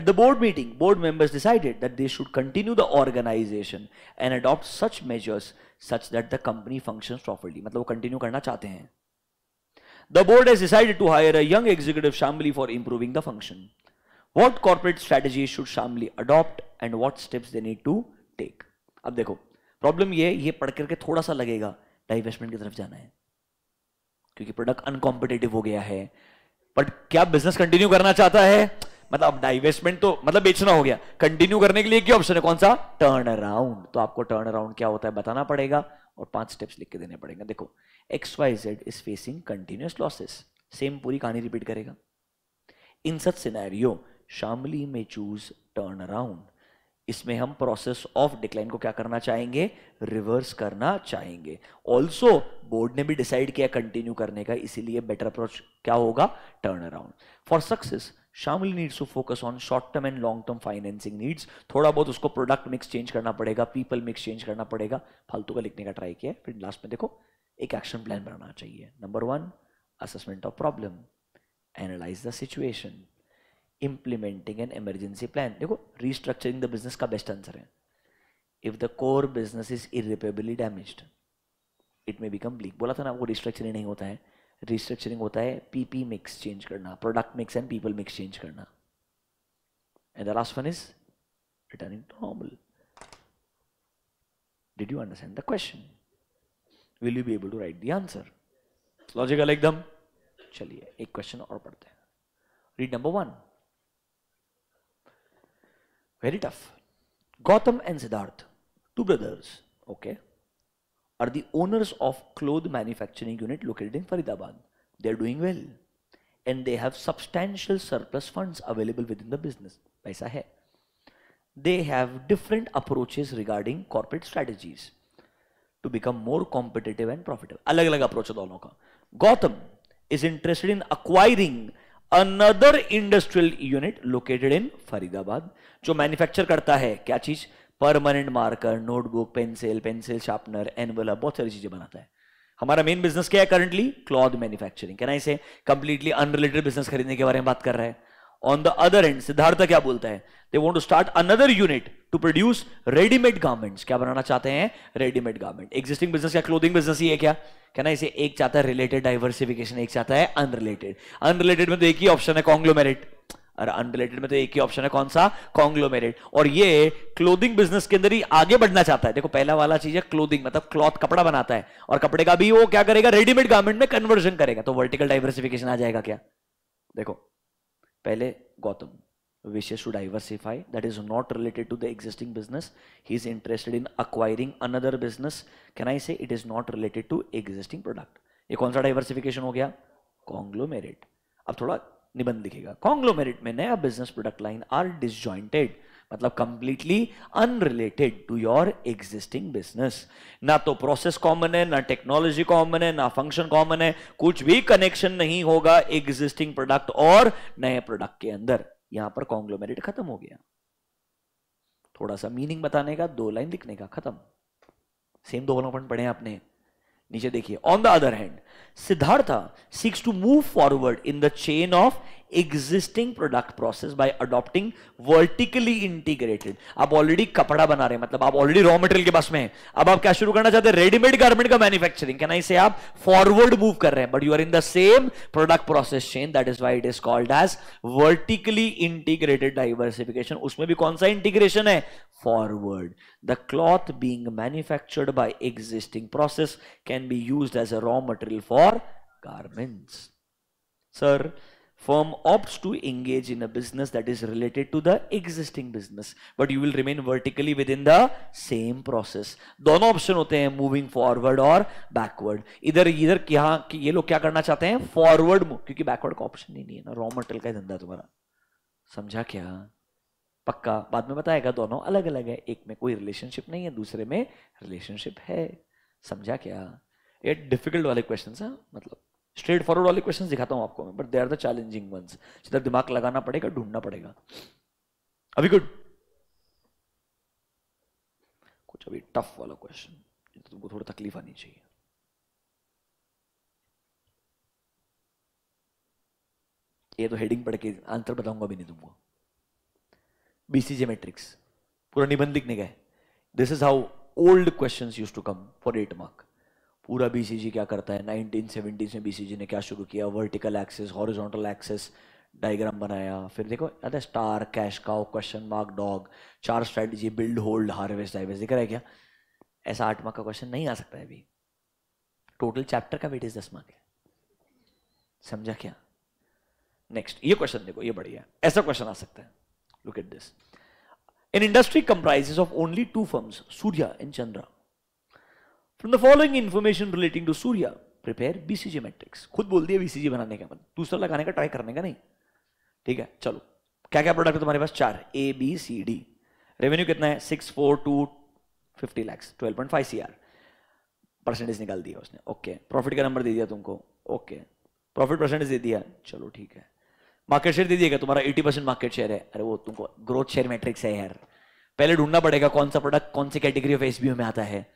At the board meeting, board members decided that they should continue the organization and adopt such measures such that the company functions properly. मतलब वो continue करना चाहते हैं The board has decided to hire a young executive Shambli, for improving the function. what corporate strategy should Shamli adopt and what steps they need to take? अब देखो problem ये ये पढ़ करके थोड़ा सा लगेगा डाइवेस्टमेंट की तरफ जाना है क्योंकि प्रोडक्ट अनकॉम्पिटेटिव हो गया है बट क्या बिजनेस कंटिन्यू करना चाहता है मतलब अब डाइवेस्टमेंट तो मतलब बेचना हो गया कंटिन्यू करने के लिए क्या ऑप्शन है कौन सा टर्न अराउंड तो आपको टर्न अराउंड क्या होता है बताना पड़ेगा और पांच स्टेप्स लिख के देने पड़ेंगे देखो X Y Z is facing continuous losses same पूरी कहानी रिपीट करेगा इन सच सिनेरियो शामली में चूज टर्न अराउंड इसमें हम प्रोसेस ऑफ डिक्लाइन को क्या करना चाहेंगे रिवर्स करना चाहेंगे ऑल्सो बोर्ड ने भी डिसाइड किया कंटिन्यू करने का इसीलिए बेटर अप्रोच क्या होगा टर्न अराउंड फॉर सक्सेस शामिल needs to focus on short term and long term financing needs थोड़ा बहुत उसको प्रोडक्ट मिक्स चेंज करना पड़ेगा पीपल मिक्स चेंज करना पड़ेगा फालतू का लिखने का ट्राई किया फिर लास्ट में देखो एक एक्शन प्लान बनाना चाहिए number one assessment of problem analyse the situation implementing an emergency plan देखो रिस्ट्रक्चरिंग द बिजनेस का बेस्ट आंसर है if the core business is irreparably damage it may be complete बोला था ना आपको रिस्ट्रक्चरिंग नहीं होता है रिस्ट्रक्चरिंग होता है पीपी मिक्स चेंज करना product mix and people mix change करना and the last one is returning to normal did you understand the question will you be able to write the answer logical एकदम चलिए एक question और पढ़ते हैं read number one Very tough. Gotham and Siddharth, two brothers, okay, are the owners of cloth manufacturing unit located in Faridabad. They are doing well. And they have substantial surplus funds available within the business. Paisa hai. They have different approaches regarding corporate strategies to become more competitive and profitable. Alag alag approach है दोनों ka. Gotham is interested in acquiring another industrial unit located in Faridabad जो manufacture करता है क्या चीज permanent marker notebook pencil pencil sharpener envelope बहुत सारी चीजें बनाता है हमारा मेन बिजनेस क्या है करंटली क्लॉथ मैन्युफैक्चरिंग क्या ना इसे कंप्लीटली अनरिलेटेड बिजनेस खरीदने के बारे में बात कर रहा है on the other end Siddharth क्या बोलता है they want to start another unit to produce readymade garments क्या बनाना चाहते हैं readymade garment existing business existing business business ही है क्या hai कहना इसे एक चाहता है रिलेटेड डाइवर्सिफिकेशन एक चाहता है अनरिलेटेड अनरिलेटेड में तो एक ही ऑप्शन है कॉन्ग्लोमेरिट और अनरिलेटेड में तो एक ही ऑप्शन है कौन सा कॉन्ग्लोमेरेट और ये क्लोथिंग बिजनेस के अंदर ही आगे बढ़ना चाहता है देखो पहला वाला चीज है क्लोथिंग मतलब क्लॉथ कपड़ा बनाता है और कपड़े का भी वो क्या करेगा रेडीमेड गार्मेंट में कन्वर्जन करेगा तो वर्टिकल डाइवर्सिफिकेशन आ जाएगा क्या देखो पहले Gautam wishes to diversify that is not related to the existing business he is interested in acquiring another business can I say it is not related to existing product ये कौन सा diversification हो गया कॉन्ग्लोमेरिट अब थोड़ा निबंध दिखेगा कॉन्ग्लोमेरिट में नया business product line are disjointed मतलब completely unrelated to your existing business ना तो प्रोसेस कॉमन है ना टेक्नोलॉजी कॉमन है ना फंक्शन कॉमन है कुछ भी कनेक्शन नहीं होगा एग्जिस्टिंग प्रोडक्ट और नए प्रोडक्ट के अंदर यहां पर कॉन्ग्लोमेरेट खत्म हो गया थोड़ा सा मीनिंग बताने का दो लाइन लिखने का खत्म सेम दो पॉइंट पढ़े आपने नीचे देखिए on the other hand Siddharth seeks to move forward in the chain of existing product process by adopting vertically integrated आप ऑलरेडी कपड़ा बना रहे हैं मतलब आप ऑलरेडी रॉ मटेरियल के पास में हैं अब आप क्या शुरू करना चाहते हैं रेडीमेड गारमेंट का मैन्युफैक्चरिंग क्या इसे आप फॉरवर्ड मूव कर रहे हैं but you are in the same product process chain that is why it is called as vertically integrated diversification उसमें भी कौन सा इंटीग्रेशन है forward the cloth being manufactured by existing process can be use as a raw material for garments sir firm opts to engage in a business that is related to the existing business but you will remain vertically within the same process dono option hote hain moving forward or backward इधर kya ki ye log kya karna chahte hain forward move kyunki backward ka option nahi hai na raw material ka dhanda tumhara samjha kya pakka baad mein batayega dono alag alag hai ek mein koi relationship nahi hai dusre mein relationship hai samjha kya ye difficult wale questions hain matlab straightforward वाले question दिखाता हूं आपको मैं but they are the challenging ones सीधा दिमाग लगाना पड़ेगा ढूंढना पड़ेगा अभी गुड कुछ अभी टफ वाला क्वेश्चन तो तुमको थोड़ा तकलीफ आनी चाहिए ये तो हेडिंग पढ़ के आंसर बताऊंगा भी नहीं तुमको बीसीजे मैट्रिक्स पूरा निबंध लिखने का है this is how old question use to come for eight mark पूरा बीसीजी क्या करता है 1970 में बीसीजी ने क्या शुरू किया vertical axis horizontal axis diagram बनाया फिर देखो याद है star cash cow question mark dog चार strategy build hold harvest divest दिख रहा है क्या ऐसा आठ मार्क का क्वेश्चन नहीं आ सकता है अभी टोटल चैप्टर का वेट इज दस मार्क है समझा क्या नेक्स्ट ये क्वेश्चन देखो ये बढ़िया ऐसा क्वेश्चन आ सकता है look at this in industry comprises of only two firms Surya and Chandra from the following information relating to Surya prepare BCG matrix खुद बोल दिया बीसीजी बनाने का मतलब दूसरा लगाने का ट्राई करने का नहीं ठीक है चलो क्या क्या प्रोडक्ट है तुम्हारे पास चार A B C D revenue कितना है six four two fifty lakhs twelve point five C R percentage निकाल दिया उसने ओके प्रॉफिट का नंबर दे दिया तुमको ओके प्रॉफिट परसेंटेज दे दिया चलो ठीक है मार्केट शेयर दे दिएगा तुम्हारा एटी परसेंट मार्केट शेयर है अरे वो तुमको ग्रोथ शेयर मैट्रिक्स है यार पहले ढूंढना पड़ेगा कौन सा प्रोडक्ट कौन सी कैटेगरी ऑफ एसबीओ में आता है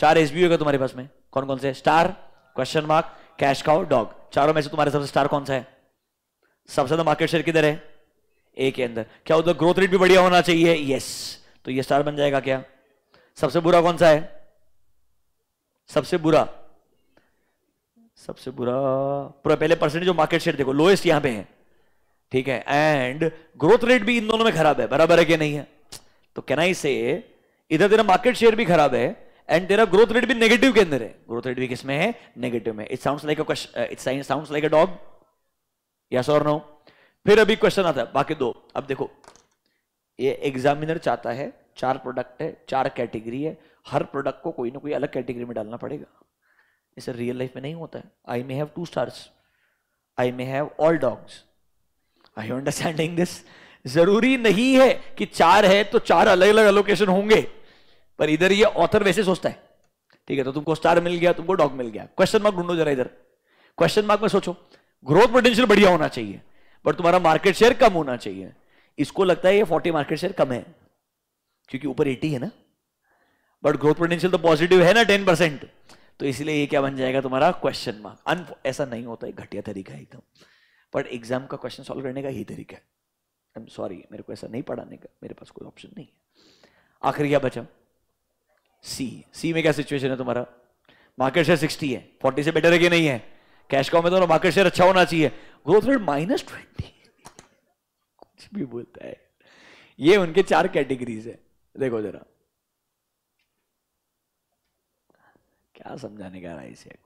चार एसबीओ का तुम्हारे पास में कौन कौन से star question mark cash cow dog चारों में से तुम्हारे सबसे स्टार कौन सा है सबसे ज्यादा मार्केट शेयर किधर है ए के अंदर क्या उधर ग्रोथ रेट भी बढ़िया होना चाहिए यस तो ये स्टार बन जाएगा क्या सबसे बुरा कौन सा है सबसे बुरा सबसे बुरा पूरा पहले परसेंटेज जो मार्केट शेयर देखो लोएस्ट यहां पे है ठीक है एंड ग्रोथ रेट भी इन दोनों में खराब है बराबर है कि नहीं है तो कैन आई से इधर तेरा मार्केट शेयर भी खराब है एंड तेरा ग्रोथ रेट भी नेगेटिव के अंदर है ग्रोथ रेट भी किसमें है नेगेटिव में it sound like it sound like a dog yes और नो फिर अभी क्वेश्चन आता है बाकी दो अब देखो ये एग्जामिनर चाहता है चार प्रोडक्ट है चार कैटेगरी है हर प्रोडक्ट को कोई ना कोई अलग कैटेगरी में डालना पड़ेगा इसे रियल लाइफ में नहीं होता है I may have two stars I may have all dogs I understanding this जरूरी नहीं है कि चार है तो चार अलग अलग एलोकेशन होंगे पर इधर ये ऑथर वैसे सोचता है ठीक है तो तुमको स्टार मिल गया तुमको डॉग मिल गया क्वेश्चन मार्क ढूंढो जरा इधर क्वेश्चन मार्क में सोचो ग्रोथ पोटेंशियल बढ़िया होना चाहिए बट तुम्हारा मार्केट शेयर कम होना चाहिए इसको लगता है ये फोर्टी मार्केट शेयर कम है क्योंकि ऊपर एटी है ना बट ग्रोथ पोटेंशियल तो पॉजिटिव है ना टेन परसेंट तो इसलिए ये क्या बन जाएगा तुम्हारा क्वेश्चन मार्क अन ऐसा नहीं होता है घटिया तरीका है एकदम बट एग्जाम का क्वेश्चन सॉल्व करने का ही तरीका है आई एम सॉरी मेरे को ऐसा नहीं पढ़ाने का मेरे पास कोई ऑप्शन नहीं है आखिर क्या बचा सी सी में क्या सिचुएशन है तुम्हारा मार्केट शेयर 60 है 40 से बेटर है कि नहीं है कैश कॉम में तो मार्केट शेयर अच्छा होना चाहिए ग्रोथ रेट माइनस ट्वेंटी कुछ भी बोलता है ये उनके चार कैटेगरीज है देखो जरा क्या समझाने का रहा इसे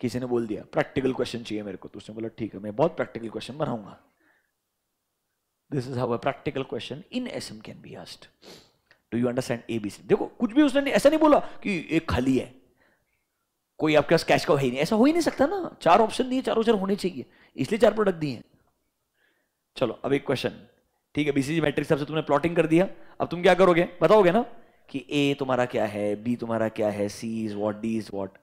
किसी ने बोल दिया प्रैक्टिकल क्वेश्चन चाहिए मेरे को तो उसने बोला ठीक है मैं बहुत प्रैक्टिकल क्वेश्चन बनाऊंगा this is how a practical question in S M can be asked do you understand A B C देखो कुछ भी उसने ऐसा नहीं बोला कि एक खाली है कोई आपके पास कैश का है ही नहीं ऐसा हो ही नहीं सकता ना चार ऑप्शन दिए चारों चार होने चाहिए इसलिए चार प्रोडक्ट दिए चलो अब एक क्वेश्चन ठीक है बीसीजी मैट्रिक्स से तुमने प्लॉटिंग कर दिया अब तुम क्या करोगे बताओगे ना कि ए तुम्हारा क्या है बी तुम्हारा क्या है C is what D is what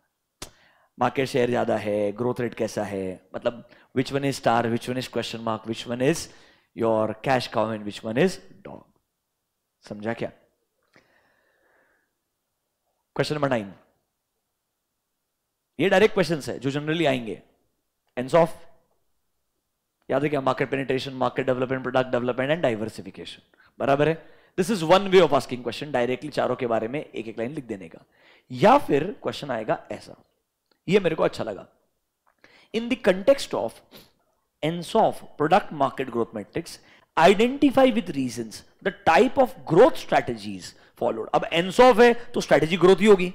market share ज्यादा है ग्रोथ रेट कैसा है मतलब which one is star which one is question mark which one is your cash cow and which one is dog. समझा क्या क्वेश्चन नंबर नाइन ये direct question है जो जनरली आएंगे एंड ऑफ याद है क्या market penetration market development product development and diversification बराबर है this is one way of asking question directly चारों के बारे में एक एक लाइन लिख देने का या फिर क्वेश्चन आएगा ऐसा ये मेरे को अच्छा लगा in the context of NSOF, product market growth metrics, identify with reasons the type of growth strategies followed अब एनसॉफ है तो स्ट्रैटेजी ग्रोथ ही होगी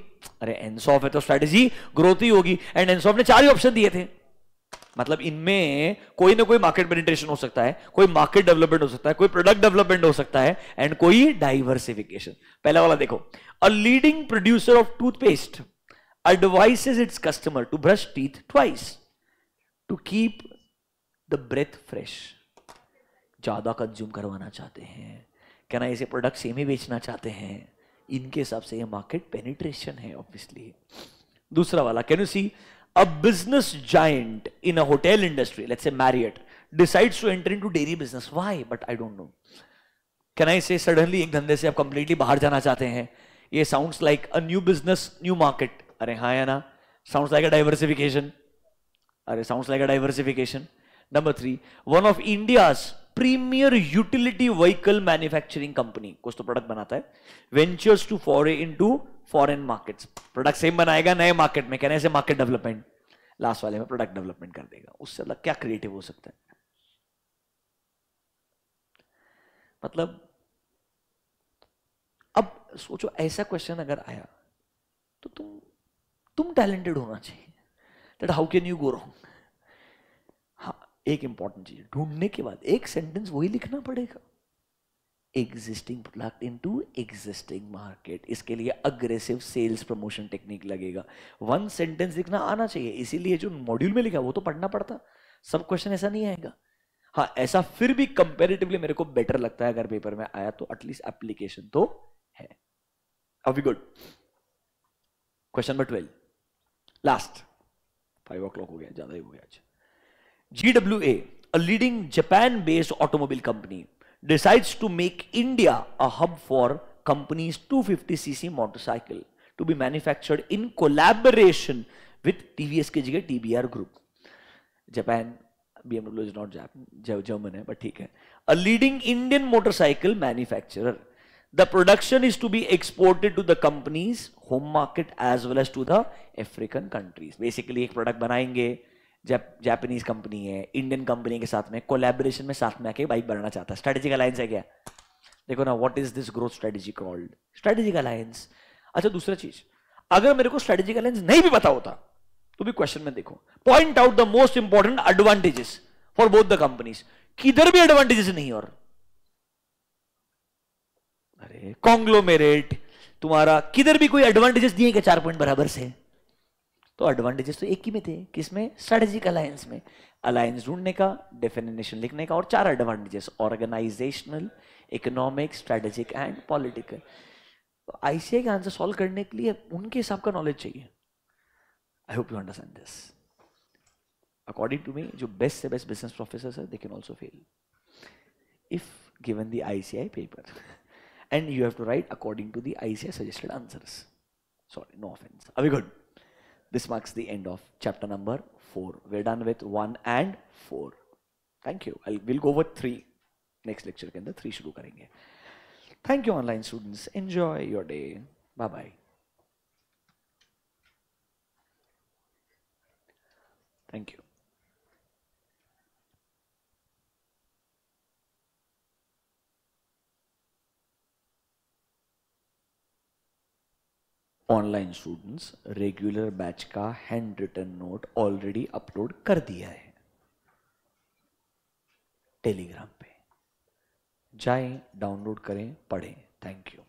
अरे एनसॉफ है तो स्ट्रैटेजी ग्रोथ ही होगी एंड एनसॉफ ने चार ही ऑप्शन दिए थे मतलब इनमें कोई ना कोई मार्केट पेनिट्रेशन हो सकता है कोई मार्केट डेवलपमेंट हो सकता है कोई प्रोडक्ट डेवलपमेंट हो सकता है एंड कोई डाइवर्सिफिकेशन पहला वाला देखो a leading producer of toothpaste advises its customer to brush teeth twice to keep the breath fresh ज्यादा कंज्यूम करवाना चाहते हैं क्या ना ऐसे प्रोडक्ट सेम ही बेचना चाहते हैं इनके हिसाब से ये मार्केट पेनिट्रेशन है ऑब्वियसली दूसरा वाला can you see a business joint in a hotel industry let's a Marriott decides to enter into dairy business why but I don't know can I say suddenly एक धंधे से आप completely बाहर जाना चाहते हैं ये sounds like a new business new market अरे हाँ या ना साउंड्स लाइक अ डाइवर्सिफिकेशन अरे sounds like a diversification number three one of India premier utility vehicle manufacturing company कुछ तो प्रोडक्ट बनाता है ventures to foray into foreign market product same बनाएगा नए मार्केट में कहने से मार्केट डेवलपमेंट लास्ट वाले में प्रोडक्ट डेवलपमेंट कर देगा उससे अलग क्या क्रिएटिव हो सकता है मतलब अब सोचो ऐसा क्वेश्चन अगर आया तो तुम तुम टैलेंटेड होना चाहिए that how can you go wrong एक इंपॉर्टेंट चीज ढूंढने के बाद एक सेंटेंस वही लिखना पड़ेगा existing product into existing market इसके लिए अग्रेसिव सेल्स प्रमोशन टेक्निक लगेगा वन सेंटेंस लिखना आना चाहिए इसीलिए जो मॉड्यूल में लिखा वो तो पढ़ना पड़ता सब क्वेश्चन ऐसा नहीं आएगा हाँ ऐसा फिर भी कंपेरेटिवली मेरे को बेटर लगता है अगर पेपर में आया तो एटलीस्ट एप्लीकेशन तो है अभी good question number twelve last five o'clock हो गया ज्यादा ही हो गया अच्छा GWA, a leading Japan-based automobile company, decides to make India a hub for company's 250cc motorcycle to be manufactured in collaboration with TVS KGK TBR Group. Japan, BMW is not Japan, German, hai, but okay. A leading Indian motorcycle manufacturer. The production is to be exported to the company's home market as well as to the African countries. Basically, a product बनाएंगे, जैप Japanese company है Indian company के साथ में collaboration में साथ में आके बाइक बनाना चाहता है स्ट्रेटेजिक अलायंस है क्या देखो ना what is this growth strategy called strategic alliance अच्छा दूसरा चीज अगर मेरे को स्ट्रेटेजिक अलायंस नहीं भी पता होता तो भी क्वेश्चन में देखो point out the most important advantages for both the companies किधर भी एडवांटेजेस नहीं और अरे कॉन्ग्लोमेरेट तुम्हारा किधर भी कोई एडवांटेजेस दिए क्या चार पॉइंट बराबर से तो एडवांटेजेस तो एक ही में थे किसमें स्ट्रेटेजिक अलायंस में अलायंस ढूंढने का डेफिनेशन लिखने का और चार advantages organisational economic strategic and political तो आईसीआई का आंसर सॉल्व करने के लिए उनके हिसाब का नॉलेज चाहिए I hope you understand this according to me जो बेस्ट से बेस्ट बिजनेस प्रोफेसर है they can also fail if given the ICI paper and you have to write according to the ICI [laughs] suggested answers. Sorry, no offense. Are we This marks the end of chapter number 4. We're done with 1 and 4. Thank you. I'll, we'll go over 3 next lecture. के the 3 should do. Thank you online students. Enjoy your day. Bye bye. Thank you. Online students regular batch का handwritten note already upload कर दिया है Telegram पे जाएं download करें पढ़ें thank you